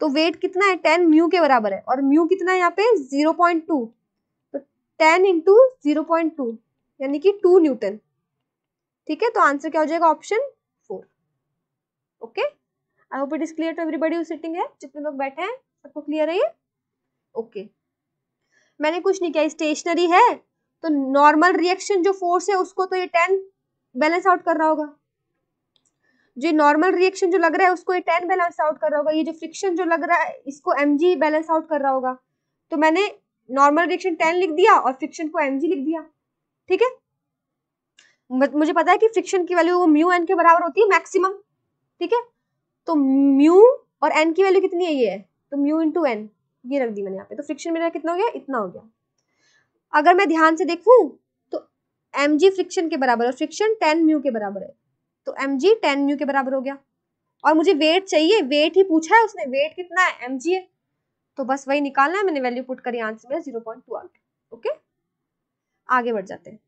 तो वेट कितना है टेन म्यू के बराबर है और म्यू कितना है यहाँ पे जीरो पॉइंट टू तो ten into zero point two यानी कि टू न्यूटन ठीक है तो आंसर क्या हो जाएगा option four okay I hope it is clear to everybody who sitting है जितने लोग बैठे हैं सबको क्लियर है ये ओके okay. मैंने कुछ नहीं किया स्टेशनरी है तो नॉर्मल रिएक्शन जो फोर्स है उसको तो ये टेन बैलेंस आउट कर रहा होगा जो नॉर्मल रिएक्शन जो लग रहा है उसको ये टेन बैलेंस आउट कर रहा होगा ये जो फ्रिक्शन जो लग रहा है इसको एम बैलेंस आउट कर रहा होगा तो मैंने नॉर्मल रिएक्शन टेन लिख दिया और फ्रिक्शन को एम लिख दिया ठीक है मुझे पता है कि फ्रिक्शन की वैल्यू वो म्यू एन के बराबर होती है मैक्सिमम ठीक है तो म्यू और एन की वैल्यू कितनी है ये है तो म्यू इंटू एन ये रख दी मैंने यहाँ पे तो फ्रिक्शन मेरा कितना हो गया इतना हो गया अगर मैं ध्यान से देखूं तो एम जी फ्रिक्शन के बराबर है फ्रिक्शन टेन म्यू के बराबर है तो एम जी टेन म्यू के बराबर हो गया और मुझे वेट चाहिए वेट ही पूछा है उसने वेट कितना है एम जी है तो बस वही निकालना है मैंने वैल्यू पुट करी आंसर में zero point two out okay आगे बढ़ जाते हैं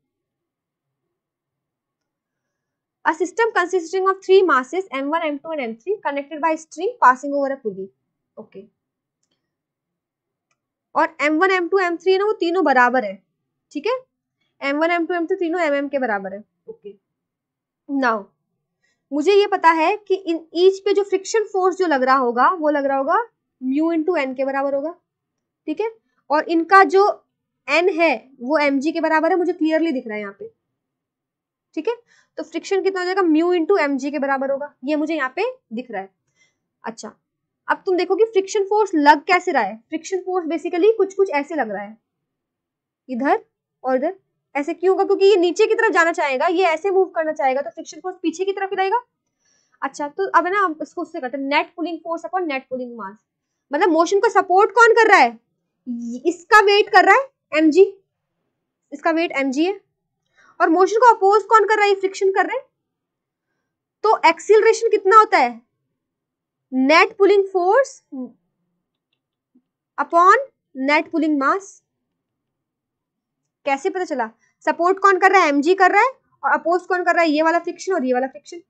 A system consisting of three masses m1, m2 and m3 connected by string passing over a pulley. Okay. और M one M two M three ना वो तीनों बराबर है ठीक है M one M two M three तीनों एम एम के बराबर है ओके नाउ मुझे ये पता है कि इन ईच पे जो फ्रिक्शन फोर्स जो लग रहा होगा वो लग रहा होगा म्यू इंटू एन के बराबर होगा ठीक है और इनका जो एन है वो एम जी के बराबर है मुझे क्लियरली दिख रहा है यहाँ पे ठीक है तो फ्रिक्शन कितना हो जाएगा म्यू इंटू एम जी के बराबर होगा ये मुझे यहाँ पे दिख रहा है अच्छा अब तुम देखो कि फ्रिक्शन फोर्स लग कैसे रहा है फ्रिक्शन फोर्स बेसिकली कुछ कुछ ऐसे लग रहा है इधर और इधर ऐसे क्यों होगा क्योंकि ये नीचे की तरफ जाना चाहेगा ये ऐसे मूव करना चाहेगा तो फ्रिक्शन फोर्स पीछे की तरफ ही रहेगा अच्छा तो अब है ना इसको उससे करते हैं net pulling force upon net pulling mass मतलब मोशन को सपोर्ट कौन कर रहा है इसका वेट कर रहा है एम इसका वेट एम है और मोशन को अपोज कौन कर रहा है फ्रिक्शन कर रहे हैं तो एक्सीलरेशन कितना होता है net pulling force upon net pulling mass कैसे पता चला सपोर्ट कौन कर रहा है एमजी कर रहा है और अपोज कौन कर रहा है ये वाला फ्रिक्शन और ये वाला फ्रिक्शन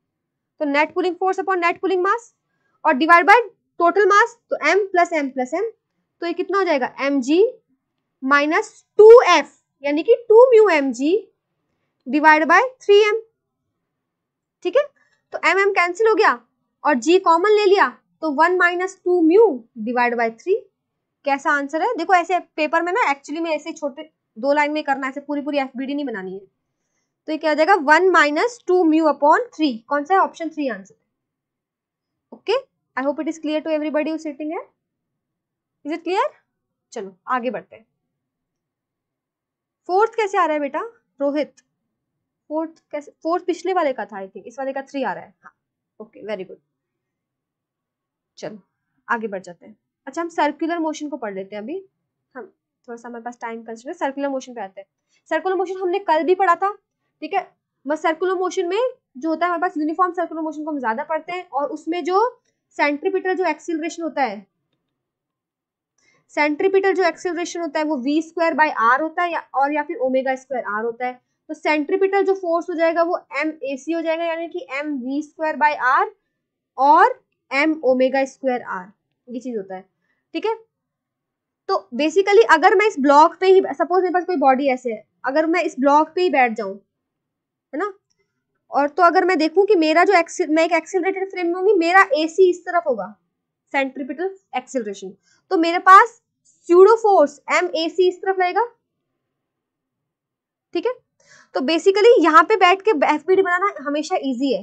तो net pulling force upon net pulling mass और डिवाइड बाय टोटल मास तो M plus M plus M तो ये कितना हो जाएगा एम जी माइनस टू एफ यानी कि two mu M G divide by three M ठीक है तो एम एम कैंसिल हो गया और जी कॉमन ले लिया तो one minus two mu divide by three कैसा आंसर है देखो ऐसे पेपर में ना एक्चुअली में ऐसे छोटे दो लाइन में करना ऐसे पूरी पूरी एफ नहीं बनानी है तो ये क्या हो जाएगा one minus two mu upon three कौन सा है option three answer okay I hope it is clear to everybody sitting है इज इट क्लियर चलो आगे बढ़ते हैं फोर्थ कैसे आ रहा है बेटा रोहित फोर्थ कैसे फोर्थ पिछले वाले का था आई थिंक इस वाले का थ्री आ रहा है हाँ ओके वेरी गुड चलो आगे बढ़ जाते हैं अच्छा हम सर्कुलर मोशन को पढ़ लेते हैं अभी हम थोड़ा सा हमारे पास टाइम है सर्कुलर मोशन पे आते हैं सर्कुलर मोशन हमने कल भी पढ़ा था ठीक है बस सर्कुलर मोशन में जो होता है हमारे पास यूनिफॉर्म सर्कुलर मोशन को हम ज्यादा पढ़ते हैं और उसमें जो सेंट्रीपिटल जो एक्सिलरेशन होता है सेंट्रीपिटल जो एक्सेलरेशन होता है वो वी स्क्वायर बाई आर होता है या, और या फिर ओमेगा स्क्वायर आर होता है तो सेंट्रीपिटल जो फोर्स हो जाएगा वो एम ए सी हो जाएगा यानी कि M V square by R और एम ओमेगा स्क्वायर आर ये चीज होता है ठीक है तो बेसिकली अगर मैं इस ब्लॉक पे ही सपोज मेरे पास कोई बॉडी ऐसे है अगर मैं इस ब्लॉक पे ही बैठ जाऊं है ना और तो अगर मैं देखूं कि मेरा जो एक्सिल मैं एक एक्सिलेटेड फ्रेम में होंगी मेरा एसी इस तरफ होगा सेंट्रिपिटल एक्सिलेशन तो मेरे पास pseudo force M A C इस तरफ रहेगा ठीक है तो बेसिकली यहाँ पे बैठ के एफ बनाना हमेशा इजी है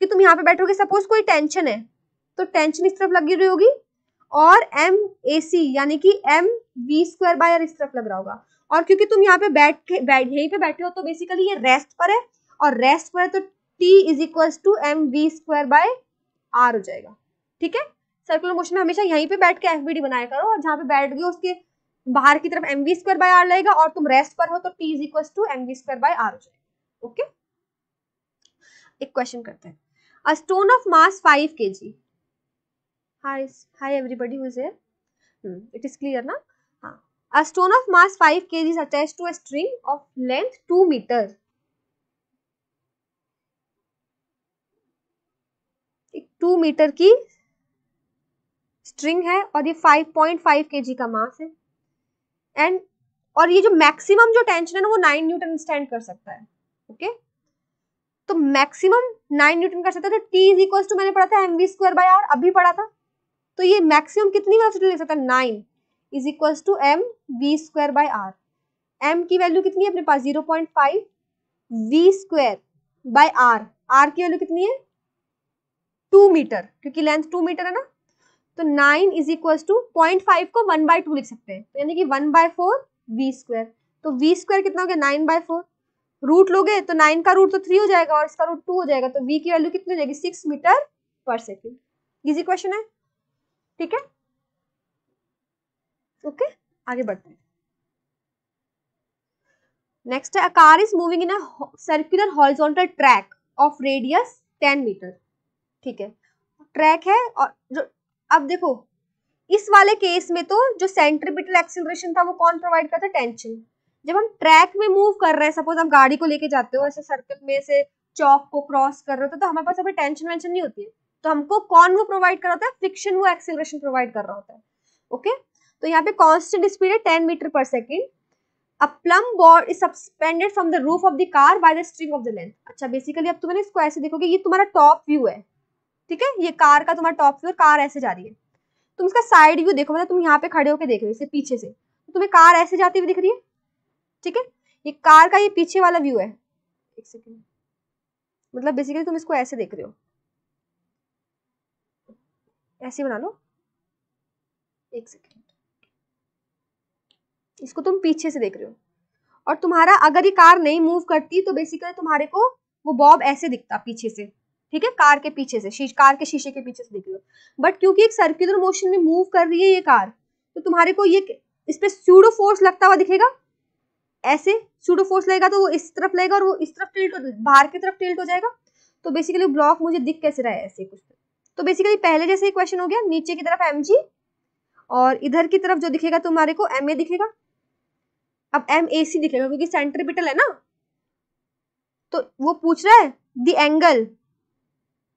कि तुम यहाँ पे बैठोगे सपोज कोई टेंशन है तो टेंशन इस तरफ लगी रही होगी और एम ए सी यानी कि M V square by R इस तरफ लग रहा होगा और क्योंकि तुम यहाँ पे बैठ के बैठ यहीं पे बैठे हो तो बेसिकली ये रेस्ट पर है और रेस्ट पर है तो T is equal to M V square by R हो जाएगा ठीक है सर्कुलर मोशन में हमेशा यहीं पे बैठ के एफ बी डी बनाया करो और जहाँ पे बैठ गए उसके बाहर की तरफ M V square by R लगेगा और तुम रेस्ट पर हो तो T is equal to M V square by R हो जाएगा ओके एक क्वेश्चन करते हैं a stone of mass 5 kg hi hi everybody who is here hmm, it is clear na ha a stone of mass 5 kg is attached to a string of length 2 meter two meter की string है और ये 5.5 KG का mass है and और ये जो maximum जो टेंशन है ना वो 9 न्यूटन स्टैंड कर सकता है ओके okay? तो मैक्सिमम नाइन न्यूटन कर सकते हैं तो टी इज इक्वल टू मैंने पढ़ा था M V square by R अभी पढ़ा था तो ये मैक्सिमम कितनी वेलोसिटी ले सकता है nine is equal to M V square by R M की वैल्यू कितनी है अपने पास zero point five V square by R R की वैल्यू कितनी है टू मीटर क्योंकि लेंथ टू मीटर है ना तो nine is equal to point five को वन बाय टू लिख सकते हैं तो यानी कि one by four V square तो वी स्क्वायर कितना हो गया नाइन बाय फोर रूट लोगे तो नाइन का रूट तो थ्री हो जाएगा और इसका रूट टू हो जाएगा तो वी की वैल्यू कितनी हो जाएगी six metre per second easy question है ठीक है ओके आगे बढ़ते हैं नेक्स्ट है car is moving in circular horizontal track of radius ten meter ठीक है ट्रैक है और जो अब देखो इस वाले केस में तो जो सेंट्रीपिटल एक्सिलेशन था वो कौन प्रोवाइड करता टेंशन जब हम ट्रैक में मूव कर रहे हैं सपोज हम गाड़ी को लेके जाते हो ऐसे सर्कल में से चौक को क्रॉस कर रहे हो तो, तो हमारे पास अभी टेंशन वेंशन नहीं होती है तो हमको कौन वो प्रोवाइड कर रहा होता है फ्रिक्शन वो एक्सेलरेशन प्रोवाइड कर रहा होता है ओके तो यहाँ पे कॉन्स्टेंट स्पीड है ten meter per second a plumb बोर्ड is suspended from the roof of the car by the string of the length अच्छा बेसिकली अब तुम तो इसको ऐसे देखोगे ये तुम्हारा टॉप व्यू है ठीक है ये कार का तुम्हारा टॉप व्यू कार ऐसे जा रही है तुम इसका साइड व्यू देखो मतलब तुम यहाँ पे खड़े होकर देख रहे हो इसे पीछे से तो तुम्हें कार ऐसे जाती हुई दिख रही है ठीक है ये कार का ये पीछे वाला व्यू है एक सेकेंड मतलब बेसिकली तुम इसको ऐसे देख रहे हो ऐसे बना लो एक सेकेंड इसको तुम पीछे से देख रहे हो और तुम्हारा अगर ये कार नहीं मूव करती तो बेसिकली तुम्हारे को वो बॉब ऐसे दिखता पीछे से ठीक है कार के पीछे से शीश कार के शीशे के पीछे से दिख रहे हो बट क्योंकि एक सर्क्यूलर मोशन में मूव कर रही है ये कार तो तुम्हारे को ये इस पर स्यूडो फोर्स लगता हुआ दिखेगा ऐसे सूडो फोर्स लगेगा तो वो इस तरफ लगेगा और वो इस तरफ टिल्ट हो बाहर की तरफ टिल्ट हो जाएगा तो बेसिकली ब्लॉक मुझे दिख कैसे रहा है ऐसे कुछ तो बेसिकली तो पहले जैसे ही क्वेश्चन हो गया नीचे की तरफ एम और इधर की तरफ जो दिखेगा तुम्हारे को एम दिखेगा अब एम दिखेगा क्योंकि सेंट्रीपिटल है ना तो वो पूछ रहा है दी एंगल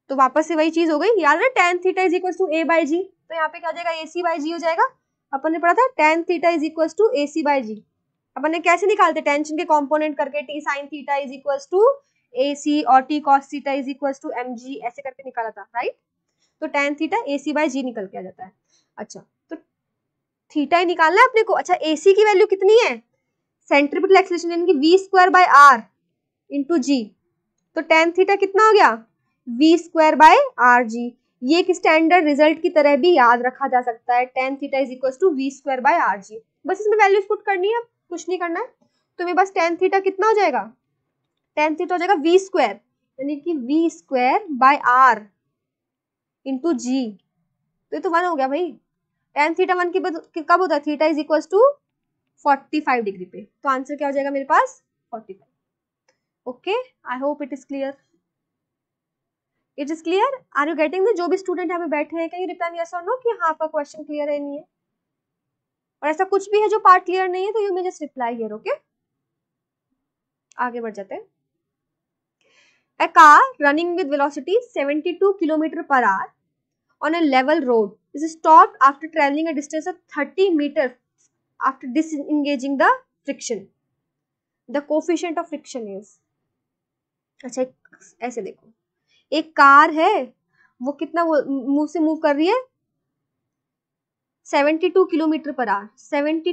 तो वापस से वही चीज हो गई याद है tan theta is equal to A by G तो यहाँ पे क्या हो जाएगा ए सी बाई जी हो जाएगा अपन ने पढ़ा था tan theta is equal to A C by G अपन ने कैसे निकालते हैं टेंशन के कॉम्पोनेंट करके T sine theta is equal to A C और T cos theta is equal to M G ऐसे करके निकाला था राइट तो tan theta A C by G निकल के आ जाता है अच्छा तो थीटा ही निकालना है अपने को अच्छा ए सी की वैल्यू कितनी है सेंट्रीपिटल एक्सलेशन यानी कि V square by R into जी तो टेन थीटा कितना हो गया V square by R G ये एक स्टैंडर्ड रिजल्ट की तरह भी याद रखा जा सकता है tan theta is equal to V square by R G बस इसमें वैल्यूज पुट करनी है कुछ नहीं करना है तो मेरे पास टेन थीटा कितना हो जाएगा टेन थीटा हो जाएगा वी स्क्वायर यानी कि V square by R into जी तो ये तो वन हो गया भाई टेन थीटा वन की कब होता है theta is equal to forty five degree पे तो आंसर क्या हो जाएगा मेरे पास forty five okay I hope it is clear it is clear are you getting जो भी स्टूडेंट यहाँ पे बैठे हैं कहीं रिप्लाई यस और नो कि हाँ आपका क्वेश्चन क्लियर है नहीं है और ऐसा कुछ भी है जो पार्ट क्लियर नहीं है तो you may just reply here okay आगे बढ़ जाते हैं a car running with velocity 72 kilometer per hour on a level road is stop after travelling a distance of 30 meter after this the friction the coefficient of friction is अच्छा ऐसे देखो एक car है वो कितना मूव से move कर रही है seventy two kilometer per hour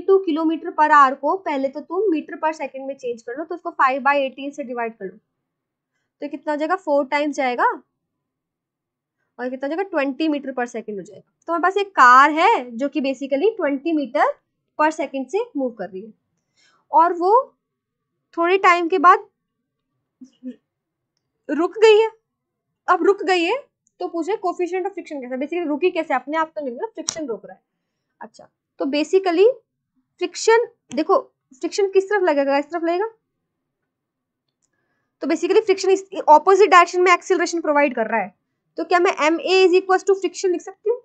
two kilometer per hour को पहले तो तुम मीटर पर सेकेंड में चेंज कर लो तो उसको फाइव बाई एटीन से डिवाइड कर लो तो कितना हो जाएगा फोर टाइम्स जाएगा और कितना हो जाएगा मीटर पर सेकेंड हो जाएगा तो हमारे पास एक कार है जो कि basically twenty meter per second से मूव कर रही है और वो थोड़े टाइम के बाद रुक गई है अब रुक गई है तो पूछे कोफिशियंट ऑफ फ्रिक्शन कैसा बेसिकली रुकी कैसे अपने आप तो नहीं फ्रिक्शन मतलब रोक रहा है अच्छा तो बेसिकली फ्रिक्शन देखो फ्रिक्शन किस तरफ लगेगा इस तरफ लगेगा तो बेसिकली फ्रिक्शन ऑपोजिट डायरेक्शन में एक्सिलेशन प्रोवाइड कर रहा है तो क्या मैं M A is equal to friction लिख सकती हूँ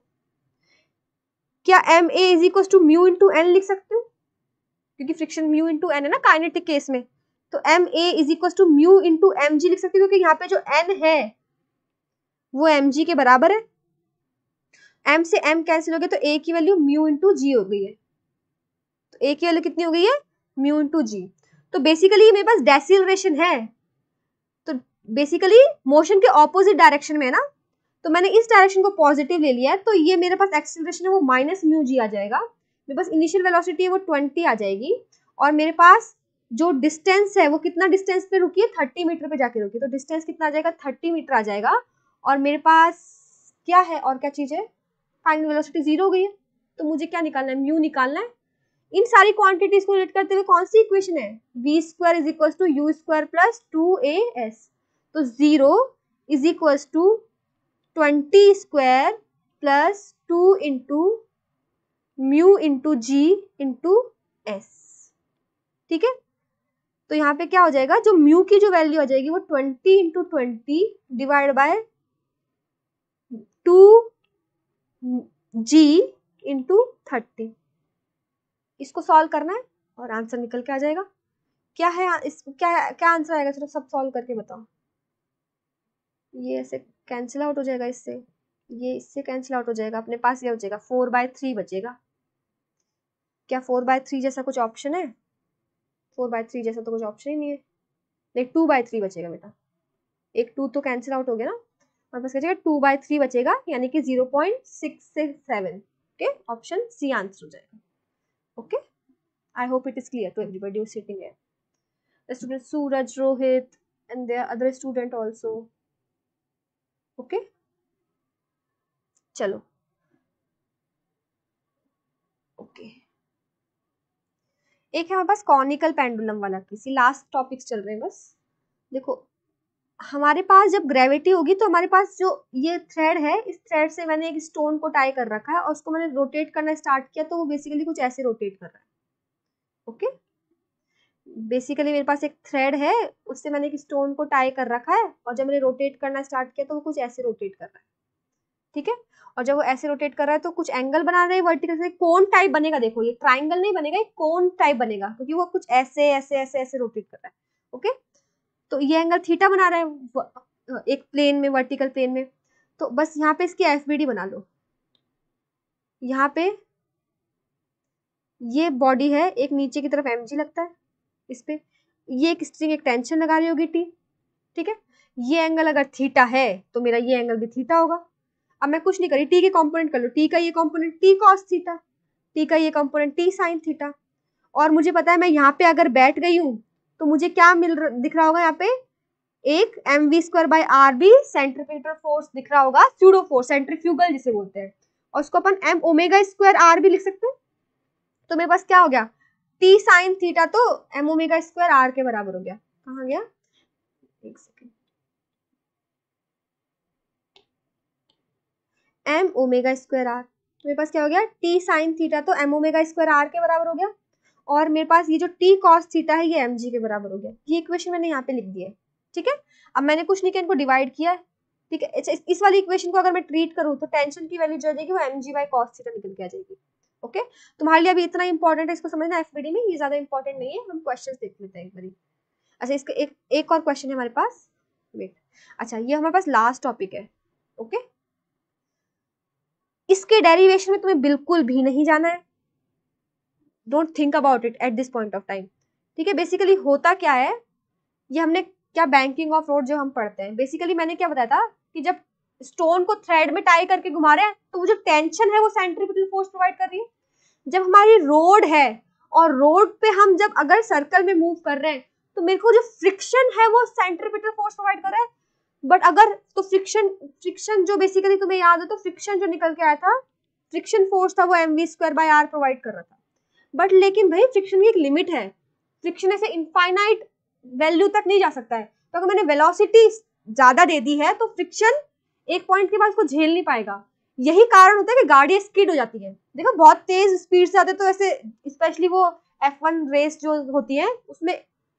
क्या M A is equal to mu into N लिख सकती हूँ क्योंकि फ्रिक्शन म्यू इंटू एन है ना काइनेटिक केस में तो M A is equal to mu into M G लिख सकती हूँ क्योंकि यहाँ पे जो एन है वो एम जी के बराबर है एम से एम कैंसिल हो गया तो ए की वैल्यू म्यू इंटू जी हो गई है तो ए की वैल्यू कितनी हो गई है म्यू इंटू जी तो बेसिकली मेरे पास डेसिलेशन है तो बेसिकली मोशन के ऑपोजिट डायरेक्शन में है ना तो मैंने इस डायरेक्शन को पॉजिटिव ले लिया है तो ये मेरे पास एक्सिलेशन है वो माइनस म्यू जी आ जाएगा मेरे पास इनिशियल वेलोसिटी है वो ट्वेंटी आ जाएगी और मेरे पास जो डिस्टेंस है वो कितना डिस्टेंस पे रुकी है थर्टी मीटर पे जाके रुकी तो डिस्टेंस कितना आ जाएगा थर्टी मीटर आ जाएगा और मेरे पास क्या है और क्या चीज़ है फाइनल वेलोसिटी जीरो हो गई है तो मुझे क्या निकालना है म्यू निकालना है इन सारी क्वांटिटीज को रिलेट करते हुए कौन सी इक्वेशन है V square is equal to U square plus two A S तो zero is equal to twenty square plus two into mu into G into S ठीक है तो यहाँ पे क्या हो जाएगा जो म्यू की जो वैल्यू आ जाएगी वो twenty into twenty divide by two G into thirty इसको सॉल्व करना है और आंसर निकल के आ जाएगा क्या है इस क्या क्या आंसर आएगा चलो सब सॉल्व करके बताओ ये ऐसे कैंसिल आउट हो जाएगा इससे ये इससे कैंसिल आउट हो जाएगा अपने पास ये हो जाएगा फोर बाय थ्री बचेगा क्या फोर बाय थ्री जैसा कुछ ऑप्शन है फोर बाय थ्री जैसा तो कुछ ऑप्शन ही नहीं है नहीं टू बाय थ्री बचेगा बेटा एक टू तो कैंसिल आउट हो गया ना और बस बचेगा टू बाई थ्री बचेगा यानी कि जीरो पॉइंट सिक्स से seven okay option C answer हो जाएगा okay I hope it is clear to everybody sitting है student Suraj Rohit and and other student also okay चलो ओके okay. एक है हमारे पास कॉनिकल पेंडुलम वाला किसी लास्ट टॉपिक्स चल रहे हैं बस देखो हमारे पास जब ग्रेविटी होगी तो हमारे पास जो ये थ्रेड है इस थ्रेड से मैंने एक स्टोन को टाई कर रखा है और उसको मैंने रोटेट करना स्टार्ट किया तो वो बेसिकली कुछ ऐसे रोटेट कर रहा है ओके बेसिकली मेरे पास एक थ्रेड है उससे मैंने एक स्टोन को टाई कर रखा है और जब मैंने रोटेट करना स्टार्ट किया तो वो कुछ ऐसे रोटेट कर रहा है ठीक है और जब वो ऐसे रोटेट कर रहा है तो कुछ एंगल बना रहे हैं वर्टिकल से कोन टाइप बनेगा देखो ये ट्राइंगल नहीं बनेगा ये कोन टाइप बनेगा क्योंकि वो कुछ ऐसे ऐसे ऐसे ऐसे रोटेट कर रहा है ओके okay? तो ये एंगल थीटा बना रहा है एक प्लेन में वर्टिकल प्लेन में तो बस यहाँ पे इसकी एफ बना लो यहाँ पे ये बॉडी है एक नीचे की तरफ एम लगता है इस पर ये एक स्ट्रिंग एक टेंशन लगा रही होगी टी ठीक है ये एंगल अगर थीटा है तो मेरा ये एंगल भी थीटा होगा अब मैं कुछ नहीं करी टी के कंपोनेंट कर लो टी का ये component T cos theta T का ये कंपोनेंट टी साइन थीटा और मुझे पता है मैं यहाँ पे अगर बैठ गई हूँ तो मुझे क्या मिल र, दिख रहा होगा यहाँ पे एक M V square by R बी सेंट्रीपेटर फोर्स दिख रहा होगा स्यूडो फोर्स सेंट्रीफ्यूगल जिसे बोलते हैं और उसको अपन एम ओमेगा स्क्वायर आर भी लिख सकते हैं तो मेरे पास क्या हो गया टी साइन थीटा तो एम ओमेगा स्क्वायर आर के बराबर हो गया कहा गया एक second M omega square R मेरे पास क्या हो गया टी साइन थीटा तो एम ओमेगा स्क्वायर आर के बराबर हो गया और मेरे पास ये जो टी कॉस थीटा है ये एम के बराबर हो गया ये इक्वेशन मैंने यहाँ पे लिख दिया है ठीक है अब मैंने कुछ नहीं किया इनको डिवाइड किया है ठीक है अच्छा इस वाली इक्वेशन को अगर मैं ट्रीट करूँ तो टेंशन की वैल्यू जो जाएगी वो M G by cos theta निकल के आ जाएगी ओके तुम्हारे लिए अभी इतना इंपॉर्टेंट है इसको समझना एफ में ये ज्यादा इंपॉर्टेंट नहीं है हम क्वेश्चन देख लेते हैं एक बार अच्छा इसका एक एक और क्वेश्चन है हमारे पास वेट अच्छा ये हमारे पास लास्ट टॉपिक है ओके okay? इसके डेरिवेशन में तुम्हें बिल्कुल भी नहीं जाना है don't think about it at this point of time ठीक है बेसिकली होता क्या है ये हमने क्या बैंकिंग ऑफ रोड जो हम पढ़ते हैं बेसिकली मैंने क्या बताया था कि जब स्टोन को थ्रेड में टाई करके घुमा रहे हैं तो वो जो टेंशन है वो सेंट्रीपिटल फोर्स प्रोवाइड कर रही है जब हमारी रोड है और रोड पे हम जब अगर सर्कल में मूव कर रहे हैं तो मेरे को जो फ्रिक्शन है वो सेंट्रीपिटल फोर्स प्रोवाइड कर रहा है बट अगर तो फ्रिक्शन फ्रिक्शन जो बेसिकली तुम्हें याद हो तो फ्रिक्शन जो निकल के आया था फ्रिक्शन फोर्स था वो M V square by R provide कर रहा था बट लेकिन भाई फ्रिक्शन की एक लिमिट है फ्रिक्शन ऐसे इनफाइनाइट वैल्यू तक नहीं जा सकता है तो अगर मैंने वेलोसिटी ज़्यादा दे दी है तो फ्रिक्शन एक पॉइंट के बाद उसको झेल नहीं पाएगा यही कारण होता है कि गाड़ी स्किड हो जाती है देखो बहुत तेज स्पीड से आते तो ऐसे स्पेशली वो एफ वन रेस जो होती है उसमें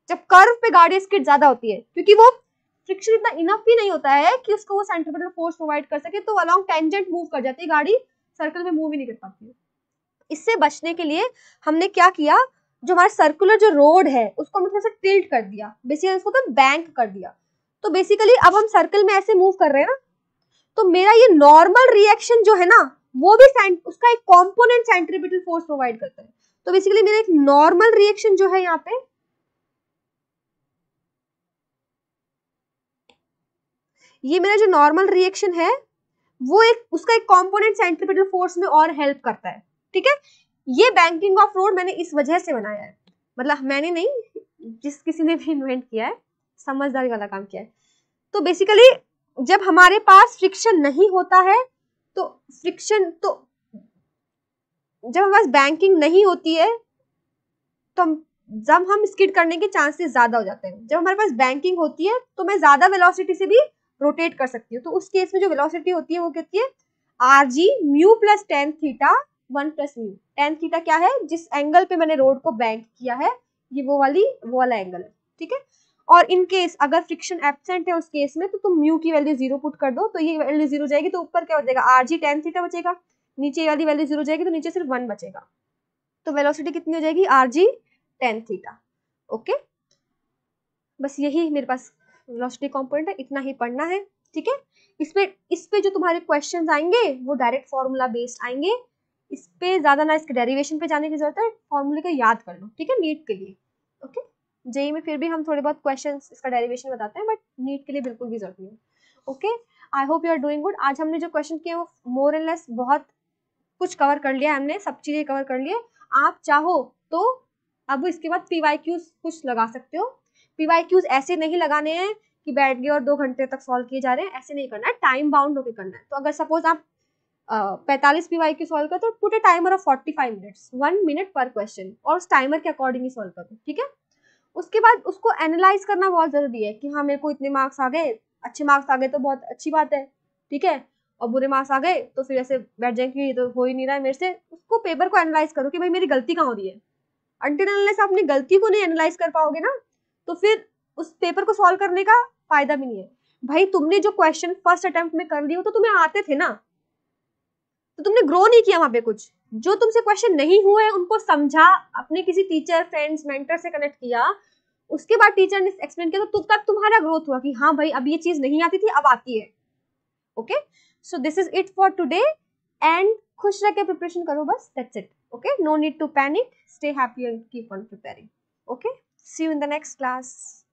जब कर्व पे गाड़ी स्किड ज्यादा होती है क्योंकि वो फ्रिक्शन इतना इनफ भी नहीं होता है कि उसको वो सेंट्रीपेटल फोर्स प्रोवाइड कर सके तो अलॉन्ग टेंजेंट मूव कर जाती है गाड़ी सर्कल में मूव ही नहीं कर पाती है इससे बचने के लिए हमने क्या किया जो हमारा सर्कुलर जो रोड है उसको हमने थोड़ा सा टिल्ट कर दिया बेसिकली उसको तो बैंक कर दिया तो बेसिकली अब हम सर्कल में ऐसे मूव कर रहे हैं ना तो मेरा ये नॉर्मल रिएक्शन जो है ना वो भी उसका एक कॉम्पोनेंट सेंट्रीपिटल फोर्स प्रोवाइड करता है तो बेसिकली मेरा एक नॉर्मल रिएक्शन जो है यहाँ पे ये मेरा जो नॉर्मल रिएक्शन है वो एक उसका एक कॉम्पोनेंट सेंट्रीपिटल फोर्स में और हेल्प करता है ठीक है ये बैंकिंग ऑफ रोड मैंने इस वजह से बनाया है मतलब मैंने नहीं जिस किसी ने भी इन्वेंट किया है समझदारी वाला काम किया है तो बेसिकली जब हमारे पास फ्रिक्शन नहीं होता है तो फ्रिक्शन तो जब हमारे पास बैंकिंग नहीं होती है तो हम जब हम स्किड करने के चांसेस ज्यादा हो जाते हैं जब हमारे पास बैंकिंग होती है तो मैं ज्यादा वेलोसिटी से भी रोटेट कर सकती हूँ तो उस केस में जो वेलोसिटी होती है वो कहती है R G mu plus tan theta one plus mu tan theta क्या है जिस एंगल पे मैंने रोड को बैंक किया है ये वो वाली वो वाला एंगल है ठीक है और इन केस अगर फ्रिक्शन एबसेंट है उस केस में तो तुम म्यू की वैल्यू जीरो पुट कर दो तो ये वैल्यू जीरो जाएगी तो ऊपर क्या हो जाएगा आर जी टेन थीटा बचेगा नीचे वाली वैल्यू जीरो जाएगी तो नीचे सिर्फ वन बचेगा तो वेलोसिटी कितनी हो जाएगी R G tan theta okay बस यही मेरे पास वेलोसिटी कंपोनेंट है इतना ही पढ़ना है ठीक है इस पे इस पे जो तुम्हारे क्वेश्चन आएंगे वो डायरेक्ट फॉर्मूला बेस्ड आएंगे इस पे ज़्यादा ना इसके डेरिवेशन पे जाने की ज़रूरत है फॉर्मूले को याद कर लो ठीक है नीट के लिए ओके जेई e में फिर भी हम थोड़े बहुत क्वेश्चन इसका डेरिवेशन बताते हैं बट नीट के लिए बिल्कुल भी ज़रूरी है okay I hope you are doing good आज हमने जो क्वेश्चन किए वो मोर एंड लेस बहुत कुछ कवर कर लिया हमने सब चीज़ें कवर कर लिए आप चाहो तो अब इसके बाद पीवाई क्यूज कुछ लगा सकते हो पीवाई क्यूज ऐसे नहीं लगाने हैं कि बैठ गए और दो घंटे तक सॉल्व किए जा रहे हैं ऐसे नहीं करना है टाइम बाउंड होकर करना है तो अगर सपोज आप पैंतालीस पी वाई की सोल्व कर तो put a timer of forty five minutes one minute per question और उस टाइमर के अकॉर्डिंग ही सॉल्व कर दो ठीक है उसके बाद उसको एनालाइज करना बहुत ज़रूरी है कि हाँ मेरे को इतने मार्क्स आ गए अच्छे मार्क्स आ गए तो बहुत अच्छी बात है ठीक है और बुरे मार्क्स आ गए तो फिर ऐसे बैठ जाए कि तो हो ही नहीं रहा है मेरे से उसको पेपर को एनालाइज करो कि भाई मेरी गलती कहाँ हो रही है अनटिल अपनी गलती को नहीं एनालाइज कर पाओगे ना तो फिर उस पेपर को सॉल्व करने का फायदा भी नहीं है भाई तुमने जो क्वेश्चन फर्स्ट अटेम्प्ट में कर लिए हो तो तुम्हें आते थे ना तो तुमने ग्रो नहीं किया वहां पे कुछ जो तुमसे क्वेश्चन नहीं हुए उनको समझा अपने किसी टीचर फ्रेंड्स मेंटर से कनेक्ट किया उसके बाद टीचर ने एक्सप्लेन किया तो तब तुम्हारा ग्रोथ हुआ कि हाँ भाई अब ये चीज नहीं आती थी अब आती है okay so this is it for today and खुश रह के प्रिपरेशन करो बस that's it okay no need to panic stay happy and keep on preparing okay see you in the next class